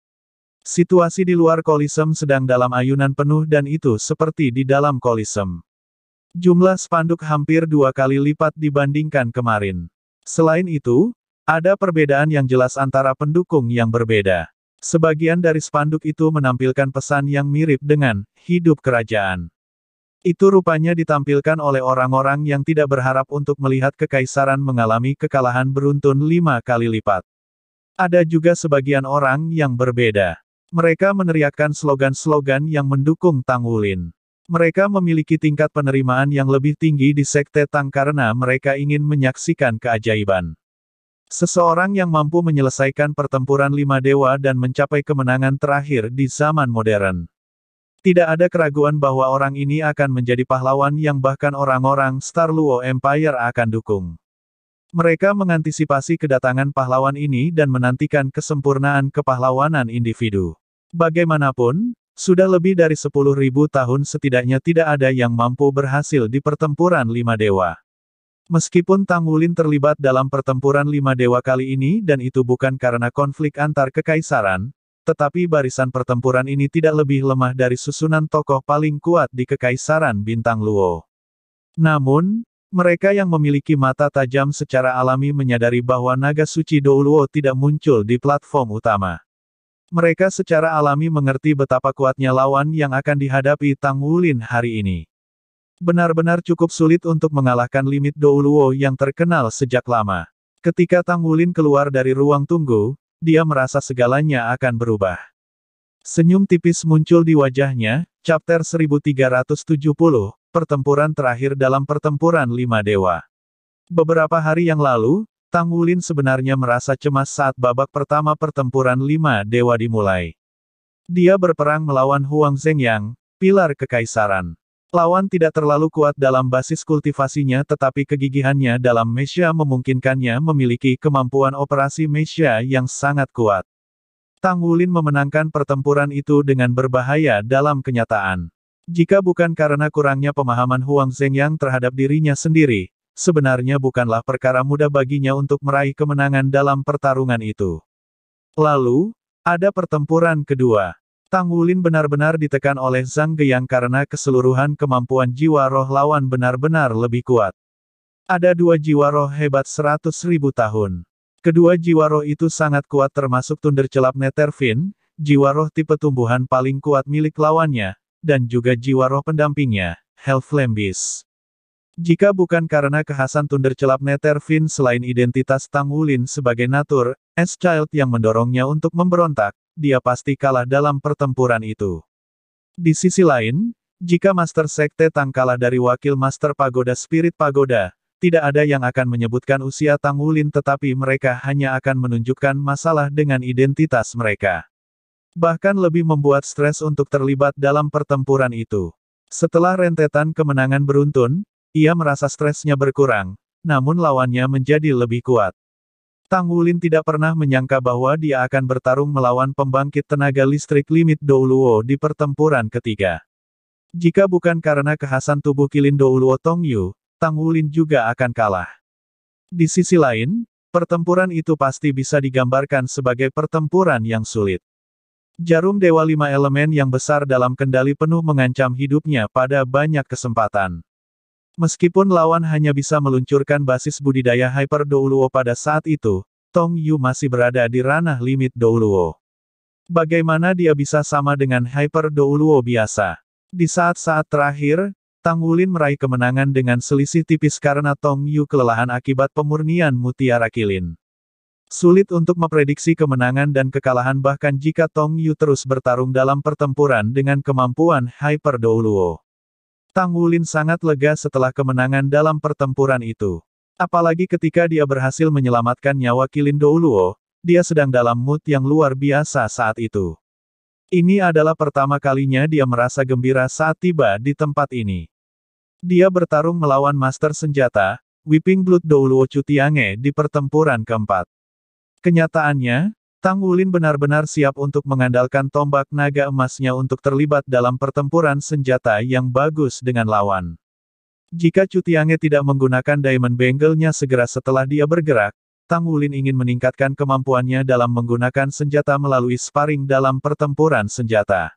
Situasi di luar kolisem sedang dalam ayunan penuh dan itu seperti di dalam kolisem. Jumlah spanduk hampir dua kali lipat dibandingkan kemarin. Selain itu, ada perbedaan yang jelas antara pendukung yang berbeda. Sebagian dari spanduk itu menampilkan pesan yang mirip dengan hidup kerajaan. Itu rupanya ditampilkan oleh orang-orang yang tidak berharap untuk melihat kekaisaran mengalami kekalahan beruntun lima kali lipat. Ada juga sebagian orang yang berbeda. Mereka meneriakkan slogan-slogan yang mendukung Tang Wulin. Mereka memiliki tingkat penerimaan yang lebih tinggi di Sekte Tang karena mereka ingin menyaksikan keajaiban. Seseorang yang mampu menyelesaikan pertempuran lima dewa dan mencapai kemenangan terakhir di zaman modern. Tidak ada keraguan bahwa orang ini akan menjadi pahlawan yang bahkan orang-orang Star Luo Empire akan dukung. Mereka mengantisipasi kedatangan pahlawan ini dan menantikan kesempurnaan kepahlawanan individu. Bagaimanapun, sudah lebih dari 10.000 tahun setidaknya tidak ada yang mampu berhasil di pertempuran lima dewa. Meskipun Tang Wulin terlibat dalam pertempuran Lima Dewa kali ini dan itu bukan karena konflik antar kekaisaran, tetapi barisan pertempuran ini tidak lebih lemah dari susunan tokoh paling kuat di kekaisaran Bintang Luo. Namun, mereka yang memiliki mata tajam secara alami menyadari bahwa naga suci Douluo tidak muncul di platform utama. Mereka secara alami mengerti betapa kuatnya lawan yang akan dihadapi Tang Wulin hari ini. Benar-benar cukup sulit untuk mengalahkan limit Douluo yang terkenal sejak lama. Ketika Tang Wulin keluar dari ruang tunggu, dia merasa segalanya akan berubah. Senyum tipis muncul di wajahnya, Chapter 1370, Pertempuran Terakhir dalam Pertempuran Lima Dewa. Beberapa hari yang lalu, Tang Wulin sebenarnya merasa cemas saat babak pertama Pertempuran Lima Dewa dimulai. Dia berperang melawan Huang Zhengyang, pilar kekaisaran. Lawan tidak terlalu kuat dalam basis kultivasinya tetapi kegigihannya dalam Mesia memungkinkannya memiliki kemampuan operasi Mesia yang sangat kuat. Tang Wulin memenangkan pertempuran itu dengan berbahaya dalam kenyataan. Jika bukan karena kurangnya pemahaman Huang Zhengyang terhadap dirinya sendiri, sebenarnya bukanlah perkara mudah baginya untuk meraih kemenangan dalam pertarungan itu. Lalu, ada pertempuran kedua. Tang Wulin benar-benar ditekan oleh Zhang Geyang karena keseluruhan kemampuan jiwa roh lawan benar-benar lebih kuat. Ada dua jiwa roh hebat seratus ribu tahun. Kedua jiwa roh itu sangat kuat termasuk Tunder Celap Netherfin, jiwa roh tipe tumbuhan paling kuat milik lawannya, dan juga jiwa roh pendampingnya, Hell Flambis. Jika bukan karena kekhasan Tunder Celap Netherfin selain identitas Tang Wulin sebagai natur, S-Child yang mendorongnya untuk memberontak, dia pasti kalah dalam pertempuran itu. Di sisi lain, jika Master Sekte Tang kalah dari Wakil Master Pagoda Spirit Pagoda, tidak ada yang akan menyebutkan usia Tang Wulin tetapi mereka hanya akan menunjukkan masalah dengan identitas mereka. Bahkan lebih membuat stres untuk terlibat dalam pertempuran itu. Setelah rentetan kemenangan beruntun, ia merasa stresnya berkurang, namun lawannya menjadi lebih kuat. Tang Wulin tidak pernah menyangka bahwa dia akan bertarung melawan pembangkit tenaga listrik limit Douluo di pertempuran ketiga. Jika bukan karena kehasan tubuh kilin Douluo Tongyu, Tang Wulin juga akan kalah. Di sisi lain, pertempuran itu pasti bisa digambarkan sebagai pertempuran yang sulit. Jarum Dewa Lima Elemen yang besar dalam kendali penuh mengancam hidupnya pada banyak kesempatan. Meskipun lawan hanya bisa meluncurkan basis budidaya Hyper Douluo pada saat itu, Tong Yu masih berada di ranah limit Douluo. Bagaimana dia bisa sama dengan Hyper Douluo biasa? Di saat-saat terakhir, Tang Wulin meraih kemenangan dengan selisih tipis karena Tong Yu kelelahan akibat pemurnian mutiara kilin. Sulit untuk memprediksi kemenangan dan kekalahan bahkan jika Tong Yu terus bertarung dalam pertempuran dengan kemampuan Hyper Douluo. Tang Wulin sangat lega setelah kemenangan dalam pertempuran itu. Apalagi ketika dia berhasil menyelamatkan nyawa Kilin Douluo, dia sedang dalam mood yang luar biasa saat itu. Ini adalah pertama kalinya dia merasa gembira saat tiba di tempat ini. Dia bertarung melawan Master Senjata, Whipping Blood Douluo Cutiange di pertempuran keempat. Kenyataannya, Tang Wulin benar-benar siap untuk mengandalkan tombak naga emasnya untuk terlibat dalam pertempuran senjata yang bagus dengan lawan. Jika Cutiange tidak menggunakan Diamond bangle segera setelah dia bergerak, Tang Wulin ingin meningkatkan kemampuannya dalam menggunakan senjata melalui sparring dalam pertempuran senjata.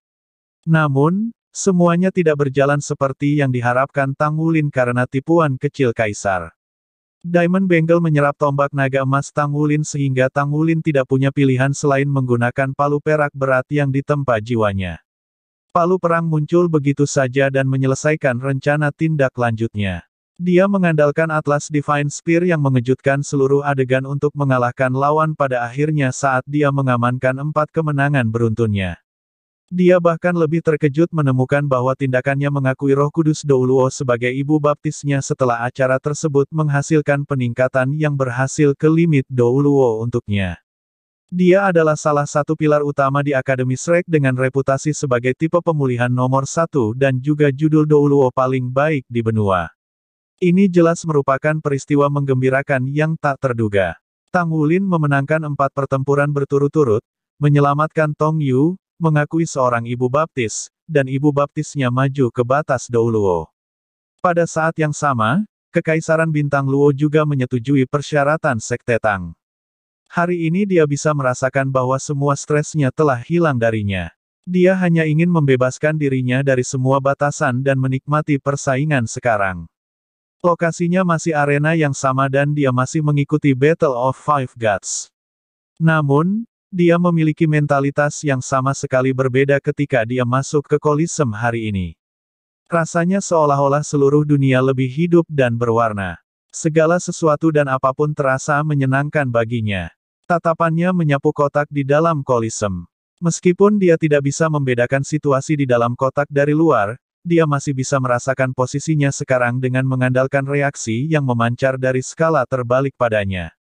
Namun, semuanya tidak berjalan seperti yang diharapkan Tang Wulin karena tipuan kecil Kaisar. Diamond Bengal menyerap tombak naga emas Tang Wulin sehingga Tang Wulin tidak punya pilihan selain menggunakan palu perak berat yang ditempa jiwanya. Palu perang muncul begitu saja dan menyelesaikan rencana tindak lanjutnya. Dia mengandalkan Atlas Divine Spear yang mengejutkan seluruh adegan untuk mengalahkan lawan pada akhirnya saat dia mengamankan empat kemenangan beruntunnya. Dia bahkan lebih terkejut menemukan bahwa tindakannya mengakui roh kudus Douluo oh sebagai ibu baptisnya setelah acara tersebut menghasilkan peningkatan yang berhasil ke limit Douluo oh untuknya. Dia adalah salah satu pilar utama di Akademi Shrek dengan reputasi sebagai tipe pemulihan nomor satu dan juga judul Douluo oh paling baik di benua. Ini jelas merupakan peristiwa menggembirakan yang tak terduga. Tang Wulin memenangkan empat pertempuran berturut-turut, menyelamatkan Tong Yu, mengakui seorang ibu baptis, dan ibu baptisnya maju ke batas Douluo. Pada saat yang sama, Kekaisaran Bintang Luo juga menyetujui persyaratan Sekte Tang. Hari ini dia bisa merasakan bahwa semua stresnya telah hilang darinya. Dia hanya ingin membebaskan dirinya dari semua batasan dan menikmati persaingan sekarang. Lokasinya masih arena yang sama dan dia masih mengikuti Battle of Five Gods. Namun, dia memiliki mentalitas yang sama sekali berbeda ketika dia masuk ke kolisem hari ini. Rasanya seolah-olah seluruh dunia lebih hidup dan berwarna. Segala sesuatu dan apapun terasa menyenangkan baginya. Tatapannya menyapu kotak di dalam kolisem. Meskipun dia tidak bisa membedakan situasi di dalam kotak dari luar, dia masih bisa merasakan posisinya sekarang dengan mengandalkan reaksi yang memancar dari skala terbalik padanya.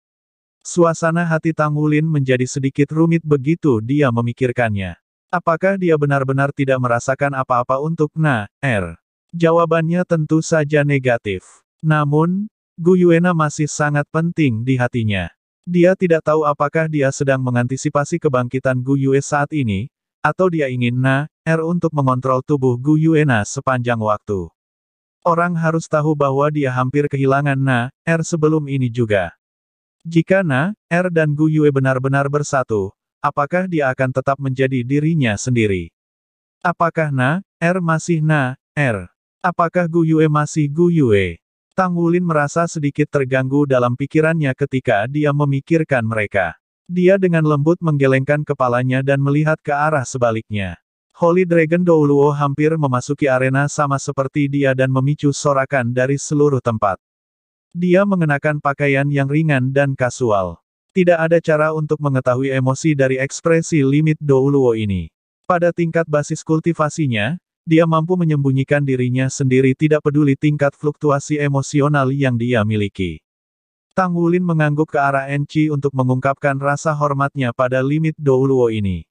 Suasana hati Tang Wulin menjadi sedikit rumit begitu dia memikirkannya. Apakah dia benar-benar tidak merasakan apa-apa untuk Na, Er? Jawabannya tentu saja negatif. Namun, Guyuena masih sangat penting di hatinya. Dia tidak tahu apakah dia sedang mengantisipasi kebangkitan Guyue saat ini, atau dia ingin Na, Er untuk mengontrol tubuh Guyuena sepanjang waktu. Orang harus tahu bahwa dia hampir kehilangan Na, Er sebelum ini juga. Jika Na, Er dan Gu Yue benar-benar bersatu, apakah dia akan tetap menjadi dirinya sendiri? Apakah Na, Er masih Na, Er? Apakah Gu Yue masih Gu Yue? Tang Wulin merasa sedikit terganggu dalam pikirannya ketika dia memikirkan mereka. Dia dengan lembut menggelengkan kepalanya dan melihat ke arah sebaliknya. Holy Dragon Douluo hampir memasuki arena sama seperti dia dan memicu sorakan dari seluruh tempat. Dia mengenakan pakaian yang ringan dan kasual. Tidak ada cara untuk mengetahui emosi dari ekspresi limit Douluo ini. Pada tingkat basis kultivasinya, dia mampu menyembunyikan dirinya sendiri tidak peduli tingkat fluktuasi emosional yang dia miliki. Tang Wulin mengangguk ke arah Enchi untuk mengungkapkan rasa hormatnya pada limit Douluo ini.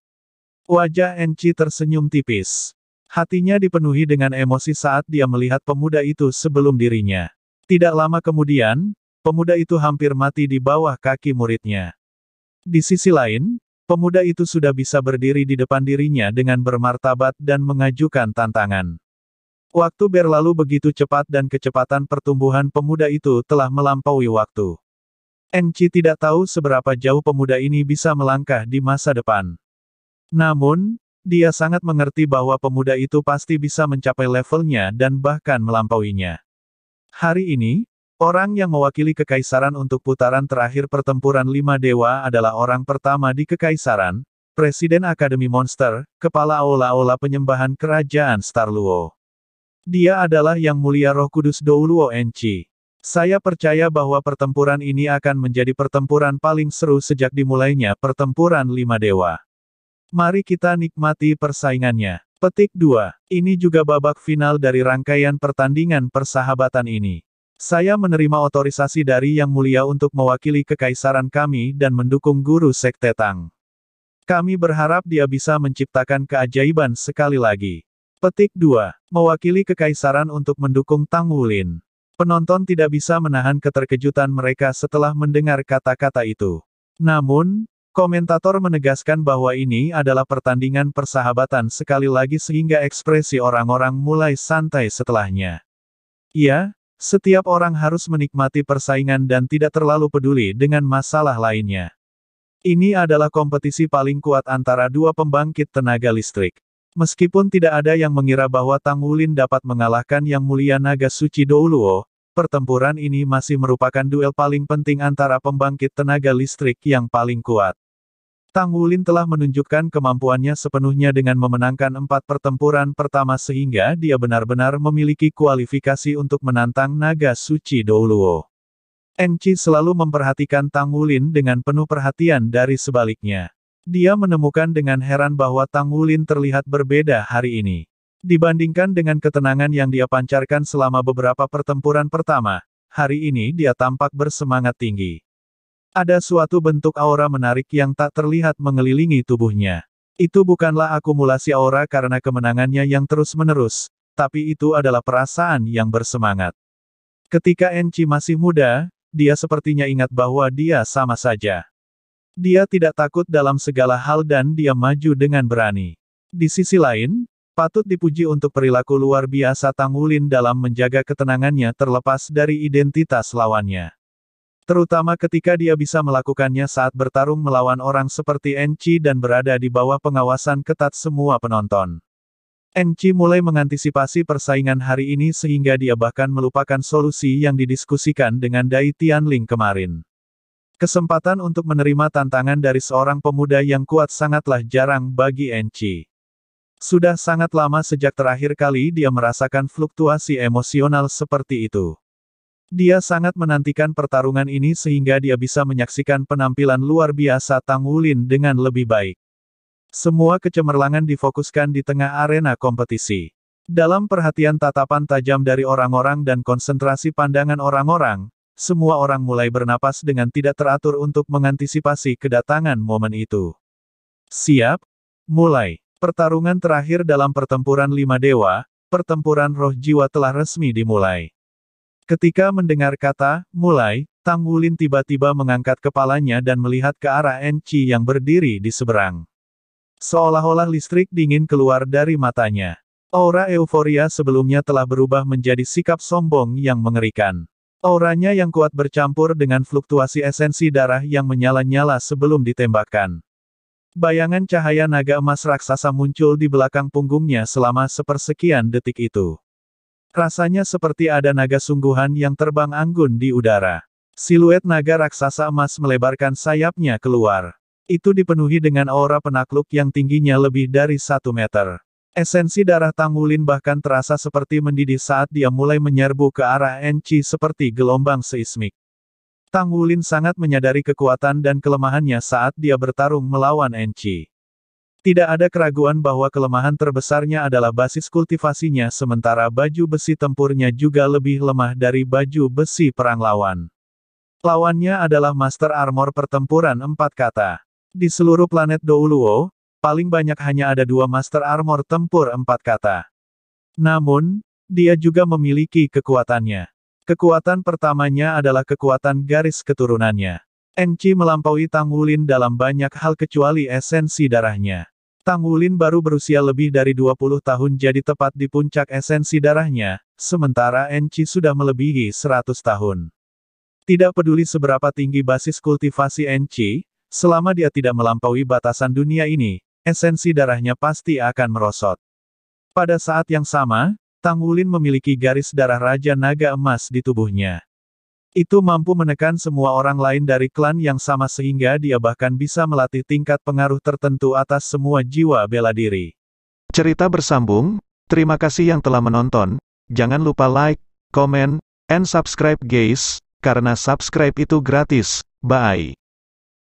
Wajah Enchi tersenyum tipis. Hatinya dipenuhi dengan emosi saat dia melihat pemuda itu sebelum dirinya. Tidak lama kemudian, pemuda itu hampir mati di bawah kaki muridnya. Di sisi lain, pemuda itu sudah bisa berdiri di depan dirinya dengan bermartabat dan mengajukan tantangan. Waktu berlalu begitu cepat dan kecepatan pertumbuhan pemuda itu telah melampaui waktu. Enci tidak tahu seberapa jauh pemuda ini bisa melangkah di masa depan. Namun, dia sangat mengerti bahwa pemuda itu pasti bisa mencapai levelnya dan bahkan melampauinya. Hari ini, orang yang mewakili kekaisaran untuk putaran terakhir pertempuran lima dewa adalah orang pertama di kekaisaran, Presiden Akademi Monster, Kepala Aula-Aula Penyembahan Kerajaan Star Luo. Dia adalah Yang Mulia Roh Kudus Douluo Enchi. Saya percaya bahwa pertempuran ini akan menjadi pertempuran paling seru sejak dimulainya pertempuran lima dewa. Mari kita nikmati persaingannya. Petik 2. Ini juga babak final dari rangkaian pertandingan persahabatan ini. Saya menerima otorisasi dari Yang Mulia untuk mewakili kekaisaran kami dan mendukung guru Sekte Tang. Kami berharap dia bisa menciptakan keajaiban sekali lagi. Petik 2. Mewakili kekaisaran untuk mendukung Tang Wulin. Penonton tidak bisa menahan keterkejutan mereka setelah mendengar kata-kata itu. Namun, Komentator menegaskan bahwa ini adalah pertandingan persahabatan sekali lagi sehingga ekspresi orang-orang mulai santai setelahnya. Iya, setiap orang harus menikmati persaingan dan tidak terlalu peduli dengan masalah lainnya. Ini adalah kompetisi paling kuat antara dua pembangkit tenaga listrik. Meskipun tidak ada yang mengira bahwa Tang Wulin dapat mengalahkan Yang Mulia Naga Suci Douluo, Pertempuran ini masih merupakan duel paling penting antara pembangkit tenaga listrik yang paling kuat. Tang Wulin telah menunjukkan kemampuannya sepenuhnya dengan memenangkan empat pertempuran pertama sehingga dia benar-benar memiliki kualifikasi untuk menantang naga suci Douluo. Enchi selalu memperhatikan Tang Wulin dengan penuh perhatian dari sebaliknya. Dia menemukan dengan heran bahwa Tang Wulin terlihat berbeda hari ini. Dibandingkan dengan ketenangan yang dia pancarkan selama beberapa pertempuran pertama, hari ini dia tampak bersemangat tinggi. Ada suatu bentuk aura menarik yang tak terlihat mengelilingi tubuhnya. Itu bukanlah akumulasi aura karena kemenangannya yang terus-menerus, tapi itu adalah perasaan yang bersemangat. Ketika Enchi masih muda, dia sepertinya ingat bahwa dia sama saja. Dia tidak takut dalam segala hal dan dia maju dengan berani. Di sisi lain, Patut dipuji untuk perilaku luar biasa Tang Wulin dalam menjaga ketenangannya terlepas dari identitas lawannya. Terutama ketika dia bisa melakukannya saat bertarung melawan orang seperti Enchi dan berada di bawah pengawasan ketat semua penonton. Enchi mulai mengantisipasi persaingan hari ini sehingga dia bahkan melupakan solusi yang didiskusikan dengan Dai Tianling kemarin. Kesempatan untuk menerima tantangan dari seorang pemuda yang kuat sangatlah jarang bagi Enchi. Sudah sangat lama sejak terakhir kali dia merasakan fluktuasi emosional seperti itu. Dia sangat menantikan pertarungan ini sehingga dia bisa menyaksikan penampilan luar biasa Tang Wulin dengan lebih baik. Semua kecemerlangan difokuskan di tengah arena kompetisi. Dalam perhatian tatapan tajam dari orang-orang dan konsentrasi pandangan orang-orang, semua orang mulai bernapas dengan tidak teratur untuk mengantisipasi kedatangan momen itu. Siap? Mulai. Pertarungan terakhir dalam pertempuran lima dewa, pertempuran roh jiwa telah resmi dimulai. Ketika mendengar kata, mulai, Tang Wulin tiba-tiba mengangkat kepalanya dan melihat ke arah Enci yang berdiri di seberang. Seolah-olah listrik dingin keluar dari matanya. Aura euforia sebelumnya telah berubah menjadi sikap sombong yang mengerikan. Auranya yang kuat bercampur dengan fluktuasi esensi darah yang menyala-nyala sebelum ditembakkan. Bayangan cahaya naga emas raksasa muncul di belakang punggungnya selama sepersekian detik itu. Rasanya seperti ada naga sungguhan yang terbang anggun di udara. Siluet naga raksasa emas melebarkan sayapnya keluar. Itu dipenuhi dengan aura penakluk yang tingginya lebih dari satu meter. Esensi darah Tangulin bahkan terasa seperti mendidih saat dia mulai menyerbu ke arah Enchi seperti gelombang seismik. Tang Wulin sangat menyadari kekuatan dan kelemahannya saat dia bertarung melawan Enchi. Tidak ada keraguan bahwa kelemahan terbesarnya adalah basis kultivasinya sementara baju besi tempurnya juga lebih lemah dari baju besi perang lawan. Lawannya adalah Master Armor pertempuran empat kata. Di seluruh planet Douluo, paling banyak hanya ada dua Master Armor tempur empat kata. Namun, dia juga memiliki kekuatannya. Kekuatan pertamanya adalah kekuatan garis keturunannya. Engci melampaui Tang Wulin dalam banyak hal kecuali esensi darahnya. Tang Wulin baru berusia lebih dari 20 tahun jadi tepat di puncak esensi darahnya, sementara Engci sudah melebihi 100 tahun. Tidak peduli seberapa tinggi basis kultivasi Engci, selama dia tidak melampaui batasan dunia ini, esensi darahnya pasti akan merosot. Pada saat yang sama, Tang Wulin memiliki garis darah Raja Naga Emas di tubuhnya. Itu mampu menekan semua orang lain dari klan yang sama sehingga dia bahkan bisa melatih tingkat pengaruh tertentu atas semua jiwa bela diri. Cerita bersambung, terima kasih yang telah menonton, jangan lupa like, komen, and subscribe guys, karena subscribe itu gratis, bye.